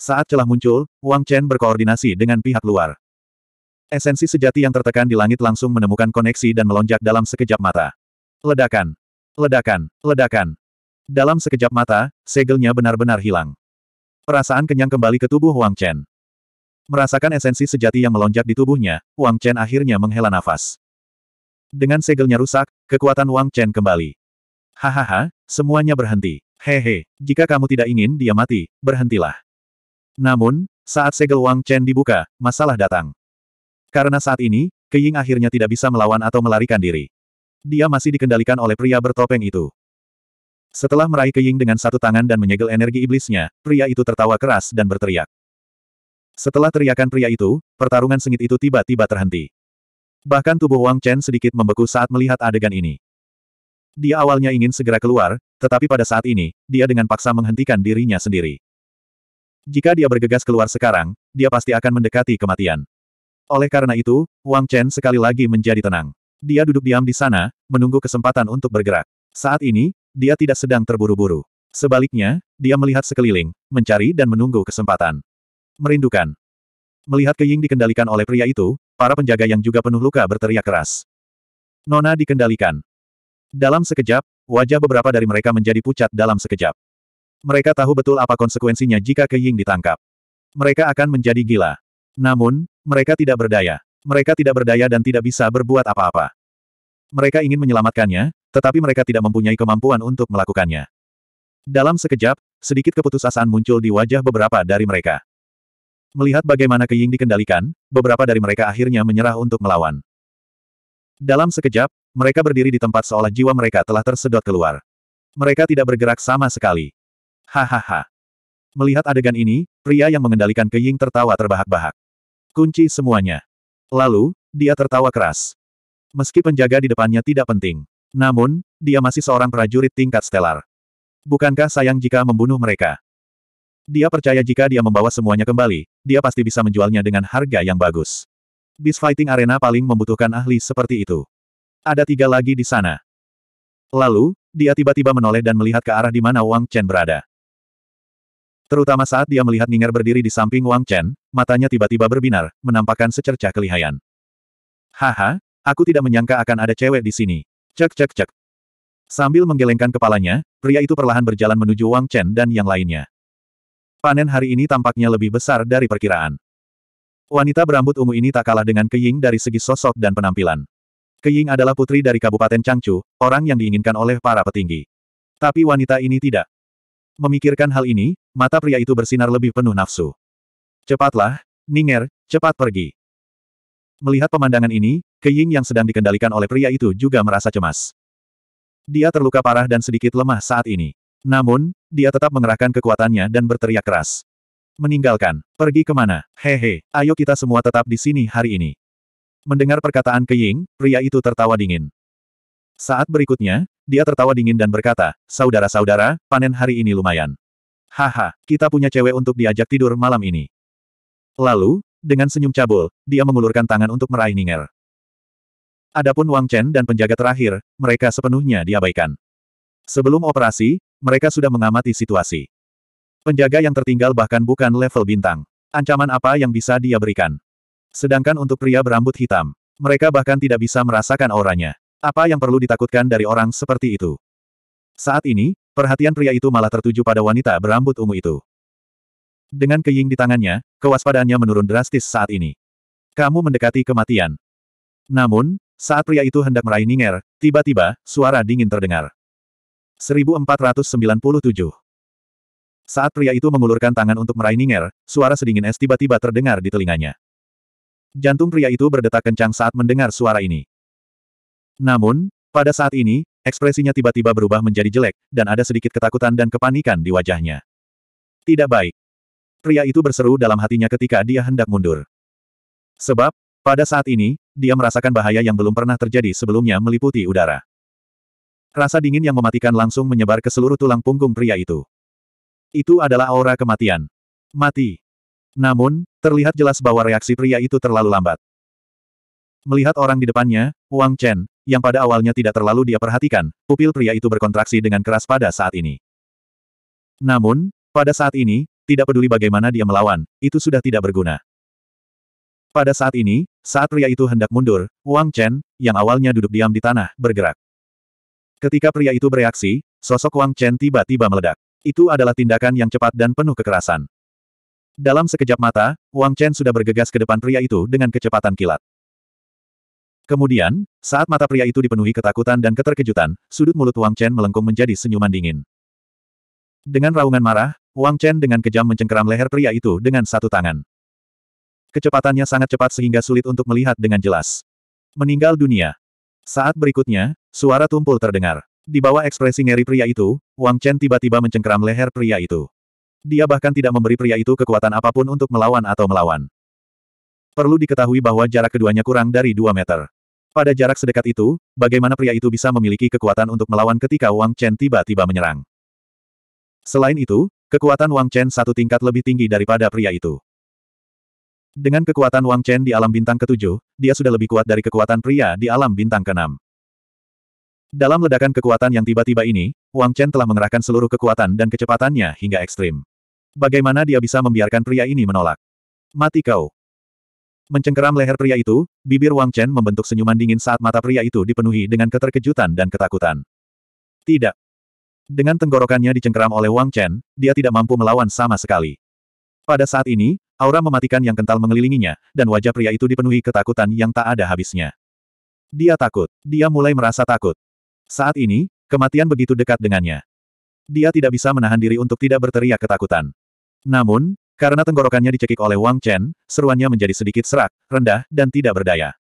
Saat celah muncul, Wang Chen berkoordinasi dengan pihak luar. Esensi sejati yang tertekan di langit langsung menemukan koneksi dan melonjak dalam sekejap mata. Ledakan! Ledakan! Ledakan! Dalam sekejap mata, segelnya benar-benar hilang. Perasaan kenyang kembali ke tubuh Wang Chen. Merasakan esensi sejati yang melonjak di tubuhnya, Wang Chen akhirnya menghela nafas. Dengan segelnya rusak, kekuatan Wang Chen kembali. Hahaha, semuanya berhenti. Hehe, jika kamu tidak ingin dia mati, berhentilah. Namun, saat segel Wang Chen dibuka, masalah datang. Karena saat ini, Keying akhirnya tidak bisa melawan atau melarikan diri. Dia masih dikendalikan oleh pria bertopeng itu. Setelah meraih Keying dengan satu tangan dan menyegel energi iblisnya, pria itu tertawa keras dan berteriak. Setelah teriakan pria itu, pertarungan sengit itu tiba-tiba terhenti. Bahkan tubuh Wang Chen sedikit membeku saat melihat adegan ini. Dia awalnya ingin segera keluar, tetapi pada saat ini, dia dengan paksa menghentikan dirinya sendiri. Jika dia bergegas keluar sekarang, dia pasti akan mendekati kematian. Oleh karena itu, Wang Chen sekali lagi menjadi tenang. Dia duduk diam di sana, menunggu kesempatan untuk bergerak. Saat ini, dia tidak sedang terburu-buru. Sebaliknya, dia melihat sekeliling, mencari dan menunggu kesempatan. Merindukan. Melihat Keying dikendalikan oleh pria itu, para penjaga yang juga penuh luka berteriak keras. Nona dikendalikan. Dalam sekejap, wajah beberapa dari mereka menjadi pucat dalam sekejap. Mereka tahu betul apa konsekuensinya jika Keying ditangkap. Mereka akan menjadi gila. Namun, mereka tidak berdaya. Mereka tidak berdaya dan tidak bisa berbuat apa-apa. Mereka ingin menyelamatkannya, tetapi mereka tidak mempunyai kemampuan untuk melakukannya. Dalam sekejap, sedikit keputusasaan muncul di wajah beberapa dari mereka. Melihat bagaimana keying dikendalikan, beberapa dari mereka akhirnya menyerah untuk melawan. Dalam sekejap, mereka berdiri di tempat seolah jiwa mereka telah tersedot keluar. Mereka tidak bergerak sama sekali. Hahaha. Melihat adegan ini, pria yang mengendalikan keying tertawa terbahak-bahak. Kunci semuanya. Lalu, dia tertawa keras. Meski penjaga di depannya tidak penting. Namun, dia masih seorang prajurit tingkat stelar. Bukankah sayang jika membunuh mereka? Dia percaya jika dia membawa semuanya kembali, dia pasti bisa menjualnya dengan harga yang bagus. Beast Fighting Arena paling membutuhkan ahli seperti itu. Ada tiga lagi di sana. Lalu, dia tiba-tiba menoleh dan melihat ke arah di mana Wang Chen berada. Terutama saat dia melihat Ninger berdiri di samping Wang Chen, matanya tiba-tiba berbinar, menampakkan secercah kelihayan. Haha, aku tidak menyangka akan ada cewek di sini. Cek cek cek. Sambil menggelengkan kepalanya, pria itu perlahan berjalan menuju Wang Chen dan yang lainnya. Panen hari ini tampaknya lebih besar dari perkiraan. Wanita berambut ungu ini tak kalah dengan Keying dari segi sosok dan penampilan. Keying adalah putri dari Kabupaten Changchu, orang yang diinginkan oleh para petinggi. Tapi wanita ini tidak. Memikirkan hal ini, mata pria itu bersinar lebih penuh nafsu. Cepatlah, Ninger, cepat pergi. Melihat pemandangan ini, Keying yang sedang dikendalikan oleh pria itu juga merasa cemas. Dia terluka parah dan sedikit lemah saat ini. Namun, dia tetap mengerahkan kekuatannya dan berteriak keras. Meninggalkan. Pergi kemana? Hehe, ayo kita semua tetap di sini hari ini. Mendengar perkataan Keying, pria itu tertawa dingin. Saat berikutnya, dia tertawa dingin dan berkata, Saudara-saudara, panen hari ini lumayan. Haha, kita punya cewek untuk diajak tidur malam ini. Lalu, dengan senyum cabul, dia mengulurkan tangan untuk meraih Ninger. Adapun Wang Chen dan penjaga terakhir, mereka sepenuhnya diabaikan. Sebelum operasi, mereka sudah mengamati situasi. Penjaga yang tertinggal bahkan bukan level bintang. Ancaman apa yang bisa dia berikan? Sedangkan untuk pria berambut hitam, mereka bahkan tidak bisa merasakan auranya. Apa yang perlu ditakutkan dari orang seperti itu? Saat ini, perhatian pria itu malah tertuju pada wanita berambut ungu itu. Dengan keying di tangannya, kewaspadaannya menurun drastis saat ini. Kamu mendekati kematian. Namun, saat pria itu hendak meraih Ninger, tiba-tiba, suara dingin terdengar. 1497 Saat pria itu mengulurkan tangan untuk meraih Ninger, suara sedingin es tiba-tiba terdengar di telinganya. Jantung pria itu berdetak kencang saat mendengar suara ini. Namun, pada saat ini, ekspresinya tiba-tiba berubah menjadi jelek, dan ada sedikit ketakutan dan kepanikan di wajahnya. Tidak baik. Pria itu berseru dalam hatinya ketika dia hendak mundur. Sebab, pada saat ini, dia merasakan bahaya yang belum pernah terjadi sebelumnya meliputi udara. Rasa dingin yang mematikan langsung menyebar ke seluruh tulang punggung pria itu. Itu adalah aura kematian. Mati. Namun, terlihat jelas bahwa reaksi pria itu terlalu lambat. Melihat orang di depannya, Wang Chen, yang pada awalnya tidak terlalu dia perhatikan, pupil pria itu berkontraksi dengan keras pada saat ini. Namun, pada saat ini, tidak peduli bagaimana dia melawan, itu sudah tidak berguna. Pada saat ini, saat pria itu hendak mundur, Wang Chen, yang awalnya duduk diam di tanah, bergerak. Ketika pria itu bereaksi, sosok Wang Chen tiba-tiba meledak. Itu adalah tindakan yang cepat dan penuh kekerasan. Dalam sekejap mata, Wang Chen sudah bergegas ke depan pria itu dengan kecepatan kilat. Kemudian, saat mata pria itu dipenuhi ketakutan dan keterkejutan, sudut mulut Wang Chen melengkung menjadi senyuman dingin. Dengan raungan marah, Wang Chen dengan kejam mencengkeram leher pria itu dengan satu tangan. Kecepatannya sangat cepat sehingga sulit untuk melihat dengan jelas. Meninggal dunia. Saat berikutnya, suara tumpul terdengar. Di bawah ekspresi ngeri pria itu, Wang Chen tiba-tiba mencengkeram leher pria itu. Dia bahkan tidak memberi pria itu kekuatan apapun untuk melawan atau melawan. Perlu diketahui bahwa jarak keduanya kurang dari 2 meter. Pada jarak sedekat itu, bagaimana pria itu bisa memiliki kekuatan untuk melawan ketika Wang Chen tiba-tiba menyerang. Selain itu, kekuatan Wang Chen satu tingkat lebih tinggi daripada pria itu. Dengan kekuatan Wang Chen di alam bintang ketujuh, dia sudah lebih kuat dari kekuatan pria di alam bintang keenam. Dalam ledakan kekuatan yang tiba-tiba ini, Wang Chen telah mengerahkan seluruh kekuatan dan kecepatannya hingga ekstrim. Bagaimana dia bisa membiarkan pria ini menolak? Mati kau! Mencengkeram leher pria itu, bibir Wang Chen membentuk senyuman dingin saat mata pria itu dipenuhi dengan keterkejutan dan ketakutan. Tidak. Dengan tenggorokannya dicengkeram oleh Wang Chen, dia tidak mampu melawan sama sekali. Pada saat ini, Aura mematikan yang kental mengelilinginya, dan wajah pria itu dipenuhi ketakutan yang tak ada habisnya. Dia takut. Dia mulai merasa takut. Saat ini, kematian begitu dekat dengannya. Dia tidak bisa menahan diri untuk tidak berteriak ketakutan. Namun, karena tenggorokannya dicekik oleh Wang Chen, seruannya menjadi sedikit serak, rendah, dan tidak berdaya.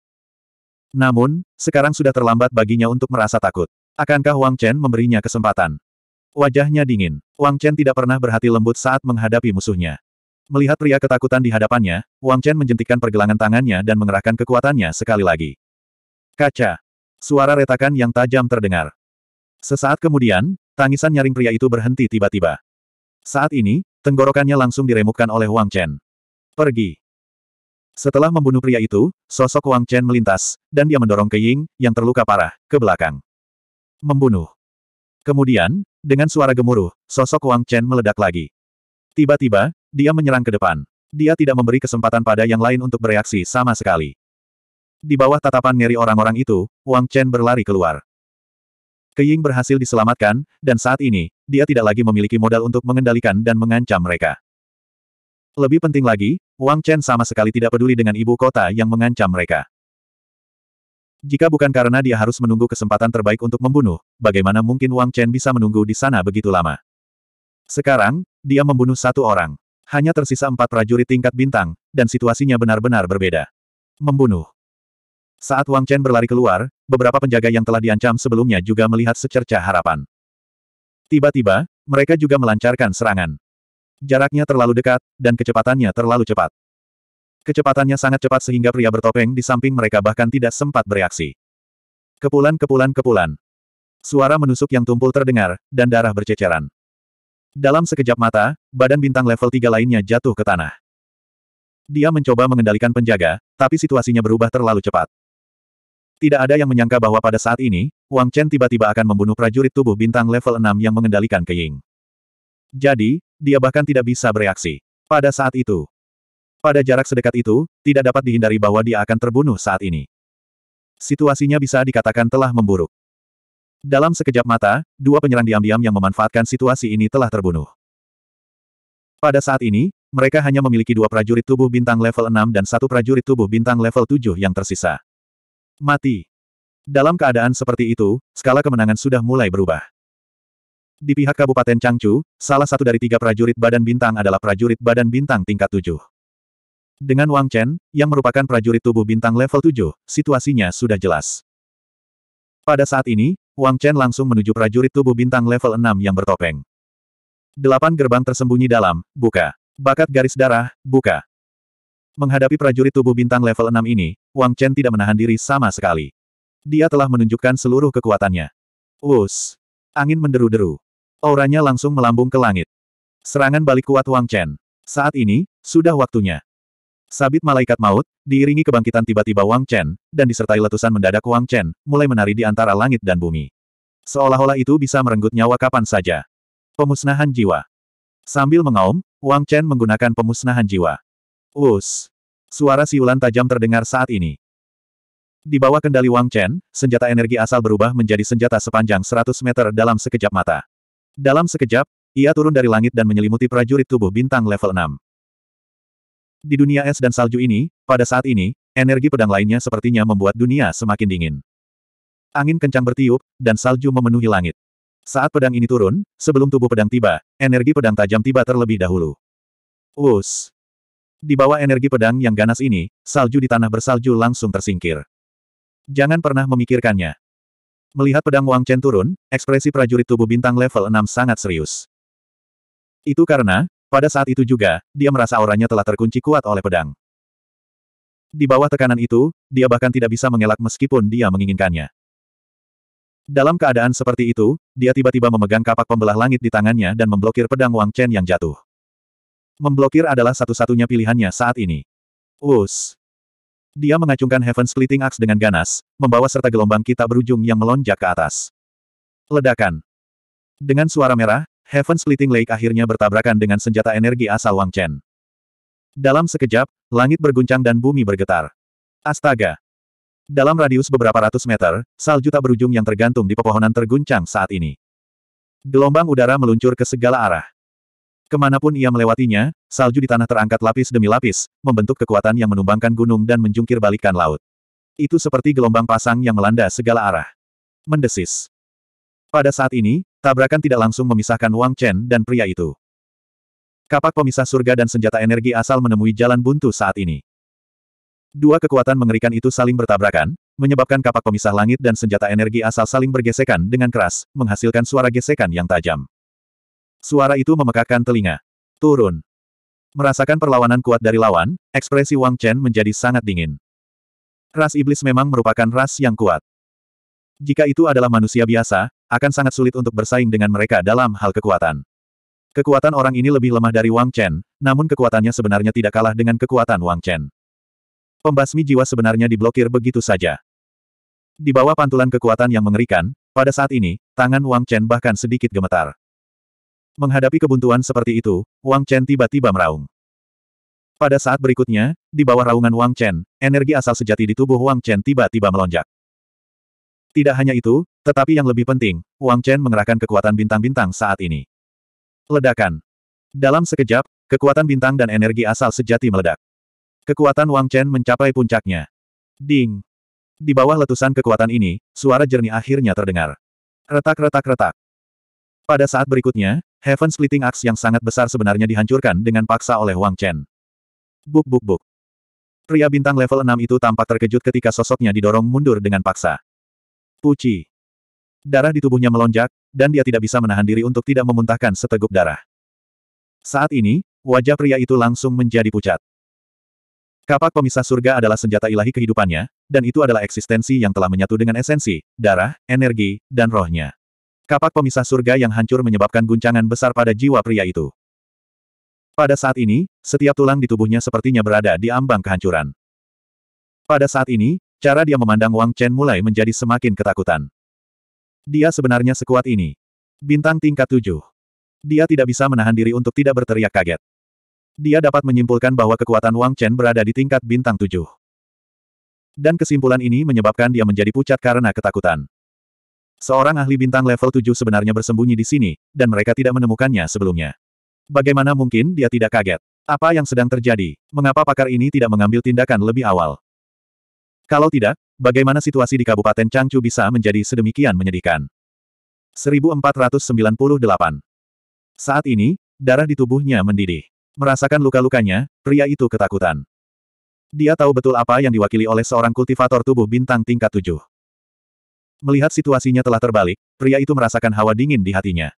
Namun, sekarang sudah terlambat baginya untuk merasa takut. Akankah Wang Chen memberinya kesempatan? Wajahnya dingin. Wang Chen tidak pernah berhati lembut saat menghadapi musuhnya. Melihat pria ketakutan di hadapannya, Wang Chen menjentikkan pergelangan tangannya dan mengerahkan kekuatannya sekali lagi. Kaca. Suara retakan yang tajam terdengar. Sesaat kemudian, tangisan nyaring pria itu berhenti tiba-tiba. Saat ini, tenggorokannya langsung diremukkan oleh Wang Chen. Pergi. Setelah membunuh pria itu, sosok Wang Chen melintas, dan dia mendorong ke Ying, yang terluka parah, ke belakang. Membunuh. Kemudian, dengan suara gemuruh, sosok Wang Chen meledak lagi. Tiba-tiba, dia menyerang ke depan. Dia tidak memberi kesempatan pada yang lain untuk bereaksi sama sekali. Di bawah tatapan ngeri orang-orang itu, Wang Chen berlari keluar. Ying berhasil diselamatkan, dan saat ini, dia tidak lagi memiliki modal untuk mengendalikan dan mengancam mereka. Lebih penting lagi, Wang Chen sama sekali tidak peduli dengan ibu kota yang mengancam mereka. Jika bukan karena dia harus menunggu kesempatan terbaik untuk membunuh, bagaimana mungkin Wang Chen bisa menunggu di sana begitu lama? Sekarang, dia membunuh satu orang. Hanya tersisa empat prajurit tingkat bintang, dan situasinya benar-benar berbeda. Membunuh. Saat Wang Chen berlari keluar, beberapa penjaga yang telah diancam sebelumnya juga melihat secerca harapan. Tiba-tiba, mereka juga melancarkan serangan. Jaraknya terlalu dekat, dan kecepatannya terlalu cepat. Kecepatannya sangat cepat sehingga pria bertopeng di samping mereka bahkan tidak sempat bereaksi. Kepulan-kepulan-kepulan. Suara menusuk yang tumpul terdengar, dan darah berceceran. Dalam sekejap mata, badan bintang level 3 lainnya jatuh ke tanah. Dia mencoba mengendalikan penjaga, tapi situasinya berubah terlalu cepat. Tidak ada yang menyangka bahwa pada saat ini, Wang Chen tiba-tiba akan membunuh prajurit tubuh bintang level 6 yang mengendalikan keying. Jadi, dia bahkan tidak bisa bereaksi. Pada saat itu, pada jarak sedekat itu, tidak dapat dihindari bahwa dia akan terbunuh saat ini. Situasinya bisa dikatakan telah memburuk. Dalam sekejap mata, dua penyerang diam-diam yang memanfaatkan situasi ini telah terbunuh. Pada saat ini, mereka hanya memiliki dua prajurit tubuh bintang level 6 dan satu prajurit tubuh bintang level 7 yang tersisa. Mati. Dalam keadaan seperti itu, skala kemenangan sudah mulai berubah. Di pihak Kabupaten Changchu, salah satu dari tiga prajurit badan bintang adalah prajurit badan bintang tingkat tujuh. Dengan Wang Chen, yang merupakan prajurit tubuh bintang level 7, situasinya sudah jelas. Pada saat ini, Wang Chen langsung menuju prajurit tubuh bintang level 6 yang bertopeng. Delapan gerbang tersembunyi dalam, buka. Bakat garis darah, buka. Menghadapi prajurit tubuh bintang level 6 ini, Wang Chen tidak menahan diri sama sekali. Dia telah menunjukkan seluruh kekuatannya. Us, Angin menderu-deru. Auranya langsung melambung ke langit. Serangan balik kuat Wang Chen. Saat ini, sudah waktunya. Sabit malaikat maut, diiringi kebangkitan tiba-tiba Wang Chen, dan disertai letusan mendadak Wang Chen, mulai menari di antara langit dan bumi. Seolah-olah itu bisa merenggut nyawa kapan saja. Pemusnahan jiwa. Sambil mengaum, Wang Chen menggunakan pemusnahan jiwa. Us. Suara siulan tajam terdengar saat ini. Di bawah kendali Wang Chen, senjata energi asal berubah menjadi senjata sepanjang 100 meter dalam sekejap mata. Dalam sekejap, ia turun dari langit dan menyelimuti prajurit tubuh bintang level 6. Di dunia es dan salju ini, pada saat ini, energi pedang lainnya sepertinya membuat dunia semakin dingin. Angin kencang bertiup, dan salju memenuhi langit. Saat pedang ini turun, sebelum tubuh pedang tiba, energi pedang tajam tiba terlebih dahulu. Us. Di bawah energi pedang yang ganas ini, salju di tanah bersalju langsung tersingkir. Jangan pernah memikirkannya. Melihat pedang Wang Chen turun, ekspresi prajurit tubuh bintang level 6 sangat serius. Itu karena, pada saat itu juga, dia merasa auranya telah terkunci kuat oleh pedang. Di bawah tekanan itu, dia bahkan tidak bisa mengelak meskipun dia menginginkannya. Dalam keadaan seperti itu, dia tiba-tiba memegang kapak pembelah langit di tangannya dan memblokir pedang Wang Chen yang jatuh. Memblokir adalah satu-satunya pilihannya saat ini. Us. Dia mengacungkan Heaven Splitting Axe dengan ganas, membawa serta gelombang kita berujung yang melonjak ke atas. Ledakan. Dengan suara merah, Heaven Splitting Lake akhirnya bertabrakan dengan senjata energi asal Wang Chen. Dalam sekejap, langit berguncang dan bumi bergetar. Astaga! Dalam radius beberapa ratus meter, salju tak berujung yang tergantung di pepohonan terguncang saat ini. Gelombang udara meluncur ke segala arah. Kemanapun ia melewatinya, salju di tanah terangkat lapis demi lapis, membentuk kekuatan yang menumbangkan gunung dan menjungkir balikan laut. Itu seperti gelombang pasang yang melanda segala arah. Mendesis. Pada saat ini, tabrakan tidak langsung memisahkan Wang Chen dan pria itu. Kapak pemisah surga dan senjata energi asal menemui jalan buntu saat ini. Dua kekuatan mengerikan itu saling bertabrakan, menyebabkan kapak pemisah langit dan senjata energi asal saling bergesekan dengan keras, menghasilkan suara gesekan yang tajam. Suara itu memekakkan telinga. Turun. Merasakan perlawanan kuat dari lawan, ekspresi Wang Chen menjadi sangat dingin. Ras iblis memang merupakan ras yang kuat. Jika itu adalah manusia biasa, akan sangat sulit untuk bersaing dengan mereka dalam hal kekuatan. Kekuatan orang ini lebih lemah dari Wang Chen, namun kekuatannya sebenarnya tidak kalah dengan kekuatan Wang Chen. Pembasmi jiwa sebenarnya diblokir begitu saja. Di bawah pantulan kekuatan yang mengerikan, pada saat ini, tangan Wang Chen bahkan sedikit gemetar. Menghadapi kebuntuan seperti itu, Wang Chen tiba-tiba meraung. Pada saat berikutnya, di bawah raungan Wang Chen, energi asal sejati di tubuh Wang Chen tiba-tiba melonjak. Tidak hanya itu, tetapi yang lebih penting, Wang Chen mengerahkan kekuatan bintang-bintang saat ini. Ledakan. Dalam sekejap, kekuatan bintang dan energi asal sejati meledak. Kekuatan Wang Chen mencapai puncaknya. Ding. Di bawah letusan kekuatan ini, suara jernih akhirnya terdengar. Retak-retak-retak. Pada saat berikutnya, Heaven Splitting Axe yang sangat besar sebenarnya dihancurkan dengan paksa oleh Wang Chen. Buk-buk-buk. Pria bintang level 6 itu tampak terkejut ketika sosoknya didorong mundur dengan paksa. Puci. Darah di tubuhnya melonjak, dan dia tidak bisa menahan diri untuk tidak memuntahkan seteguk darah. Saat ini, wajah pria itu langsung menjadi pucat. Kapak pemisah surga adalah senjata ilahi kehidupannya, dan itu adalah eksistensi yang telah menyatu dengan esensi, darah, energi, dan rohnya. Kapak pemisah surga yang hancur menyebabkan guncangan besar pada jiwa pria itu. Pada saat ini, setiap tulang di tubuhnya sepertinya berada di ambang kehancuran. Pada saat ini, Cara dia memandang Wang Chen mulai menjadi semakin ketakutan. Dia sebenarnya sekuat ini. Bintang tingkat tujuh. Dia tidak bisa menahan diri untuk tidak berteriak kaget. Dia dapat menyimpulkan bahwa kekuatan Wang Chen berada di tingkat bintang tujuh. Dan kesimpulan ini menyebabkan dia menjadi pucat karena ketakutan. Seorang ahli bintang level tujuh sebenarnya bersembunyi di sini, dan mereka tidak menemukannya sebelumnya. Bagaimana mungkin dia tidak kaget? Apa yang sedang terjadi? Mengapa pakar ini tidak mengambil tindakan lebih awal? Kalau tidak, bagaimana situasi di Kabupaten Changchu bisa menjadi sedemikian menyedihkan? 1498 Saat ini, darah di tubuhnya mendidih. Merasakan luka-lukanya, pria itu ketakutan. Dia tahu betul apa yang diwakili oleh seorang kultivator tubuh bintang tingkat tujuh. Melihat situasinya telah terbalik, pria itu merasakan hawa dingin di hatinya.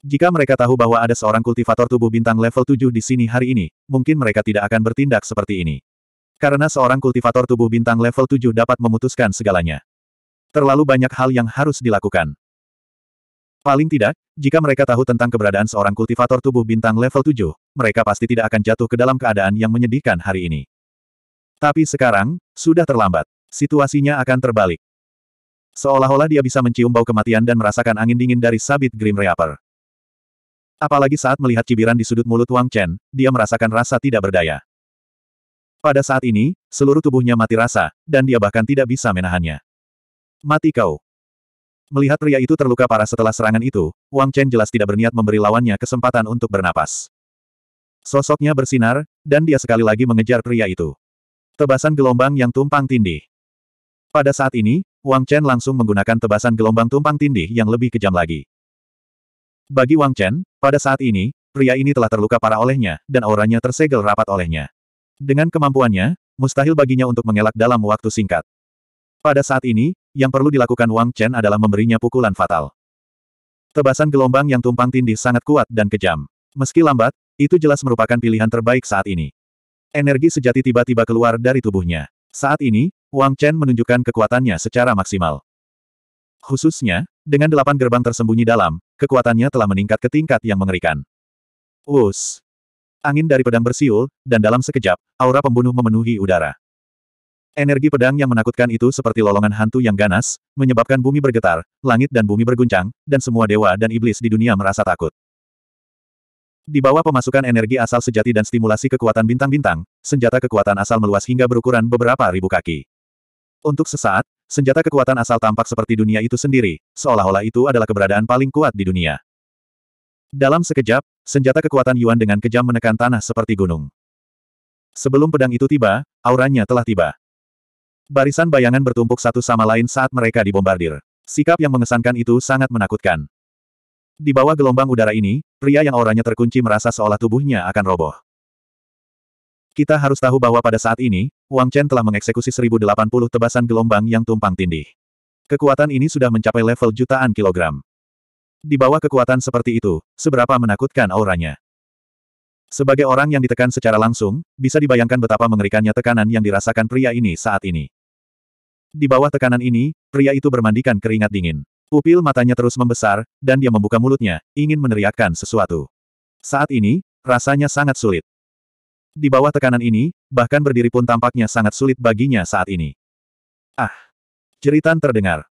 Jika mereka tahu bahwa ada seorang kultivator tubuh bintang level tujuh di sini hari ini, mungkin mereka tidak akan bertindak seperti ini. Karena seorang kultivator tubuh bintang level 7 dapat memutuskan segalanya. Terlalu banyak hal yang harus dilakukan. Paling tidak, jika mereka tahu tentang keberadaan seorang kultivator tubuh bintang level 7, mereka pasti tidak akan jatuh ke dalam keadaan yang menyedihkan hari ini. Tapi sekarang, sudah terlambat. Situasinya akan terbalik. Seolah-olah dia bisa mencium bau kematian dan merasakan angin dingin dari sabit Grim Reaper. Apalagi saat melihat cibiran di sudut mulut Wang Chen, dia merasakan rasa tidak berdaya. Pada saat ini, seluruh tubuhnya mati rasa, dan dia bahkan tidak bisa menahannya. Mati kau. Melihat pria itu terluka parah setelah serangan itu, Wang Chen jelas tidak berniat memberi lawannya kesempatan untuk bernapas. Sosoknya bersinar, dan dia sekali lagi mengejar pria itu. Tebasan gelombang yang tumpang tindih. Pada saat ini, Wang Chen langsung menggunakan tebasan gelombang tumpang tindih yang lebih kejam lagi. Bagi Wang Chen, pada saat ini, pria ini telah terluka parah olehnya, dan auranya tersegel rapat olehnya. Dengan kemampuannya, mustahil baginya untuk mengelak dalam waktu singkat. Pada saat ini, yang perlu dilakukan Wang Chen adalah memberinya pukulan fatal. Tebasan gelombang yang tumpang tindih sangat kuat dan kejam. Meski lambat, itu jelas merupakan pilihan terbaik saat ini. Energi sejati tiba-tiba keluar dari tubuhnya. Saat ini, Wang Chen menunjukkan kekuatannya secara maksimal. Khususnya, dengan delapan gerbang tersembunyi dalam, kekuatannya telah meningkat ke tingkat yang mengerikan. Wus! Angin dari pedang bersiul, dan dalam sekejap, aura pembunuh memenuhi udara. Energi pedang yang menakutkan itu seperti lolongan hantu yang ganas, menyebabkan bumi bergetar, langit dan bumi berguncang, dan semua dewa dan iblis di dunia merasa takut. Di bawah pemasukan energi asal sejati dan stimulasi kekuatan bintang-bintang, senjata kekuatan asal meluas hingga berukuran beberapa ribu kaki. Untuk sesaat, senjata kekuatan asal tampak seperti dunia itu sendiri, seolah-olah itu adalah keberadaan paling kuat di dunia. Dalam sekejap, Senjata kekuatan Yuan dengan kejam menekan tanah seperti gunung. Sebelum pedang itu tiba, auranya telah tiba. Barisan bayangan bertumpuk satu sama lain saat mereka dibombardir. Sikap yang mengesankan itu sangat menakutkan. Di bawah gelombang udara ini, pria yang auranya terkunci merasa seolah tubuhnya akan roboh. Kita harus tahu bahwa pada saat ini, Wang Chen telah mengeksekusi 1080 tebasan gelombang yang tumpang tindih. Kekuatan ini sudah mencapai level jutaan kilogram. Di bawah kekuatan seperti itu, seberapa menakutkan auranya. Sebagai orang yang ditekan secara langsung, bisa dibayangkan betapa mengerikannya tekanan yang dirasakan pria ini saat ini. Di bawah tekanan ini, pria itu bermandikan keringat dingin. Pupil matanya terus membesar, dan dia membuka mulutnya, ingin meneriakkan sesuatu. Saat ini, rasanya sangat sulit. Di bawah tekanan ini, bahkan berdiri pun tampaknya sangat sulit baginya saat ini. Ah! Jeritan terdengar.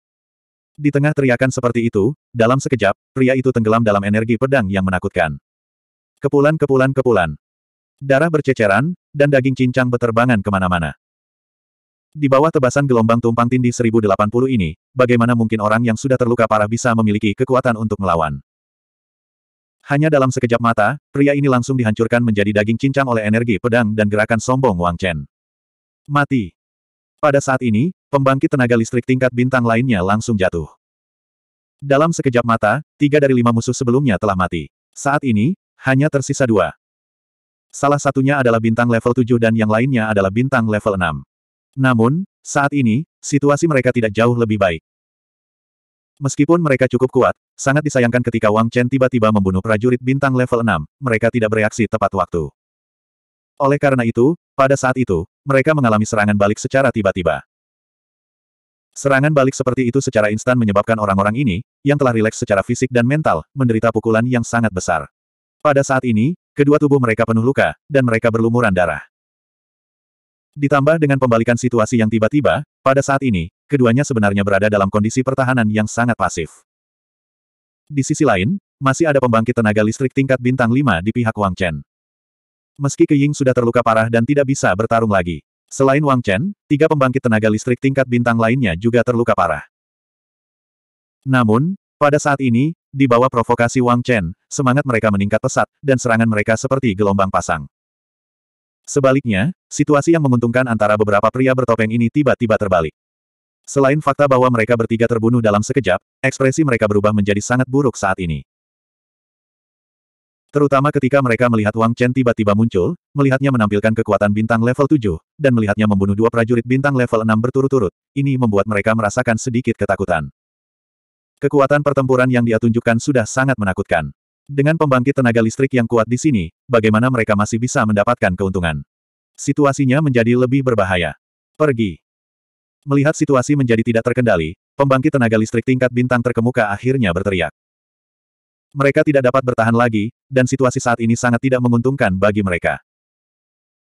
Di tengah teriakan seperti itu, dalam sekejap, pria itu tenggelam dalam energi pedang yang menakutkan. Kepulan kepulan kepulan. Darah berceceran, dan daging cincang beterbangan kemana-mana. Di bawah tebasan gelombang tumpang tindih 1080 ini, bagaimana mungkin orang yang sudah terluka parah bisa memiliki kekuatan untuk melawan. Hanya dalam sekejap mata, pria ini langsung dihancurkan menjadi daging cincang oleh energi pedang dan gerakan sombong Wang Chen. Mati. Pada saat ini, pembangkit tenaga listrik tingkat bintang lainnya langsung jatuh. Dalam sekejap mata, tiga dari lima musuh sebelumnya telah mati. Saat ini, hanya tersisa dua. Salah satunya adalah bintang level 7 dan yang lainnya adalah bintang level 6. Namun, saat ini, situasi mereka tidak jauh lebih baik. Meskipun mereka cukup kuat, sangat disayangkan ketika Wang Chen tiba-tiba membunuh prajurit bintang level 6, mereka tidak bereaksi tepat waktu. Oleh karena itu, pada saat itu, mereka mengalami serangan balik secara tiba-tiba. Serangan balik seperti itu secara instan menyebabkan orang-orang ini, yang telah rileks secara fisik dan mental, menderita pukulan yang sangat besar. Pada saat ini, kedua tubuh mereka penuh luka, dan mereka berlumuran darah. Ditambah dengan pembalikan situasi yang tiba-tiba, pada saat ini, keduanya sebenarnya berada dalam kondisi pertahanan yang sangat pasif. Di sisi lain, masih ada pembangkit tenaga listrik tingkat bintang 5 di pihak Wang Chen. Meski Ke Ying sudah terluka parah dan tidak bisa bertarung lagi. Selain Wang Chen, tiga pembangkit tenaga listrik tingkat bintang lainnya juga terluka parah. Namun, pada saat ini, di bawah provokasi Wang Chen, semangat mereka meningkat pesat, dan serangan mereka seperti gelombang pasang. Sebaliknya, situasi yang menguntungkan antara beberapa pria bertopeng ini tiba-tiba terbalik. Selain fakta bahwa mereka bertiga terbunuh dalam sekejap, ekspresi mereka berubah menjadi sangat buruk saat ini. Terutama ketika mereka melihat Wang Chen tiba-tiba muncul, melihatnya menampilkan kekuatan bintang level 7, dan melihatnya membunuh dua prajurit bintang level 6 berturut-turut, ini membuat mereka merasakan sedikit ketakutan. Kekuatan pertempuran yang dia tunjukkan sudah sangat menakutkan. Dengan pembangkit tenaga listrik yang kuat di sini, bagaimana mereka masih bisa mendapatkan keuntungan? Situasinya menjadi lebih berbahaya. Pergi. Melihat situasi menjadi tidak terkendali, pembangkit tenaga listrik tingkat bintang terkemuka akhirnya berteriak. Mereka tidak dapat bertahan lagi, dan situasi saat ini sangat tidak menguntungkan bagi mereka.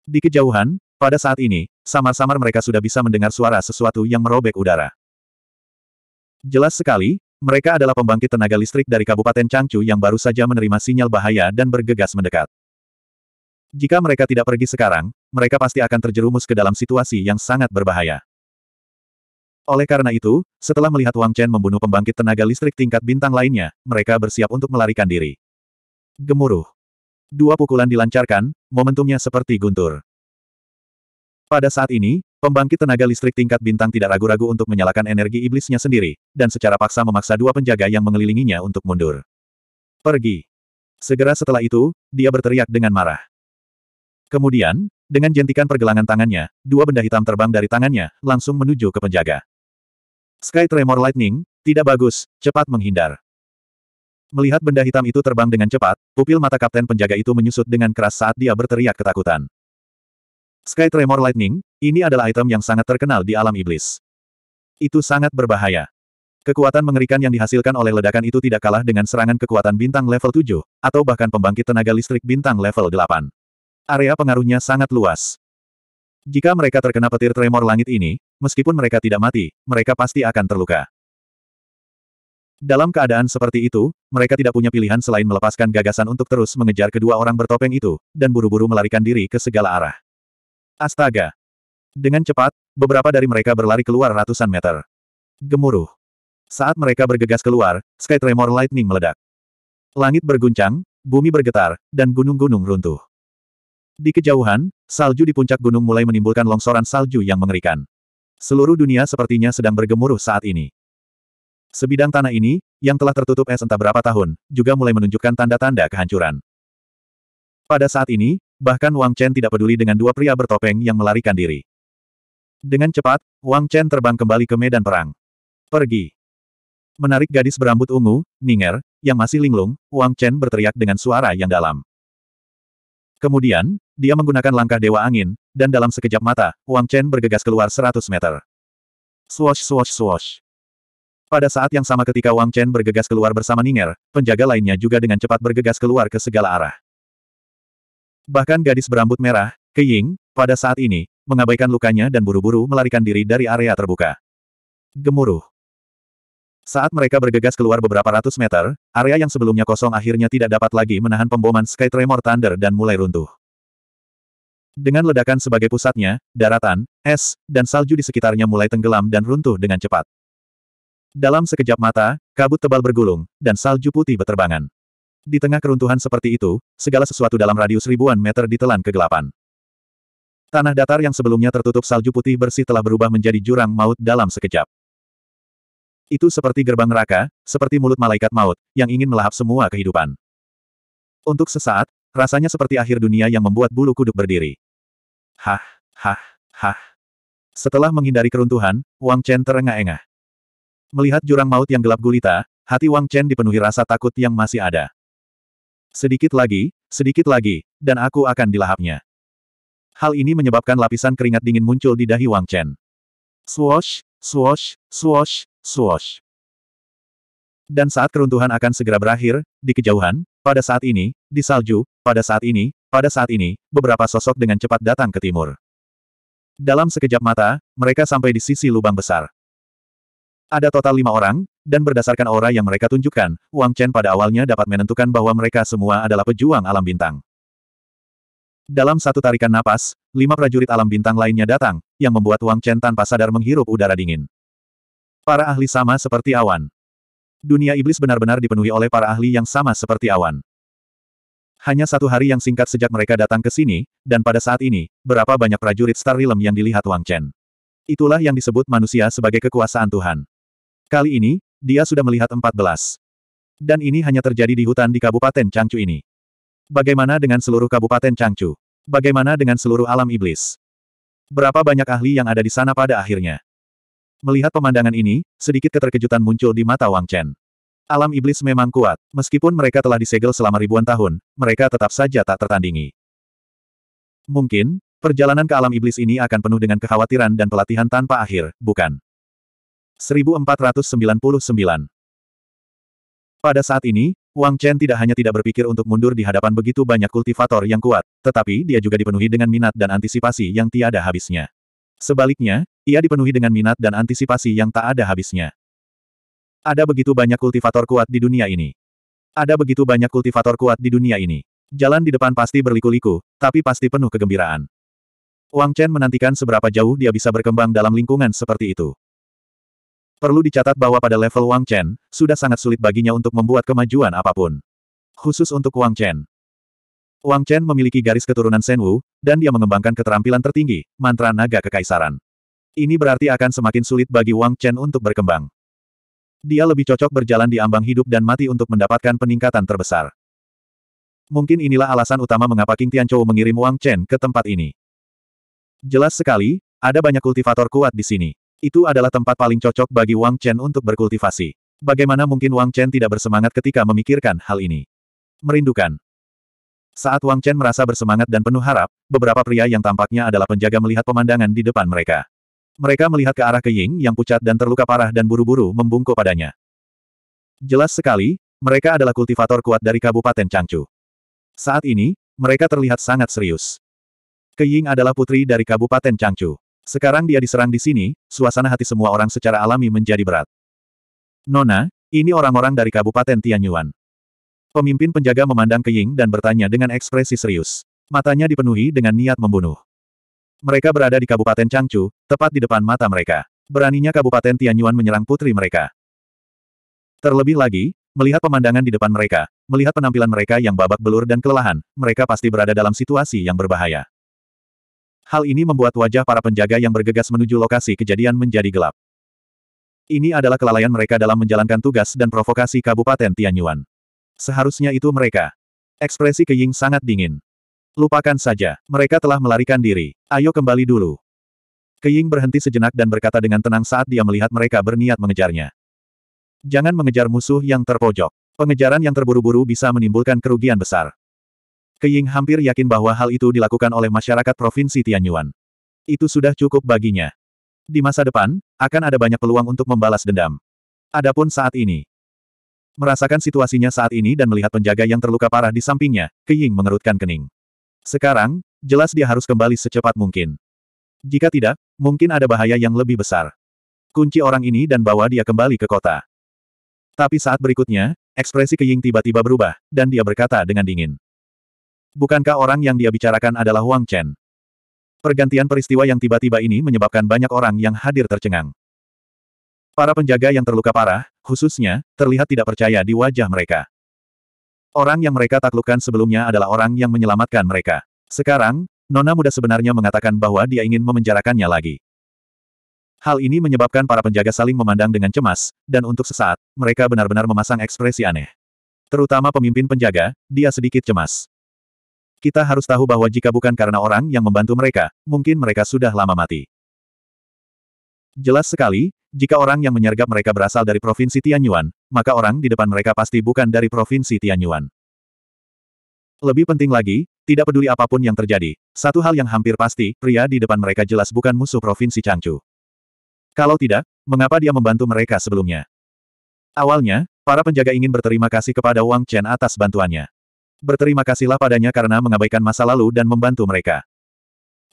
Di kejauhan, pada saat ini, samar-samar mereka sudah bisa mendengar suara sesuatu yang merobek udara. Jelas sekali, mereka adalah pembangkit tenaga listrik dari Kabupaten Changchu yang baru saja menerima sinyal bahaya dan bergegas mendekat. Jika mereka tidak pergi sekarang, mereka pasti akan terjerumus ke dalam situasi yang sangat berbahaya. Oleh karena itu, setelah melihat Wang Chen membunuh pembangkit tenaga listrik tingkat bintang lainnya, mereka bersiap untuk melarikan diri. Gemuruh. Dua pukulan dilancarkan, momentumnya seperti guntur. Pada saat ini, pembangkit tenaga listrik tingkat bintang tidak ragu-ragu untuk menyalakan energi iblisnya sendiri, dan secara paksa memaksa dua penjaga yang mengelilinginya untuk mundur. Pergi. Segera setelah itu, dia berteriak dengan marah. Kemudian, dengan jentikan pergelangan tangannya, dua benda hitam terbang dari tangannya, langsung menuju ke penjaga. Sky Tremor Lightning, tidak bagus, cepat menghindar. Melihat benda hitam itu terbang dengan cepat, pupil mata kapten penjaga itu menyusut dengan keras saat dia berteriak ketakutan. Sky Tremor Lightning, ini adalah item yang sangat terkenal di alam iblis. Itu sangat berbahaya. Kekuatan mengerikan yang dihasilkan oleh ledakan itu tidak kalah dengan serangan kekuatan bintang level 7, atau bahkan pembangkit tenaga listrik bintang level 8. Area pengaruhnya sangat luas. Jika mereka terkena petir tremor langit ini, meskipun mereka tidak mati, mereka pasti akan terluka. Dalam keadaan seperti itu, mereka tidak punya pilihan selain melepaskan gagasan untuk terus mengejar kedua orang bertopeng itu, dan buru-buru melarikan diri ke segala arah. Astaga! Dengan cepat, beberapa dari mereka berlari keluar ratusan meter. Gemuruh. Saat mereka bergegas keluar, Sky Tremor Lightning meledak. Langit berguncang, bumi bergetar, dan gunung-gunung runtuh. Di kejauhan, salju di puncak gunung mulai menimbulkan longsoran salju yang mengerikan. Seluruh dunia sepertinya sedang bergemuruh saat ini. Sebidang tanah ini, yang telah tertutup es entah berapa tahun, juga mulai menunjukkan tanda-tanda kehancuran. Pada saat ini, bahkan Wang Chen tidak peduli dengan dua pria bertopeng yang melarikan diri. Dengan cepat, Wang Chen terbang kembali ke medan perang. Pergi. Menarik gadis berambut ungu, Ninger, yang masih linglung, Wang Chen berteriak dengan suara yang dalam. Kemudian, dia menggunakan langkah Dewa Angin, dan dalam sekejap mata, Wang Chen bergegas keluar 100 meter. Swash swash swash. Pada saat yang sama ketika Wang Chen bergegas keluar bersama Ninger, penjaga lainnya juga dengan cepat bergegas keluar ke segala arah. Bahkan gadis berambut merah, Ke Ying, pada saat ini, mengabaikan lukanya dan buru-buru melarikan diri dari area terbuka. Gemuruh. Saat mereka bergegas keluar beberapa ratus meter, area yang sebelumnya kosong akhirnya tidak dapat lagi menahan pemboman Sky Tremor Thunder dan mulai runtuh. Dengan ledakan sebagai pusatnya, daratan, es, dan salju di sekitarnya mulai tenggelam dan runtuh dengan cepat. Dalam sekejap mata, kabut tebal bergulung, dan salju putih berterbangan. Di tengah keruntuhan seperti itu, segala sesuatu dalam radius ribuan meter ditelan kegelapan. Tanah datar yang sebelumnya tertutup salju putih bersih telah berubah menjadi jurang maut dalam sekejap. Itu seperti gerbang neraka, seperti mulut malaikat maut, yang ingin melahap semua kehidupan. Untuk sesaat, rasanya seperti akhir dunia yang membuat bulu kuduk berdiri. Hah, hah, hah. Setelah menghindari keruntuhan, Wang Chen terengah-engah. Melihat jurang maut yang gelap gulita, hati Wang Chen dipenuhi rasa takut yang masih ada. Sedikit lagi, sedikit lagi, dan aku akan dilahapnya. Hal ini menyebabkan lapisan keringat dingin muncul di dahi Wang Chen. Swoosh, swoosh, swoosh, Swoosh. Dan saat keruntuhan akan segera berakhir, di kejauhan, pada saat ini, di salju, pada saat ini, pada saat ini, beberapa sosok dengan cepat datang ke timur. Dalam sekejap mata, mereka sampai di sisi lubang besar. Ada total lima orang, dan berdasarkan aura yang mereka tunjukkan, Wang Chen pada awalnya dapat menentukan bahwa mereka semua adalah pejuang alam bintang. Dalam satu tarikan napas, lima prajurit alam bintang lainnya datang, yang membuat Wang Chen tanpa sadar menghirup udara dingin. Para ahli sama seperti awan. Dunia iblis benar-benar dipenuhi oleh para ahli yang sama seperti awan. Hanya satu hari yang singkat sejak mereka datang ke sini, dan pada saat ini, berapa banyak prajurit Star Realm yang dilihat Wang Chen. Itulah yang disebut manusia sebagai kekuasaan Tuhan. Kali ini, dia sudah melihat 14. Dan ini hanya terjadi di hutan di Kabupaten Changchu ini. Bagaimana dengan seluruh Kabupaten Changchu? Bagaimana dengan seluruh alam iblis? Berapa banyak ahli yang ada di sana pada akhirnya? Melihat pemandangan ini, sedikit keterkejutan muncul di mata Wang Chen. Alam iblis memang kuat, meskipun mereka telah disegel selama ribuan tahun, mereka tetap saja tak tertandingi. Mungkin, perjalanan ke alam iblis ini akan penuh dengan kekhawatiran dan pelatihan tanpa akhir, bukan? 1499 Pada saat ini, Wang Chen tidak hanya tidak berpikir untuk mundur di hadapan begitu banyak kultivator yang kuat, tetapi dia juga dipenuhi dengan minat dan antisipasi yang tiada habisnya. Sebaliknya, ia dipenuhi dengan minat dan antisipasi yang tak ada habisnya. Ada begitu banyak kultivator kuat di dunia ini. Ada begitu banyak kultivator kuat di dunia ini. Jalan di depan pasti berliku-liku, tapi pasti penuh kegembiraan. Wang Chen menantikan seberapa jauh dia bisa berkembang dalam lingkungan seperti itu. Perlu dicatat bahwa pada level Wang Chen, sudah sangat sulit baginya untuk membuat kemajuan apapun. Khusus untuk Wang Chen. Wang Chen memiliki garis keturunan Shen Wu, dan dia mengembangkan keterampilan tertinggi, mantra naga kekaisaran. Ini berarti akan semakin sulit bagi Wang Chen untuk berkembang. Dia lebih cocok berjalan di ambang hidup dan mati untuk mendapatkan peningkatan terbesar. Mungkin inilah alasan utama mengapa King Chou mengirim Wang Chen ke tempat ini. Jelas sekali, ada banyak kultivator kuat di sini. Itu adalah tempat paling cocok bagi Wang Chen untuk berkultivasi. Bagaimana mungkin Wang Chen tidak bersemangat ketika memikirkan hal ini? Merindukan. Saat Wang Chen merasa bersemangat dan penuh harap, beberapa pria yang tampaknya adalah penjaga melihat pemandangan di depan mereka. Mereka melihat ke arah Keying yang pucat dan terluka parah dan buru-buru membungkuk padanya. Jelas sekali, mereka adalah kultivator kuat dari Kabupaten Changchu. Saat ini, mereka terlihat sangat serius. Keying adalah putri dari Kabupaten Changchu. Sekarang dia diserang di sini, suasana hati semua orang secara alami menjadi berat. Nona, ini orang-orang dari Kabupaten Tianyuan. Pemimpin penjaga memandang Keying dan bertanya dengan ekspresi serius. Matanya dipenuhi dengan niat membunuh. Mereka berada di Kabupaten Changchu, tepat di depan mata mereka. Beraninya Kabupaten Tianyuan menyerang putri mereka. Terlebih lagi, melihat pemandangan di depan mereka, melihat penampilan mereka yang babak belur dan kelelahan, mereka pasti berada dalam situasi yang berbahaya. Hal ini membuat wajah para penjaga yang bergegas menuju lokasi kejadian menjadi gelap. Ini adalah kelalaian mereka dalam menjalankan tugas dan provokasi Kabupaten Tianyuan. Seharusnya itu mereka. Ekspresi Ke Ying sangat dingin. Lupakan saja, mereka telah melarikan diri. Ayo kembali dulu. Ying berhenti sejenak dan berkata dengan tenang saat dia melihat mereka berniat mengejarnya. Jangan mengejar musuh yang terpojok. Pengejaran yang terburu-buru bisa menimbulkan kerugian besar. Ying hampir yakin bahwa hal itu dilakukan oleh masyarakat Provinsi Tianyuan. Itu sudah cukup baginya. Di masa depan, akan ada banyak peluang untuk membalas dendam. Adapun saat ini, merasakan situasinya saat ini dan melihat penjaga yang terluka parah di sampingnya, Ying mengerutkan kening. Sekarang, jelas dia harus kembali secepat mungkin. Jika tidak, mungkin ada bahaya yang lebih besar. Kunci orang ini dan bawa dia kembali ke kota. Tapi saat berikutnya, ekspresi Keying tiba-tiba berubah, dan dia berkata dengan dingin. Bukankah orang yang dia bicarakan adalah Wang Chen? Pergantian peristiwa yang tiba-tiba ini menyebabkan banyak orang yang hadir tercengang. Para penjaga yang terluka parah, khususnya, terlihat tidak percaya di wajah mereka. Orang yang mereka taklukkan sebelumnya adalah orang yang menyelamatkan mereka. Sekarang, Nona muda sebenarnya mengatakan bahwa dia ingin memenjarakannya lagi. Hal ini menyebabkan para penjaga saling memandang dengan cemas, dan untuk sesaat, mereka benar-benar memasang ekspresi aneh. Terutama pemimpin penjaga, dia sedikit cemas. Kita harus tahu bahwa jika bukan karena orang yang membantu mereka, mungkin mereka sudah lama mati. Jelas sekali, jika orang yang menyergap mereka berasal dari provinsi Tianyuan, maka orang di depan mereka pasti bukan dari provinsi Tianyuan. Lebih penting lagi, tidak peduli apapun yang terjadi, satu hal yang hampir pasti, pria di depan mereka jelas bukan musuh provinsi Changchu. Kalau tidak, mengapa dia membantu mereka sebelumnya? Awalnya, para penjaga ingin berterima kasih kepada Wang Chen atas bantuannya. Berterima kasihlah padanya karena mengabaikan masa lalu dan membantu mereka.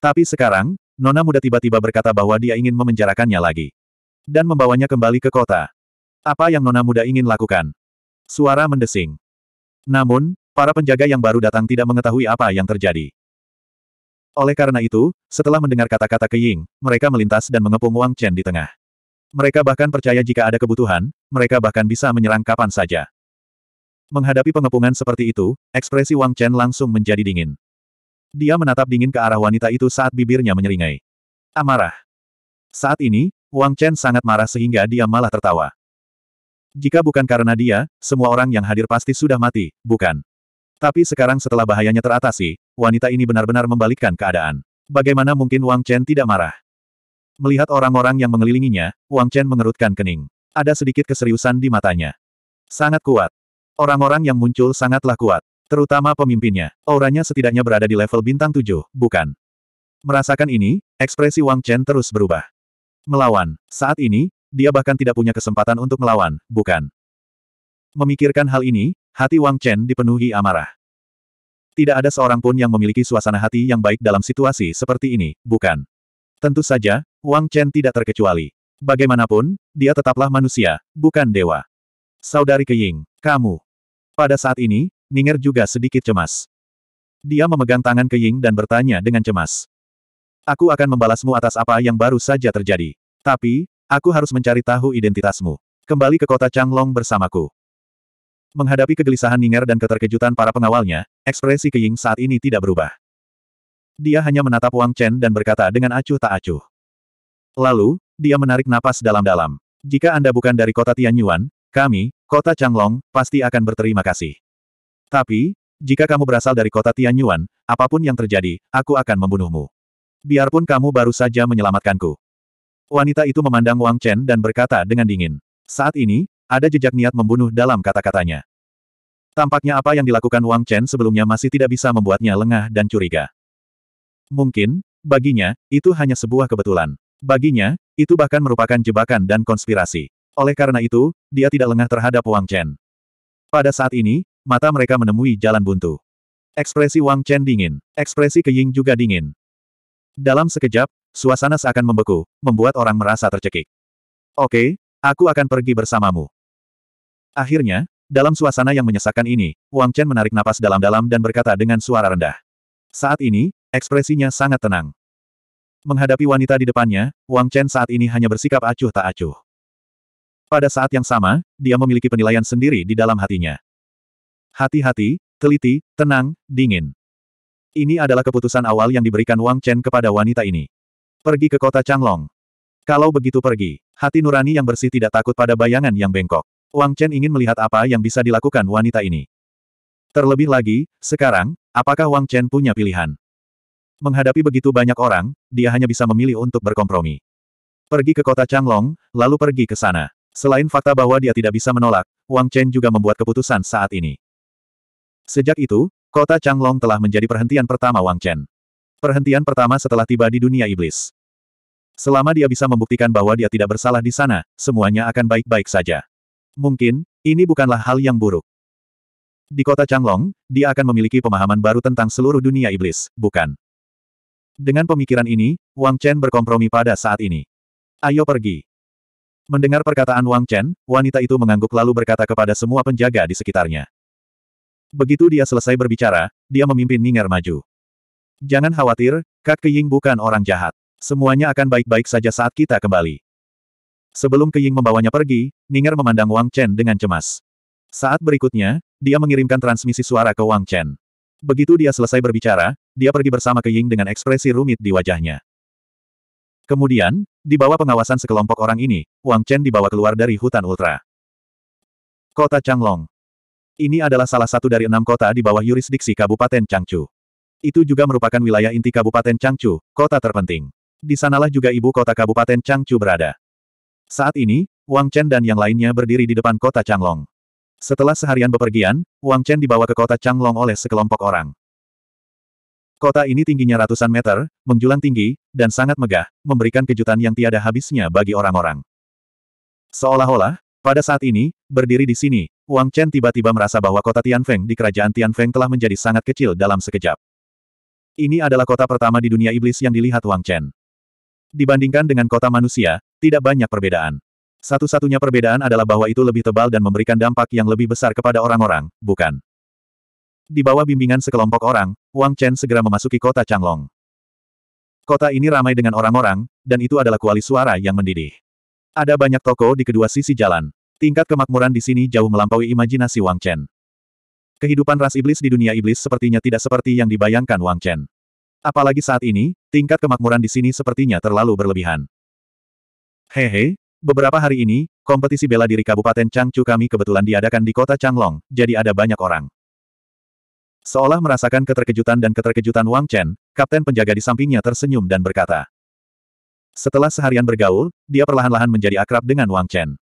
Tapi sekarang, Nona muda tiba-tiba berkata bahwa dia ingin memenjarakannya lagi. Dan membawanya kembali ke kota. Apa yang Nona muda ingin lakukan? Suara mendesing. Namun, para penjaga yang baru datang tidak mengetahui apa yang terjadi. Oleh karena itu, setelah mendengar kata-kata Keying, mereka melintas dan mengepung Wang Chen di tengah. Mereka bahkan percaya jika ada kebutuhan, mereka bahkan bisa menyerang kapan saja. Menghadapi pengepungan seperti itu, ekspresi Wang Chen langsung menjadi dingin. Dia menatap dingin ke arah wanita itu saat bibirnya menyeringai. Amarah. Ah, saat ini, Wang Chen sangat marah sehingga dia malah tertawa. Jika bukan karena dia, semua orang yang hadir pasti sudah mati, bukan? Tapi sekarang setelah bahayanya teratasi, wanita ini benar-benar membalikkan keadaan. Bagaimana mungkin Wang Chen tidak marah? Melihat orang-orang yang mengelilinginya, Wang Chen mengerutkan kening. Ada sedikit keseriusan di matanya. Sangat kuat. Orang-orang yang muncul sangatlah kuat. Terutama pemimpinnya, auranya setidaknya berada di level bintang tujuh, bukan? Merasakan ini, ekspresi Wang Chen terus berubah. Melawan. Saat ini, dia bahkan tidak punya kesempatan untuk melawan, bukan? Memikirkan hal ini, hati Wang Chen dipenuhi amarah. Tidak ada seorang pun yang memiliki suasana hati yang baik dalam situasi seperti ini, bukan? Tentu saja, Wang Chen tidak terkecuali. Bagaimanapun, dia tetaplah manusia, bukan dewa. Saudari Keying, kamu. Pada saat ini, Ninger juga sedikit cemas. Dia memegang tangan ke Ying dan bertanya dengan cemas. Aku akan membalasmu atas apa yang baru saja terjadi. Tapi, aku harus mencari tahu identitasmu. Kembali ke kota Changlong bersamaku. Menghadapi kegelisahan Ninger dan keterkejutan para pengawalnya, ekspresi ke Ying saat ini tidak berubah. Dia hanya menatap Wang Chen dan berkata dengan acuh tak acuh. Lalu, dia menarik napas dalam-dalam. Jika Anda bukan dari kota Tianyuan, kami, kota Changlong, pasti akan berterima kasih. Tapi, jika kamu berasal dari kota Tianyuan, apapun yang terjadi, aku akan membunuhmu. Biarpun kamu baru saja menyelamatkanku. Wanita itu memandang Wang Chen dan berkata dengan dingin. Saat ini, ada jejak niat membunuh dalam kata-katanya. Tampaknya apa yang dilakukan Wang Chen sebelumnya masih tidak bisa membuatnya lengah dan curiga. Mungkin, baginya, itu hanya sebuah kebetulan. Baginya, itu bahkan merupakan jebakan dan konspirasi. Oleh karena itu, dia tidak lengah terhadap Wang Chen. Pada saat ini, mata mereka menemui jalan buntu. Ekspresi Wang Chen dingin, ekspresi Ke Ying juga dingin. Dalam sekejap, suasana seakan membeku, membuat orang merasa tercekik. Oke, aku akan pergi bersamamu. Akhirnya, dalam suasana yang menyesakkan ini, Wang Chen menarik napas dalam-dalam dan berkata dengan suara rendah. Saat ini, ekspresinya sangat tenang. Menghadapi wanita di depannya, Wang Chen saat ini hanya bersikap acuh tak acuh. Pada saat yang sama, dia memiliki penilaian sendiri di dalam hatinya. Hati-hati, teliti, tenang, dingin. Ini adalah keputusan awal yang diberikan Wang Chen kepada wanita ini. Pergi ke kota Changlong. Kalau begitu pergi, hati nurani yang bersih tidak takut pada bayangan yang bengkok. Wang Chen ingin melihat apa yang bisa dilakukan wanita ini. Terlebih lagi, sekarang, apakah Wang Chen punya pilihan? Menghadapi begitu banyak orang, dia hanya bisa memilih untuk berkompromi. Pergi ke kota Changlong, lalu pergi ke sana. Selain fakta bahwa dia tidak bisa menolak, Wang Chen juga membuat keputusan saat ini. Sejak itu, kota Changlong telah menjadi perhentian pertama Wang Chen. Perhentian pertama setelah tiba di dunia iblis. Selama dia bisa membuktikan bahwa dia tidak bersalah di sana, semuanya akan baik-baik saja. Mungkin, ini bukanlah hal yang buruk. Di kota Changlong, dia akan memiliki pemahaman baru tentang seluruh dunia iblis, bukan? Dengan pemikiran ini, Wang Chen berkompromi pada saat ini. Ayo pergi. Mendengar perkataan Wang Chen, wanita itu mengangguk lalu berkata kepada semua penjaga di sekitarnya. Begitu dia selesai berbicara, dia memimpin Ninger maju. Jangan khawatir, Kak Keying bukan orang jahat. Semuanya akan baik-baik saja saat kita kembali. Sebelum Keying membawanya pergi, Ninger memandang Wang Chen dengan cemas. Saat berikutnya, dia mengirimkan transmisi suara ke Wang Chen. Begitu dia selesai berbicara, dia pergi bersama Keying dengan ekspresi rumit di wajahnya. Kemudian, di bawah pengawasan sekelompok orang ini, Wang Chen dibawa keluar dari hutan ultra. Kota Changlong. Ini adalah salah satu dari enam kota di bawah yurisdiksi Kabupaten Changchu. Itu juga merupakan wilayah inti Kabupaten Changchu, kota terpenting. Di sanalah juga ibu kota Kabupaten Changchu berada. Saat ini, Wang Chen dan yang lainnya berdiri di depan kota Changlong. Setelah seharian bepergian, Wang Chen dibawa ke kota Changlong oleh sekelompok orang. Kota ini tingginya ratusan meter, menjulang tinggi, dan sangat megah, memberikan kejutan yang tiada habisnya bagi orang-orang. Seolah-olah, pada saat ini, berdiri di sini, Wang Chen tiba-tiba merasa bahwa kota Tianfeng di kerajaan Tianfeng telah menjadi sangat kecil dalam sekejap. Ini adalah kota pertama di dunia iblis yang dilihat Wang Chen. Dibandingkan dengan kota manusia, tidak banyak perbedaan. Satu-satunya perbedaan adalah bahwa itu lebih tebal dan memberikan dampak yang lebih besar kepada orang-orang, bukan? Di bawah bimbingan sekelompok orang, Wang Chen segera memasuki kota Changlong. Kota ini ramai dengan orang-orang, dan itu adalah kuali suara yang mendidih. Ada banyak toko di kedua sisi jalan. Tingkat kemakmuran di sini jauh melampaui imajinasi Wang Chen. Kehidupan ras iblis di dunia iblis sepertinya tidak seperti yang dibayangkan Wang Chen. Apalagi saat ini, tingkat kemakmuran di sini sepertinya terlalu berlebihan. Hehe, beberapa hari ini, kompetisi bela diri Kabupaten Changchu kami kebetulan diadakan di kota Changlong, jadi ada banyak orang. Seolah merasakan keterkejutan dan keterkejutan Wang Chen, kapten penjaga di sampingnya tersenyum dan berkata, setelah seharian bergaul, dia perlahan-lahan menjadi akrab dengan Wang Chen.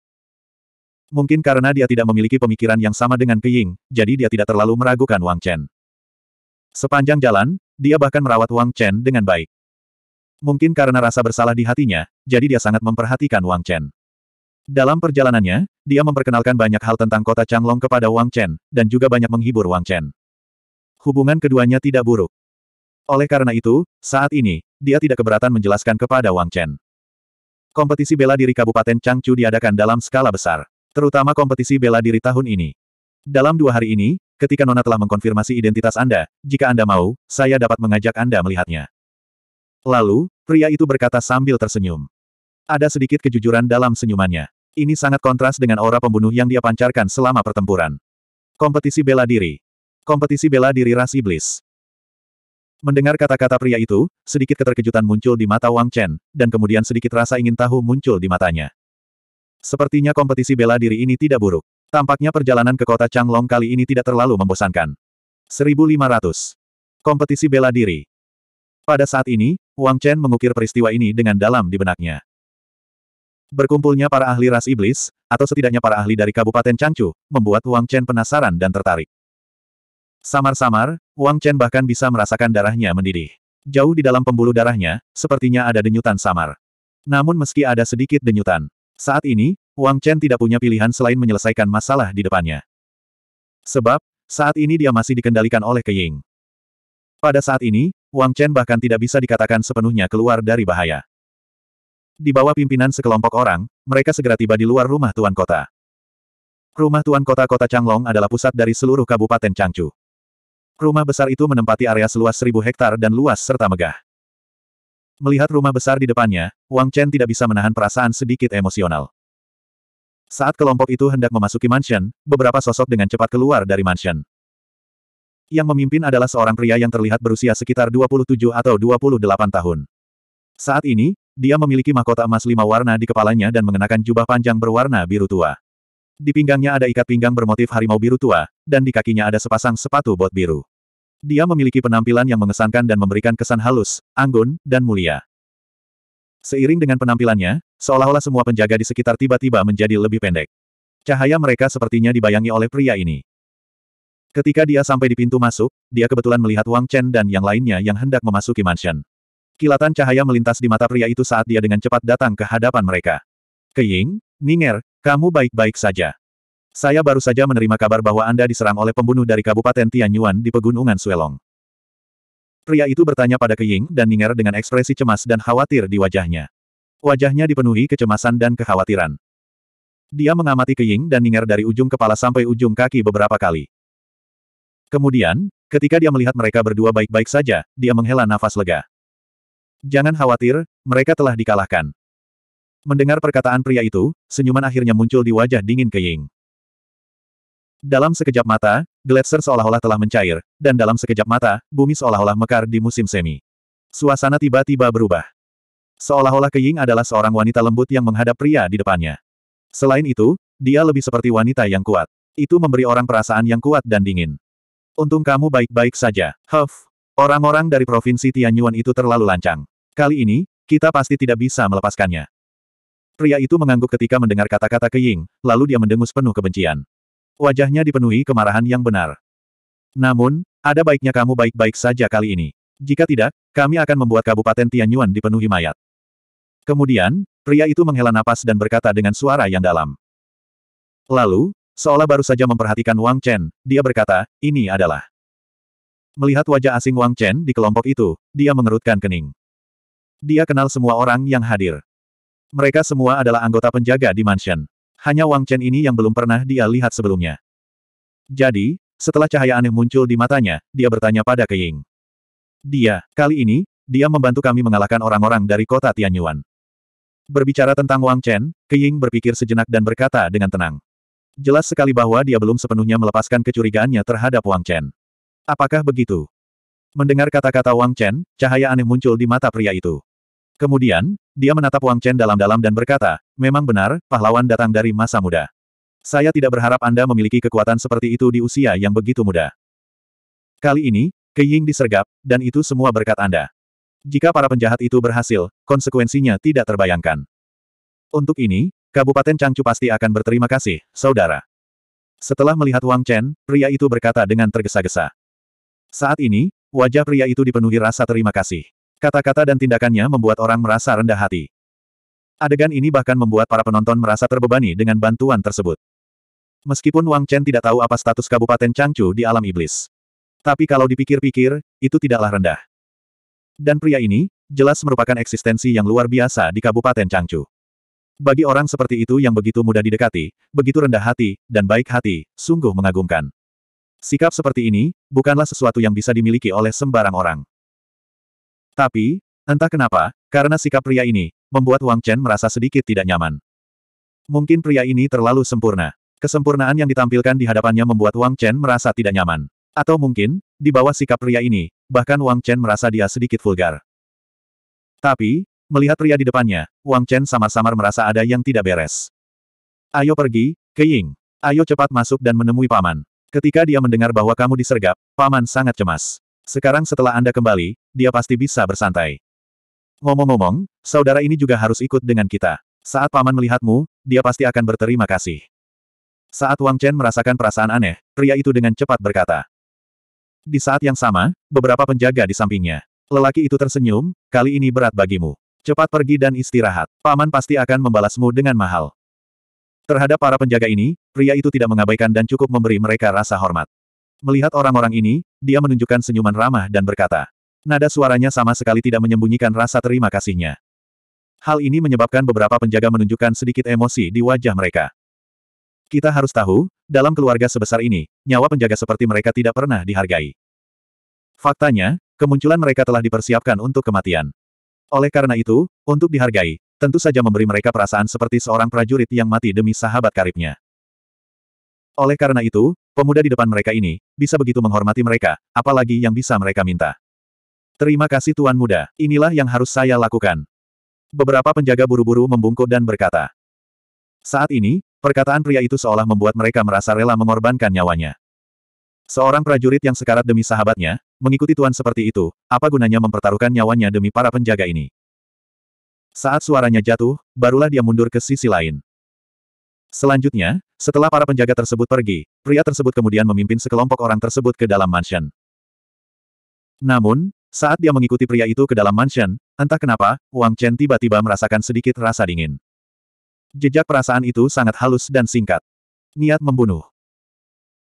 Mungkin karena dia tidak memiliki pemikiran yang sama dengan Ying, jadi dia tidak terlalu meragukan Wang Chen. Sepanjang jalan, dia bahkan merawat Wang Chen dengan baik. Mungkin karena rasa bersalah di hatinya, jadi dia sangat memperhatikan Wang Chen. Dalam perjalanannya, dia memperkenalkan banyak hal tentang kota Changlong kepada Wang Chen, dan juga banyak menghibur Wang Chen. Hubungan keduanya tidak buruk. Oleh karena itu, saat ini, dia tidak keberatan menjelaskan kepada Wang Chen. Kompetisi bela diri Kabupaten Changchu diadakan dalam skala besar, terutama kompetisi bela diri tahun ini. Dalam dua hari ini, ketika Nona telah mengkonfirmasi identitas Anda, jika Anda mau, saya dapat mengajak Anda melihatnya. Lalu, pria itu berkata sambil tersenyum. Ada sedikit kejujuran dalam senyumannya. Ini sangat kontras dengan aura pembunuh yang dia pancarkan selama pertempuran. Kompetisi bela diri. Kompetisi bela diri ras iblis. Mendengar kata-kata pria itu, sedikit keterkejutan muncul di mata Wang Chen, dan kemudian sedikit rasa ingin tahu muncul di matanya. Sepertinya kompetisi bela diri ini tidak buruk. Tampaknya perjalanan ke kota Changlong kali ini tidak terlalu membosankan. 1500. Kompetisi bela diri. Pada saat ini, Wang Chen mengukir peristiwa ini dengan dalam di benaknya. Berkumpulnya para ahli ras iblis, atau setidaknya para ahli dari Kabupaten Changchu, membuat Wang Chen penasaran dan tertarik. Samar-samar, Wang Chen bahkan bisa merasakan darahnya mendidih. Jauh di dalam pembuluh darahnya, sepertinya ada denyutan samar. Namun meski ada sedikit denyutan, saat ini, Wang Chen tidak punya pilihan selain menyelesaikan masalah di depannya. Sebab, saat ini dia masih dikendalikan oleh Keying. Pada saat ini, Wang Chen bahkan tidak bisa dikatakan sepenuhnya keluar dari bahaya. Di bawah pimpinan sekelompok orang, mereka segera tiba di luar rumah Tuan Kota. Rumah Tuan Kota Kota Changlong adalah pusat dari seluruh Kabupaten Changchu. Rumah besar itu menempati area seluas seribu hektar dan luas serta megah. Melihat rumah besar di depannya, Wang Chen tidak bisa menahan perasaan sedikit emosional. Saat kelompok itu hendak memasuki mansion, beberapa sosok dengan cepat keluar dari mansion. Yang memimpin adalah seorang pria yang terlihat berusia sekitar 27 atau 28 tahun. Saat ini, dia memiliki mahkota emas lima warna di kepalanya dan mengenakan jubah panjang berwarna biru tua. Di pinggangnya ada ikat pinggang bermotif harimau biru tua, dan di kakinya ada sepasang sepatu bot biru. Dia memiliki penampilan yang mengesankan dan memberikan kesan halus, anggun, dan mulia. Seiring dengan penampilannya, seolah-olah semua penjaga di sekitar tiba-tiba menjadi lebih pendek. Cahaya mereka sepertinya dibayangi oleh pria ini. Ketika dia sampai di pintu masuk, dia kebetulan melihat Wang Chen dan yang lainnya yang hendak memasuki mansion. Kilatan cahaya melintas di mata pria itu saat dia dengan cepat datang ke hadapan mereka. Keying, Ninger, kamu baik-baik saja. Saya baru saja menerima kabar bahwa Anda diserang oleh pembunuh dari Kabupaten Tianyuan di Pegunungan Suelong. Pria itu bertanya pada Keying dan Ninger dengan ekspresi cemas dan khawatir di wajahnya. Wajahnya dipenuhi kecemasan dan kekhawatiran. Dia mengamati Keying dan Ninger dari ujung kepala sampai ujung kaki beberapa kali. Kemudian, ketika dia melihat mereka berdua baik-baik saja, dia menghela nafas lega. Jangan khawatir, mereka telah dikalahkan. Mendengar perkataan pria itu, senyuman akhirnya muncul di wajah dingin Keying. Dalam sekejap mata, gletser seolah-olah telah mencair, dan dalam sekejap mata, bumi seolah-olah mekar di musim semi. Suasana tiba-tiba berubah. Seolah-olah Keying adalah seorang wanita lembut yang menghadap pria di depannya. Selain itu, dia lebih seperti wanita yang kuat. Itu memberi orang perasaan yang kuat dan dingin. Untung kamu baik-baik saja. Huff. Orang-orang dari provinsi Tianyuan itu terlalu lancang. Kali ini, kita pasti tidak bisa melepaskannya. Pria itu mengangguk ketika mendengar kata-kata Keying, lalu dia mendengus penuh kebencian. Wajahnya dipenuhi kemarahan yang benar. Namun, ada baiknya kamu baik-baik saja kali ini. Jika tidak, kami akan membuat Kabupaten Tianyuan dipenuhi mayat. Kemudian, pria itu menghela napas dan berkata dengan suara yang dalam. Lalu, seolah baru saja memperhatikan Wang Chen, dia berkata, ini adalah. Melihat wajah asing Wang Chen di kelompok itu, dia mengerutkan kening. Dia kenal semua orang yang hadir. Mereka semua adalah anggota penjaga di mansion hanya Wang Chen ini yang belum pernah dia lihat sebelumnya. Jadi, setelah cahaya aneh muncul di matanya, dia bertanya pada Ke Ying. Dia, kali ini, dia membantu kami mengalahkan orang-orang dari kota Tianyuan. Berbicara tentang Wang Chen, Ke Ying berpikir sejenak dan berkata dengan tenang. Jelas sekali bahwa dia belum sepenuhnya melepaskan kecurigaannya terhadap Wang Chen. Apakah begitu? Mendengar kata-kata Wang Chen, cahaya aneh muncul di mata pria itu. Kemudian, dia menatap Wang Chen dalam-dalam dan berkata, memang benar, pahlawan datang dari masa muda. Saya tidak berharap Anda memiliki kekuatan seperti itu di usia yang begitu muda. Kali ini, Ke Ying disergap, dan itu semua berkat Anda. Jika para penjahat itu berhasil, konsekuensinya tidak terbayangkan. Untuk ini, Kabupaten Changchu pasti akan berterima kasih, saudara. Setelah melihat Wang Chen, pria itu berkata dengan tergesa-gesa. Saat ini, wajah pria itu dipenuhi rasa terima kasih. Kata-kata dan tindakannya membuat orang merasa rendah hati. Adegan ini bahkan membuat para penonton merasa terbebani dengan bantuan tersebut. Meskipun Wang Chen tidak tahu apa status Kabupaten Changchu di alam iblis. Tapi kalau dipikir-pikir, itu tidaklah rendah. Dan pria ini, jelas merupakan eksistensi yang luar biasa di Kabupaten Changchu. Bagi orang seperti itu yang begitu mudah didekati, begitu rendah hati, dan baik hati, sungguh mengagumkan. Sikap seperti ini, bukanlah sesuatu yang bisa dimiliki oleh sembarang orang. Tapi, entah kenapa, karena sikap pria ini, membuat Wang Chen merasa sedikit tidak nyaman. Mungkin pria ini terlalu sempurna. Kesempurnaan yang ditampilkan di hadapannya membuat Wang Chen merasa tidak nyaman. Atau mungkin, di bawah sikap pria ini, bahkan Wang Chen merasa dia sedikit vulgar. Tapi, melihat pria di depannya, Wang Chen samar-samar merasa ada yang tidak beres. Ayo pergi, ke Ying. Ayo cepat masuk dan menemui paman. Ketika dia mendengar bahwa kamu disergap, paman sangat cemas. Sekarang setelah Anda kembali, dia pasti bisa bersantai. Ngomong-ngomong, saudara ini juga harus ikut dengan kita. Saat paman melihatmu, dia pasti akan berterima kasih. Saat Wang Chen merasakan perasaan aneh, pria itu dengan cepat berkata. Di saat yang sama, beberapa penjaga di sampingnya. Lelaki itu tersenyum, kali ini berat bagimu. Cepat pergi dan istirahat. Paman pasti akan membalasmu dengan mahal. Terhadap para penjaga ini, pria itu tidak mengabaikan dan cukup memberi mereka rasa hormat. Melihat orang-orang ini, dia menunjukkan senyuman ramah dan berkata. Nada suaranya sama sekali tidak menyembunyikan rasa terima kasihnya. Hal ini menyebabkan beberapa penjaga menunjukkan sedikit emosi di wajah mereka. Kita harus tahu, dalam keluarga sebesar ini, nyawa penjaga seperti mereka tidak pernah dihargai. Faktanya, kemunculan mereka telah dipersiapkan untuk kematian. Oleh karena itu, untuk dihargai, tentu saja memberi mereka perasaan seperti seorang prajurit yang mati demi sahabat karibnya. Oleh karena itu, Pemuda di depan mereka ini, bisa begitu menghormati mereka, apalagi yang bisa mereka minta. Terima kasih Tuan Muda, inilah yang harus saya lakukan. Beberapa penjaga buru-buru membungkuk dan berkata. Saat ini, perkataan pria itu seolah membuat mereka merasa rela mengorbankan nyawanya. Seorang prajurit yang sekarat demi sahabatnya, mengikuti Tuan seperti itu, apa gunanya mempertaruhkan nyawanya demi para penjaga ini? Saat suaranya jatuh, barulah dia mundur ke sisi lain. Selanjutnya, setelah para penjaga tersebut pergi, pria tersebut kemudian memimpin sekelompok orang tersebut ke dalam mansion. Namun, saat dia mengikuti pria itu ke dalam mansion, entah kenapa, Wang Chen tiba-tiba merasakan sedikit rasa dingin. Jejak perasaan itu sangat halus dan singkat. Niat membunuh.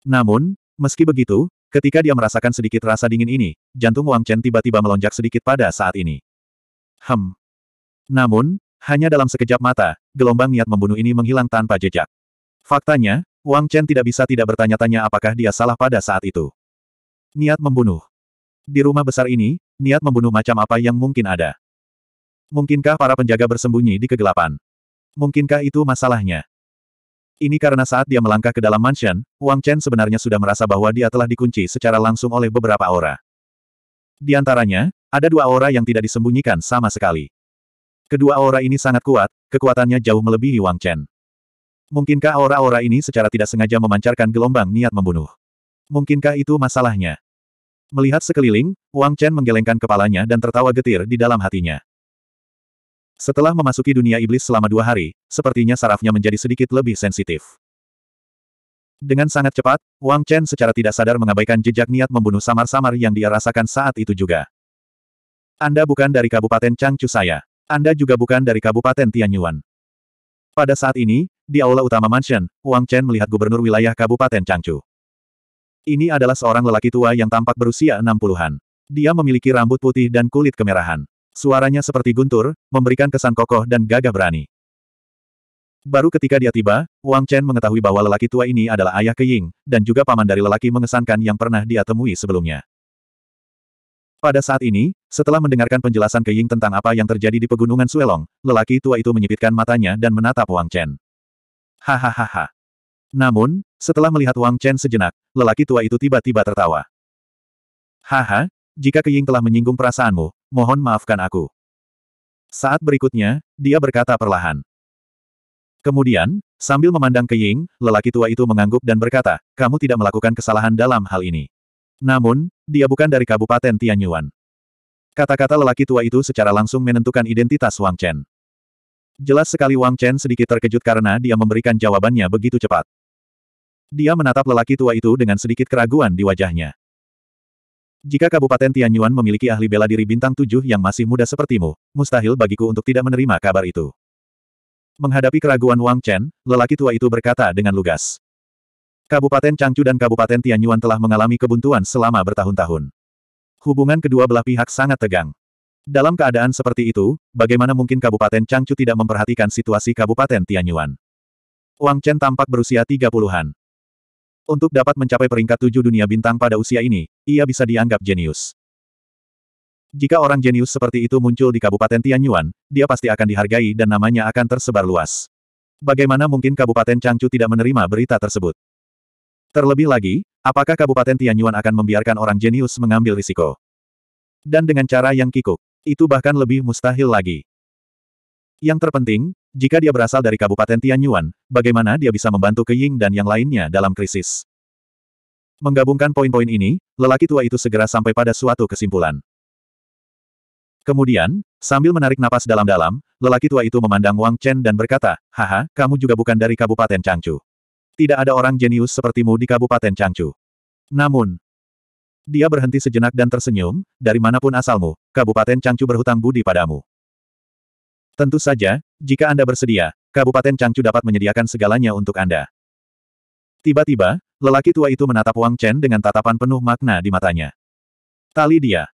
Namun, meski begitu, ketika dia merasakan sedikit rasa dingin ini, jantung Wang Chen tiba-tiba melonjak sedikit pada saat ini. Hem. Namun, hanya dalam sekejap mata, gelombang niat membunuh ini menghilang tanpa jejak. Faktanya, Wang Chen tidak bisa tidak bertanya-tanya apakah dia salah pada saat itu. Niat membunuh. Di rumah besar ini, niat membunuh macam apa yang mungkin ada. Mungkinkah para penjaga bersembunyi di kegelapan? Mungkinkah itu masalahnya? Ini karena saat dia melangkah ke dalam mansion, Wang Chen sebenarnya sudah merasa bahwa dia telah dikunci secara langsung oleh beberapa aura. Di antaranya, ada dua aura yang tidak disembunyikan sama sekali. Kedua aura ini sangat kuat, kekuatannya jauh melebihi Wang Chen. Mungkinkah aura-aura ini secara tidak sengaja memancarkan gelombang niat membunuh? Mungkinkah itu masalahnya? Melihat sekeliling, Wang Chen menggelengkan kepalanya dan tertawa getir di dalam hatinya. Setelah memasuki dunia iblis selama dua hari, sepertinya sarafnya menjadi sedikit lebih sensitif. Dengan sangat cepat, Wang Chen secara tidak sadar mengabaikan jejak niat membunuh samar-samar yang dia rasakan saat itu juga. Anda bukan dari Kabupaten Changchu saya. Anda juga bukan dari Kabupaten Tianyuan. Pada saat ini, di aula utama mansion, Wang Chen melihat gubernur wilayah Kabupaten Changchu. Ini adalah seorang lelaki tua yang tampak berusia 60-an. Dia memiliki rambut putih dan kulit kemerahan. Suaranya seperti guntur, memberikan kesan kokoh dan gagah berani. Baru ketika dia tiba, Wang Chen mengetahui bahwa lelaki tua ini adalah ayah ke Ying, dan juga paman dari lelaki mengesankan yang pernah dia temui sebelumnya. Pada saat ini, setelah mendengarkan penjelasan Ke Ying tentang apa yang terjadi di pegunungan Suelong, lelaki tua itu menyipitkan matanya dan menatap Wang Chen. Hahaha. Namun, setelah melihat Wang Chen sejenak, lelaki tua itu tiba-tiba tertawa. Haha, jika Keying telah menyinggung perasaanmu, mohon maafkan aku. Saat berikutnya, dia berkata perlahan. Kemudian, sambil memandang Keying, lelaki tua itu mengangguk dan berkata, kamu tidak melakukan kesalahan dalam hal ini. Namun, dia bukan dari Kabupaten Tianyuan. Kata-kata lelaki tua itu secara langsung menentukan identitas Wang Chen. Jelas sekali Wang Chen sedikit terkejut karena dia memberikan jawabannya begitu cepat. Dia menatap lelaki tua itu dengan sedikit keraguan di wajahnya. Jika Kabupaten Tianyuan memiliki ahli bela diri bintang tujuh yang masih muda sepertimu, mustahil bagiku untuk tidak menerima kabar itu. Menghadapi keraguan Wang Chen, lelaki tua itu berkata dengan lugas. Kabupaten Changchu dan Kabupaten Tianyuan telah mengalami kebuntuan selama bertahun-tahun. Hubungan kedua belah pihak sangat tegang. Dalam keadaan seperti itu, bagaimana mungkin Kabupaten Changchu tidak memperhatikan situasi Kabupaten Tianyuan? Wang Chen tampak berusia 30-an. Untuk dapat mencapai peringkat tujuh dunia bintang pada usia ini, ia bisa dianggap jenius. Jika orang jenius seperti itu muncul di Kabupaten Tianyuan, dia pasti akan dihargai dan namanya akan tersebar luas. Bagaimana mungkin Kabupaten Changchu tidak menerima berita tersebut? Terlebih lagi, apakah Kabupaten Tianyuan akan membiarkan orang jenius mengambil risiko? Dan dengan cara yang kikuk. Itu bahkan lebih mustahil lagi. Yang terpenting, jika dia berasal dari Kabupaten Tianyuan, bagaimana dia bisa membantu ke Ying dan yang lainnya dalam krisis? Menggabungkan poin-poin ini, lelaki tua itu segera sampai pada suatu kesimpulan. Kemudian, sambil menarik napas dalam-dalam, lelaki tua itu memandang Wang Chen dan berkata, Haha, kamu juga bukan dari Kabupaten Changchu. Tidak ada orang jenius sepertimu di Kabupaten Changchu. Namun, dia berhenti sejenak dan tersenyum, dari manapun asalmu, Kabupaten Changchu berhutang budi padamu. Tentu saja, jika Anda bersedia, Kabupaten Changchu dapat menyediakan segalanya untuk Anda. Tiba-tiba, lelaki tua itu menatap Wang Chen dengan tatapan penuh makna di matanya. Tali dia.